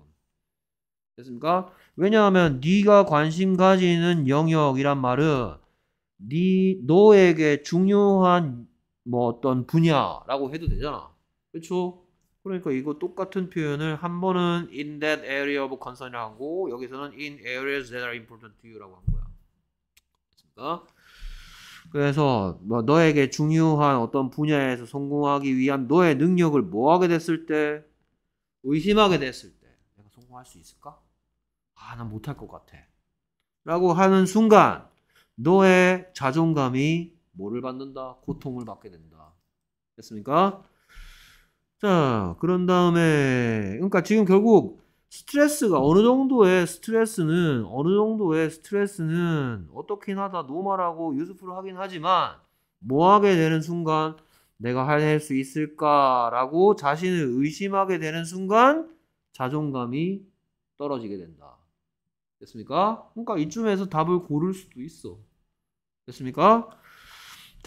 됐습니까? 왜냐하면 네가 관심 가지는 영역이란 말은 네 너에게 중요한 뭐 어떤 분야라고 해도 되잖아. 그렇죠? 그러니까 이거 똑같은 표현을 한 번은 in that area of concern이라고 하고 여기서는 in areas that are important to you라고 한 거야. 그러니까 그래서 뭐 너에게 중요한 어떤 분야에서 성공하기 위한 너의 능력을 뭐하게 됐을 때 의심하게 됐을 때 내가 성공할 수 있을까? 아, 난 못할 것 같아. 라고 하는 순간 너의 자존감이 뭐를 받는다? 고통을 받게 된다. 됐습니까? 자, 그런 다음에, 그러니까 지금 결국 스트레스가 어느 정도의 스트레스는, 어느 정도의 스트레스는 어떻긴 하다 노멀하고 유스프로 하긴 하지만, 뭐 하게 되는 순간, 내가 할 수 있을까라고 자신을 의심하게 되는 순간, 자존감이 떨어지게 된다. 됐습니까? 그러니까 이쯤에서 답을 고를 수도 있어. 됐습니까?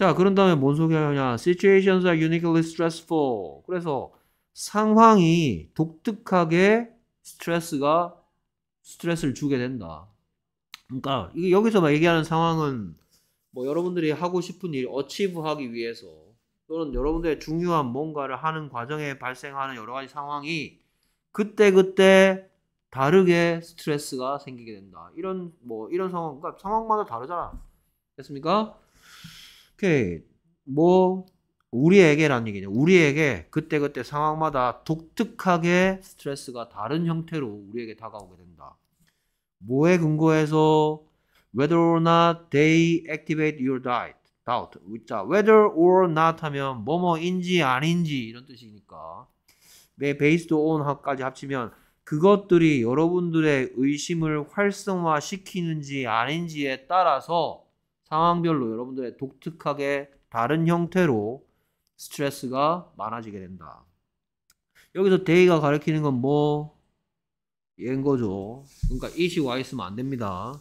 자, 그런 다음에 뭔 소개하냐? Situations are uniquely stressful. 그래서 상황이 독특하게 스트레스가 스트레스를 주게 된다. 그러니까 여기서 막 얘기하는 상황은 뭐 여러분들이 하고 싶은 일 어치브하기 위해서 또는 여러분들의 중요한 뭔가를 하는 과정에 발생하는 여러 가지 상황이 그때 그때 다르게 스트레스가 생기게 된다. 이런 뭐 이런 상황, 그러니까 상황마다 다르잖아. 됐습니까? 오케이. 뭐 우리에게란 얘기냐. 우리에게 그때그때 상황마다 독특하게 스트레스가 다른 형태로 우리에게 다가오게 된다. 뭐에 근거해서 whether or not they activate your diet, doubt. 자, whether or not 하면 뭐뭐인지 아닌지 이런 뜻이니까 매 based on까지 합치면 그것들이 여러분들의 의심을 활성화시키는지 아닌지에 따라서 상황별로 여러분들의 독특하게 다른 형태로 스트레스가 많아지게 된다. 여기서 데이가 가리키는 건 뭐? 얘인 거죠. 그러니까 이시 와 있으면 안 됩니다.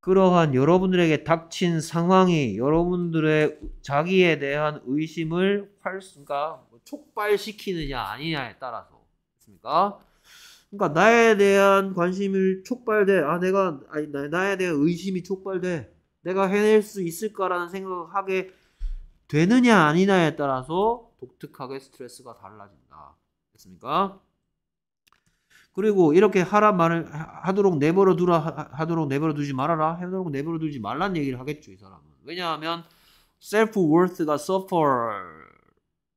그러한 여러분들에게 닥친 상황이 여러분들의 자기에 대한 의심을 활, 그러니까 뭐 촉발시키느냐 아니냐에 따라서 그렇습니까? 그러니까 나에 대한 관심을 촉발돼. 아 내가 아니 나, 에 대한 의심이 촉발돼. 내가 해낼 수 있을까라는 생각을 하게 되느냐 아니냐에 따라서 독특하게 스트레스가 달라진다. 됐습니까? 그리고 이렇게 하라 말을 하도록 내버려 두라 하도록 내버려 두지 말아라 해도록 내버려 두지 말란 얘기를 하겠죠 이 사람은 왜냐하면 셀프 월스가 서퍼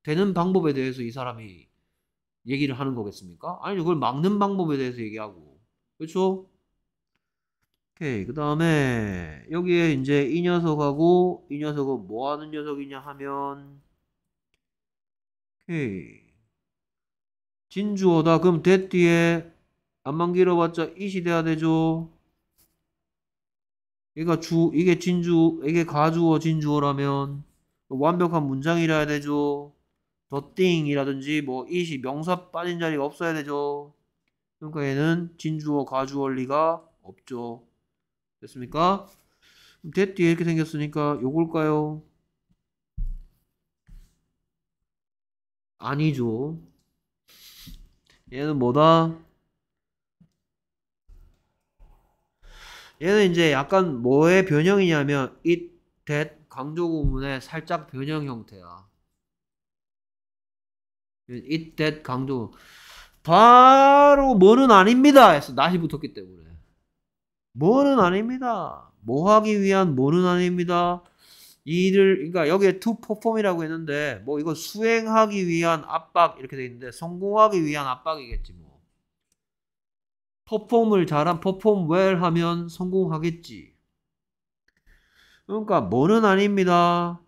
되는 방법에 대해서 이 사람이 얘기를 하는 거겠습니까? 아니, 그걸 막는 방법에 대해서 얘기하고. 그렇죠? 오케이. 그 다음에 여기에 이제 이 녀석하고 이 녀석은 뭐 하는 녀석이냐 하면 오케이. 진주어다. 그럼 대띠에 안만 길어봤자 이시 돼야 되죠. 얘가 주, 이게 진주, 이게 가주어, 진주어라면 완벽한 문장이라 야 되죠. the thing이라든지 뭐 it이 명사 빠진 자리가 없어야 되죠. 그러니까 얘는 진주어 가주 원리가 없죠. 됐습니까? t h 이렇게 생겼으니까 요걸까요? 아니죠. 얘는 뭐다? 얘는 이제 약간 뭐의 변형이냐면 it, that 강조구문의 살짝 변형 형태야. it that 강조 바로 뭐는 아닙니다 해서 다시 붙었기 때문에 뭐는 아닙니다 뭐 하기 위한 뭐는 아닙니다 이를 그러니까 여기에 to perform이라고 했는데 뭐 이거 수행하기 위한 압박 이렇게 돼 있는데 성공하기 위한 압박이겠지 뭐 퍼폼을 잘한 퍼폼 웰 well 하면 성공하겠지 그러니까 뭐는 아닙니다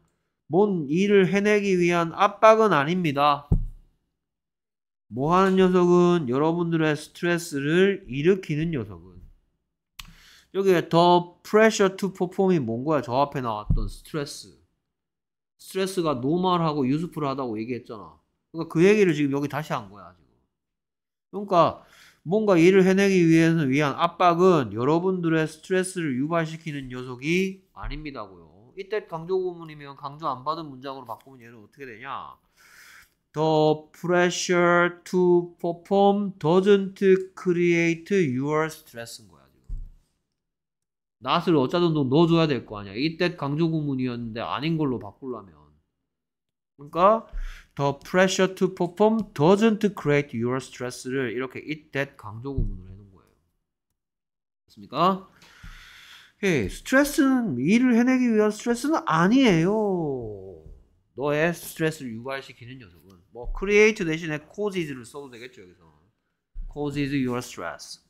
뭔 일을 해내기 위한 압박은 아닙니다 뭐 하는 녀석은 여러분들의 스트레스를 일으키는 녀석은 여기에 더 프레셔 투 s 폼이뭔 거야? 저 앞에 나왔던 스트레스 스트레스가 노멀하고 유스풀 하다고 얘기했잖아 그러니까 그 얘기를 지금 여기 다시 한 거야 지금 그러니까 뭔가 일을 해내기 위해서 위한 압박은 여러분들의 스트레스를 유발시키는 녀석이 아닙니다고요 이때 강조 구문이면 강조 안 받은 문장으로 바꾸면 얘는 어떻게 되냐 The pressure to perform doesn't create your stress인 거야. 지금. not을 어쩌든 넣어줘야 될 거 아니야. 이때 강조 구문이었는데 아닌 걸로 바꾸려면. 그러니까 the pressure to perform doesn't create your stress를 이렇게 it that 강조 구문을 해놓은 거예요. 맞습니까? 예, 스트레스는 일을 해내기 위한 스트레스는 아니에요. 너의 스트레스를 유발시키는 녀석은 뭐 create 대신에 causes를 써도 되겠죠 여기서 causes your stress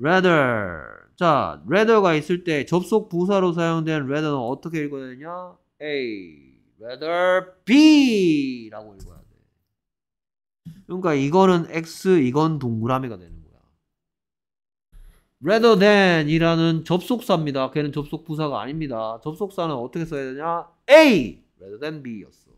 rather 자 rather가 있을 때 접속 부사로 사용된 rather는 어떻게 읽어야 되냐 A rather B 라고 읽어야 돼 그러니까 이거는 X 이건 동그라미가 되는 거야 rather than 이라는 접속사입니다 걔는 접속 부사가 아닙니다 접속사는 어떻게 써야 되냐 A rather than be였어.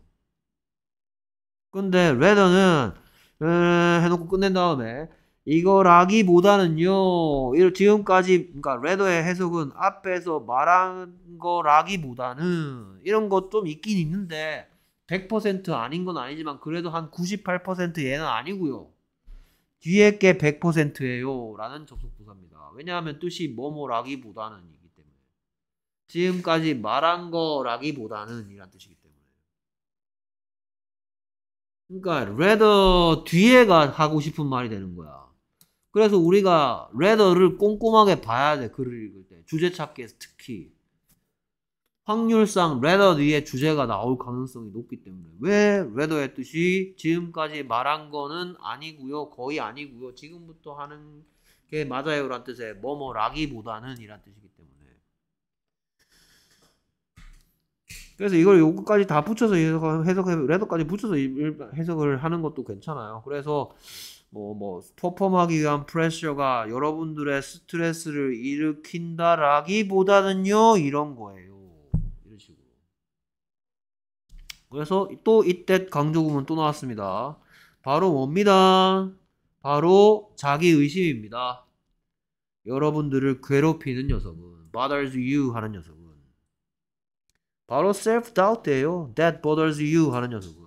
근데 rather는 음, 해놓고 끝낸 다음에 이거라기보다는요. 이를 지금까지 그러니까 rather의 해석은 앞에서 말한 거라기보다는 이런 것 좀 있긴 있는데 100% 아닌 건 아니지만 그래도 한 98% 얘는 아니고요. 뒤에 게 100%예요. 라는 접속부사입니다. 왜냐하면 뜻이 뭐뭐라기보다는 지금까지 말한 거라기보다는 이란 뜻이기 때문에. 그러니까 rather 뒤에가 하고 싶은 말이 되는 거야. 그래서 우리가 r a 를 꼼꼼하게 봐야 돼. 글을 읽을 때. 주제 찾기에서 특히. 확률상 r a 뒤에 주제가 나올 가능성이 높기 때문에 왜 r a 의 뜻이 지금까지 말한 거는 아니고요 거의 아니고요 지금부터 하는 게 맞아요란 뜻의 뭐뭐라기보다는 이란 뜻이기 때문에 그래서 이걸 요거까지 다 붙여서 해석해 레더까지 붙여서 해석을 하는 것도 괜찮아요. 그래서 뭐, 뭐, 퍼폼하기 위한 프레셔가 여러분들의 스트레스를 일으킨다라기보다는요, 이런 거예요. 이런 식으로. 그래서 또 이때 강조구문 또 나왔습니다. 바로 뭡니다. 바로 자기의심입니다. 여러분들을 괴롭히는 녀석은 bothers you 하는 녀석. 바로 self doubt예요. That bothers you 하는 녀석은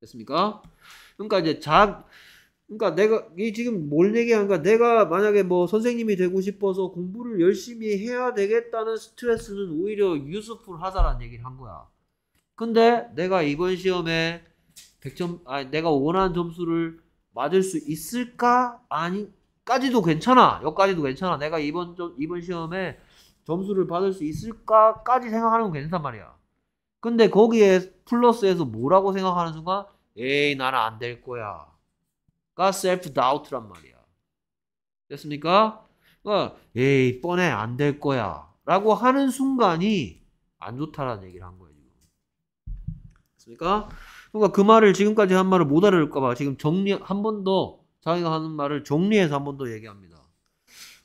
됐습니까? 그러니까 이제 자 그러니까 내가 이 지금 뭘 얘기하는가 내가 만약에 뭐 선생님이 되고 싶어서 공부를 열심히 해야 되겠다는 스트레스는 오히려 유스풀하다라는 얘기를 한 거야. 근데 내가 이번 시험에 100점 아 내가 원하는 점수를 맞을 수 있을까 아니 까지도 괜찮아. 여기까지도 괜찮아. 내가 이번 이번 시험에 점수를 받을 수 있을까까지 생각하는 건 괜찮단 말이야. 근데 거기에 플러스에서 뭐라고 생각하는 순간 에이 나는 안 될 거야. 가 self d o u 란 말이야. 됐습니까? 그러니까 에이 뻔해 안 될 거야. 라고 하는 순간이 안 좋다라는 얘기를 한 거예요. 지금. 됐습니까? 그러니까 그 말을 지금까지 한 말을 못 알아들을까 봐 지금 정리 한 번 더 자기가 하는 말을 정리해서 한 번 더 얘기합니다.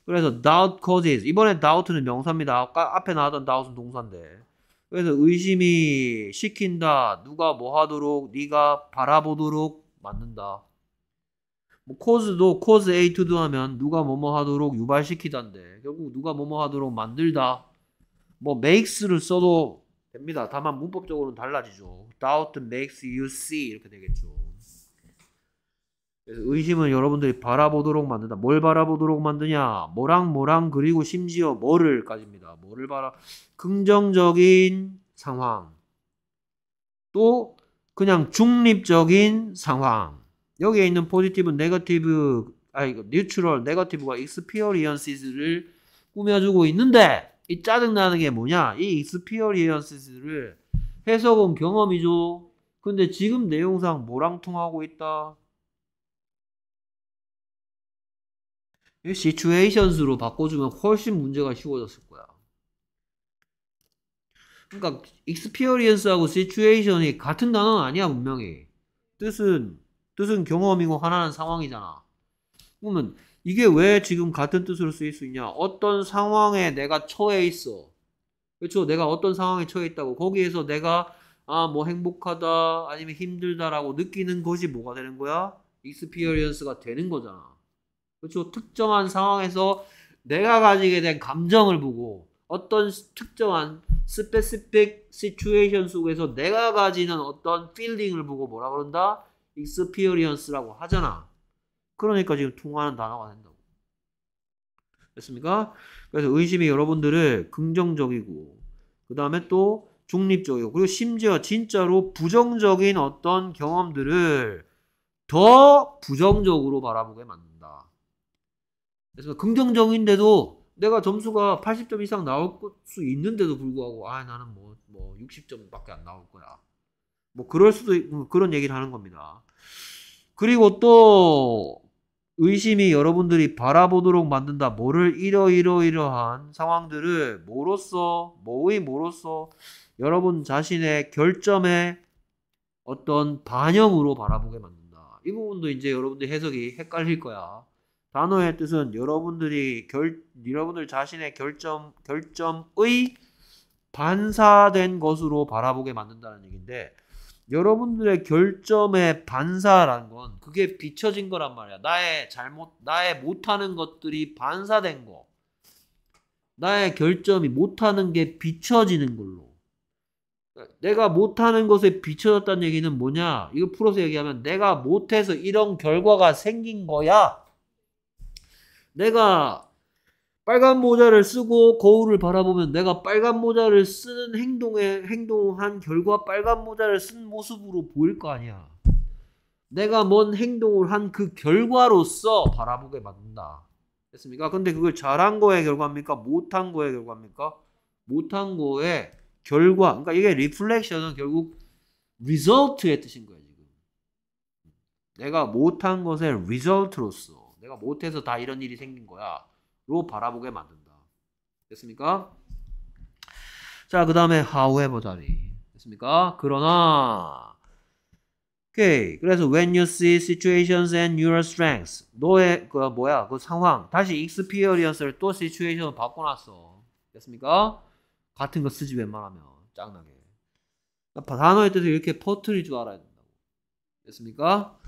그래서 doubt causes 이번에 doubt는 명사입니다. 아까 앞에 나왔던 doubt은 동사인데 그래서 의심이 시킨다 누가 뭐 하도록 네가 바라보도록 만든다. 뭐 cause도 cause A to do 하면 누가 뭐뭐 하도록 유발시키던데 결국 누가 뭐뭐 하도록 만들다 뭐 makes를 써도 됩니다. 다만 문법적으로는 달라지죠. doubt makes you see 이렇게 되겠죠. 의심은 여러분들이 바라보도록 만든다. 뭘 바라보도록 만드냐? 뭐랑 뭐랑 그리고 심지어 뭐를까지입니다. 뭐를 바라? 긍정적인 상황. 또 그냥 중립적인 상황. 여기에 있는 포지티브, 네거티브, 아니 뉴트럴, 네거티브가 익스피어리언시스를 꾸며주고 있는데 이 짜증나는 게 뭐냐? 이 익스피어리언시스를 해석은 경험이죠. 근데 지금 내용상 뭐랑 통하고 있다? 시츄에이션스로 바꿔주면 훨씬 문제가 쉬워졌을 거야. 그러니까 익스피어리언스하고 시츄에이션이 같은 단어는 아니야 분명히. 뜻은 뜻은 경험이고 하나는 상황이잖아. 그러면 이게 왜 지금 같은 뜻으로 쓰일 수 있냐? 어떤 상황에 내가 처해 있어. 그렇죠? 내가 어떤 상황에 처해 있다고 거기에서 내가 아뭐 행복하다 아니면 힘들다라고 느끼는 것이 뭐가 되는 거야? 익스피어리언스가 되는 거잖아. 그렇죠. 특정한 상황에서 내가 가지게 된 감정을 보고 어떤 특정한 스페시픽 시츄에이션 속에서 내가 가지는 어떤 필링을 보고 뭐라 그런다? 익스피어리언스라고 하잖아. 그러니까 지금 통하는 단어가 된다고. 됐습니까? 그래서 의심이 여러분들을 긍정적이고 그 다음에 또 중립적이고 그리고 심지어 진짜로 부정적인 어떤 경험들을 더 부정적으로 바라보게 만듭니다. 그래서 긍정적인데도 내가 점수가 80점 이상 나올 수 있는데도 불구하고 아 나는 뭐 뭐 60점밖에 뭐 안 나올 거야. 뭐 그럴 수도 있고 뭐 그런 얘기를 하는 겁니다. 그리고 또 의심이 여러분들이 바라보도록 만든다. 뭐를 이러이러이러한 상황들을 뭐로써 뭐의 뭐로써 여러분 자신의 결점에 어떤 반영으로 바라보게 만든다. 이 부분도 이제 여러분들 해석이 헷갈릴 거야. 단어의 뜻은 여러분들이 결 여러분들 자신의 결점 결점의 반사된 것으로 바라보게 만든다는 얘기인데 여러분들의 결점의 반사란건 그게 비춰진 거란 말이야. 나의 잘못, 나의 못하는 것들이 반사된 거. 나의 결점이 못하는 게 비춰지는 걸로. 내가 못하는 것에 비춰졌다는 얘기는 뭐냐? 이거 풀어서 얘기하면 내가 못해서 이런 결과가 생긴 거야. 내가 빨간 모자를 쓰고 거울을 바라보면 내가 빨간 모자를 쓰는 행동에 행동한 결과 빨간 모자를 쓴 모습으로 보일 거 아니야. 내가 뭔 행동을 한 그 결과로서 바라보게 만든다. 됐습니까? 근데 그걸 잘한 거의 결과입니까? 못한 거의 결과입니까? 못한 거의 결과. 그러니까 이게 리플렉션은 결국 r e s 의 뜻인 거야, 지금. 내가 못한 것의 r e s 로서 내가 못해서 다 이런 일이 생긴 거야. 로 바라보게 만든다. 됐습니까? 자, 그 다음에 however 자리. 됐습니까? 그러나. 오케이. 그래서 when you see situations and your strengths. 너의, 그, 뭐야, 그 상황. 다시 experience를 또 s i t u a t i o n 으 바꿔놨어. 됐습니까? 같은 거 쓰지 웬만하면. 짱나게. 단어에 대해서 이렇게 퍼트릴 줄 알아야 된다고. 됐습니까?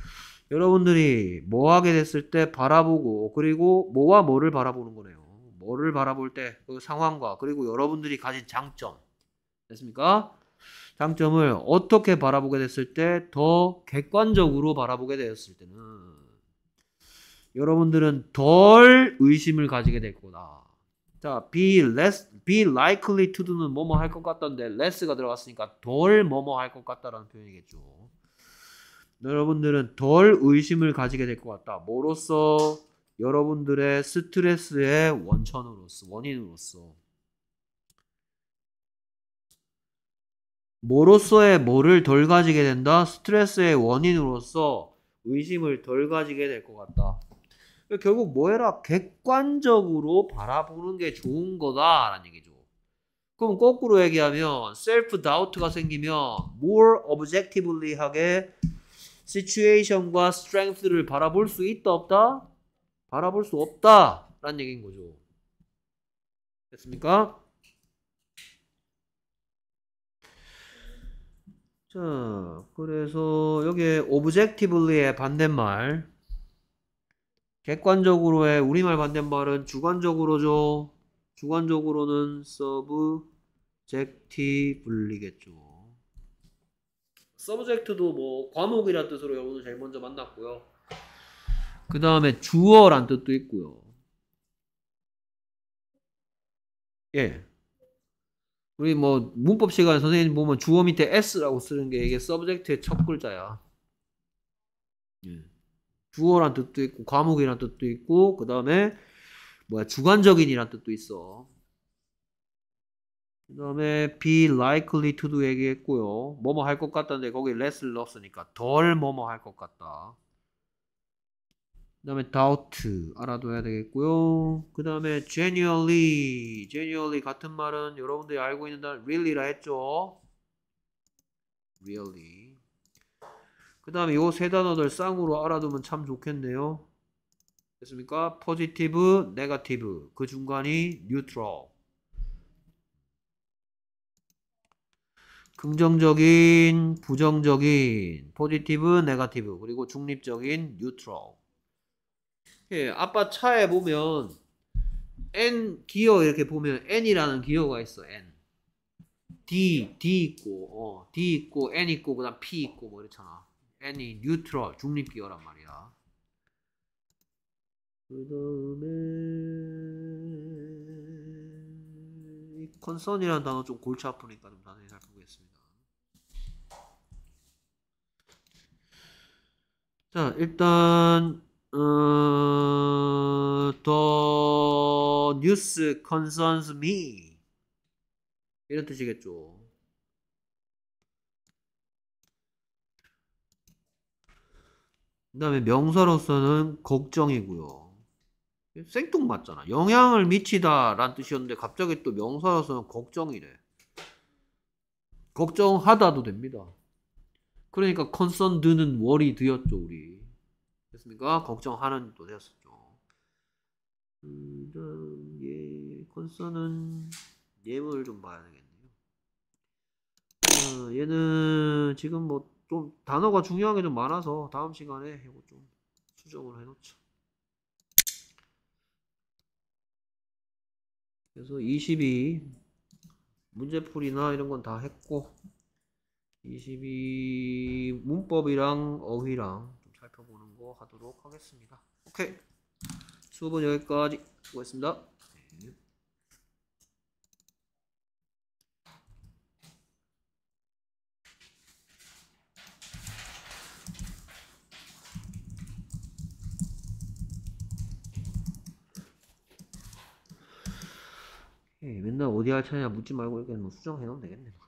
여러분들이 뭐 하게 됐을 때 바라보고 그리고 뭐와 뭐를 바라보는 거네요. 뭐를 바라볼 때 그 상황과 그리고 여러분들이 가진 장점 됐습니까? 장점을 어떻게 바라보게 됐을 때 더 객관적으로 바라보게 되었을 때는 여러분들은 덜 의심을 가지게 될 거다. 자, be less, be likely to do는 뭐뭐 할 것 같던데 less가 들어갔으니까 덜 뭐뭐 할 것 같다라는 표현이겠죠. 여러분들은 덜 의심을 가지게 될 것 같다. 뭐로써 여러분들의 스트레스의 원천으로서 원인으로서 뭐로써의 뭐를 덜 가지게 된다. 스트레스의 원인으로서 의심을 덜 가지게 될 것 같다. 결국 뭐해라 객관적으로 바라보는 게 좋은 거다라는 얘기죠. 그럼 거꾸로 얘기하면 셀프 다우트가 생기면 more objectively 하게 situation과 strength를 바라볼 수 있다 없다? 바라볼 수 없다 라는 얘기인 거죠. 됐습니까? 자, 그래서 여기에 objectively의 반대말 객관적으로의 우리말 반대말은 주관적으로죠. 주관적으로는 subjectively겠죠. 서브젝트도 뭐 과목이란 뜻으로 여러분을 제일 먼저 만났고요. 그 다음에 주어란 뜻도 있고요. 예. 우리 뭐 문법 시간 에 선생님 보면 주어 밑에 s라고 쓰는 게 이게 서브젝트의 첫 글자야. 예. 주어란 뜻도 있고 과목이란 뜻도 있고 그 다음에 뭐야 주관적인이란 뜻도 있어. 그 다음에 be likely to do 얘기했고요. 뭐뭐 할 것 같다는데 거기 less를 넣었으니까 덜 뭐뭐 할 것 같다. 그 다음에 doubt 알아둬야 되겠고요. 그 다음에 genuinely genuinely 같은 말은 여러분들이 알고 있는 단 really라 했죠. really 그 다음에 이세 단어들 쌍으로 알아두면 참 좋겠네요. 됐습니까? positive, negative 그 중간이 neutral 긍정적인, 부정적인, 포지티브, 네가티브, 그리고 중립적인, 뉴트럴. 예, 아빠 차에 보면 N 기어 이렇게 보면 N이라는 기어가 있어. N. D, D 있고, 어, D 있고, N 있고, 그다음 P 있고 뭐 이렇잖아. N이 뉴트럴, 중립 기어란 말이야. 그다음에 이 컨선이라는 단어 좀 골치 아프니까 좀 다네. 자, 일단 어, the news 이런 뜻이겠죠. 그 다음에 명사로서는 걱정이고요. 생뚱맞잖아. 영향을 미치다 란 뜻이었는데 갑자기 또 명사로서는 걱정이래. 걱정하다도 됩니다. 그러니까 컨선 드는 월이 되었죠 우리 됐습니까? 걱정하는 또 되었었죠 음, 다음, 예, 컨선은 예문을 좀 봐야 되겠네요 어, 얘는 지금 뭐 좀 단어가 중요한 게 좀 많아서 다음 시간에 이거 좀 수정을 해놓죠 그래서 22 문제풀이나 이런 건 다 했고 22 문법이랑 어휘랑 좀 살펴보는 거 하도록 하겠습니다. 오케이. 수업은 여기까지 보겠습니다. 네. 예, 맨날 어디 할 차냐 묻지 말고 이렇게 뭐 수정해놓으면 되겠네.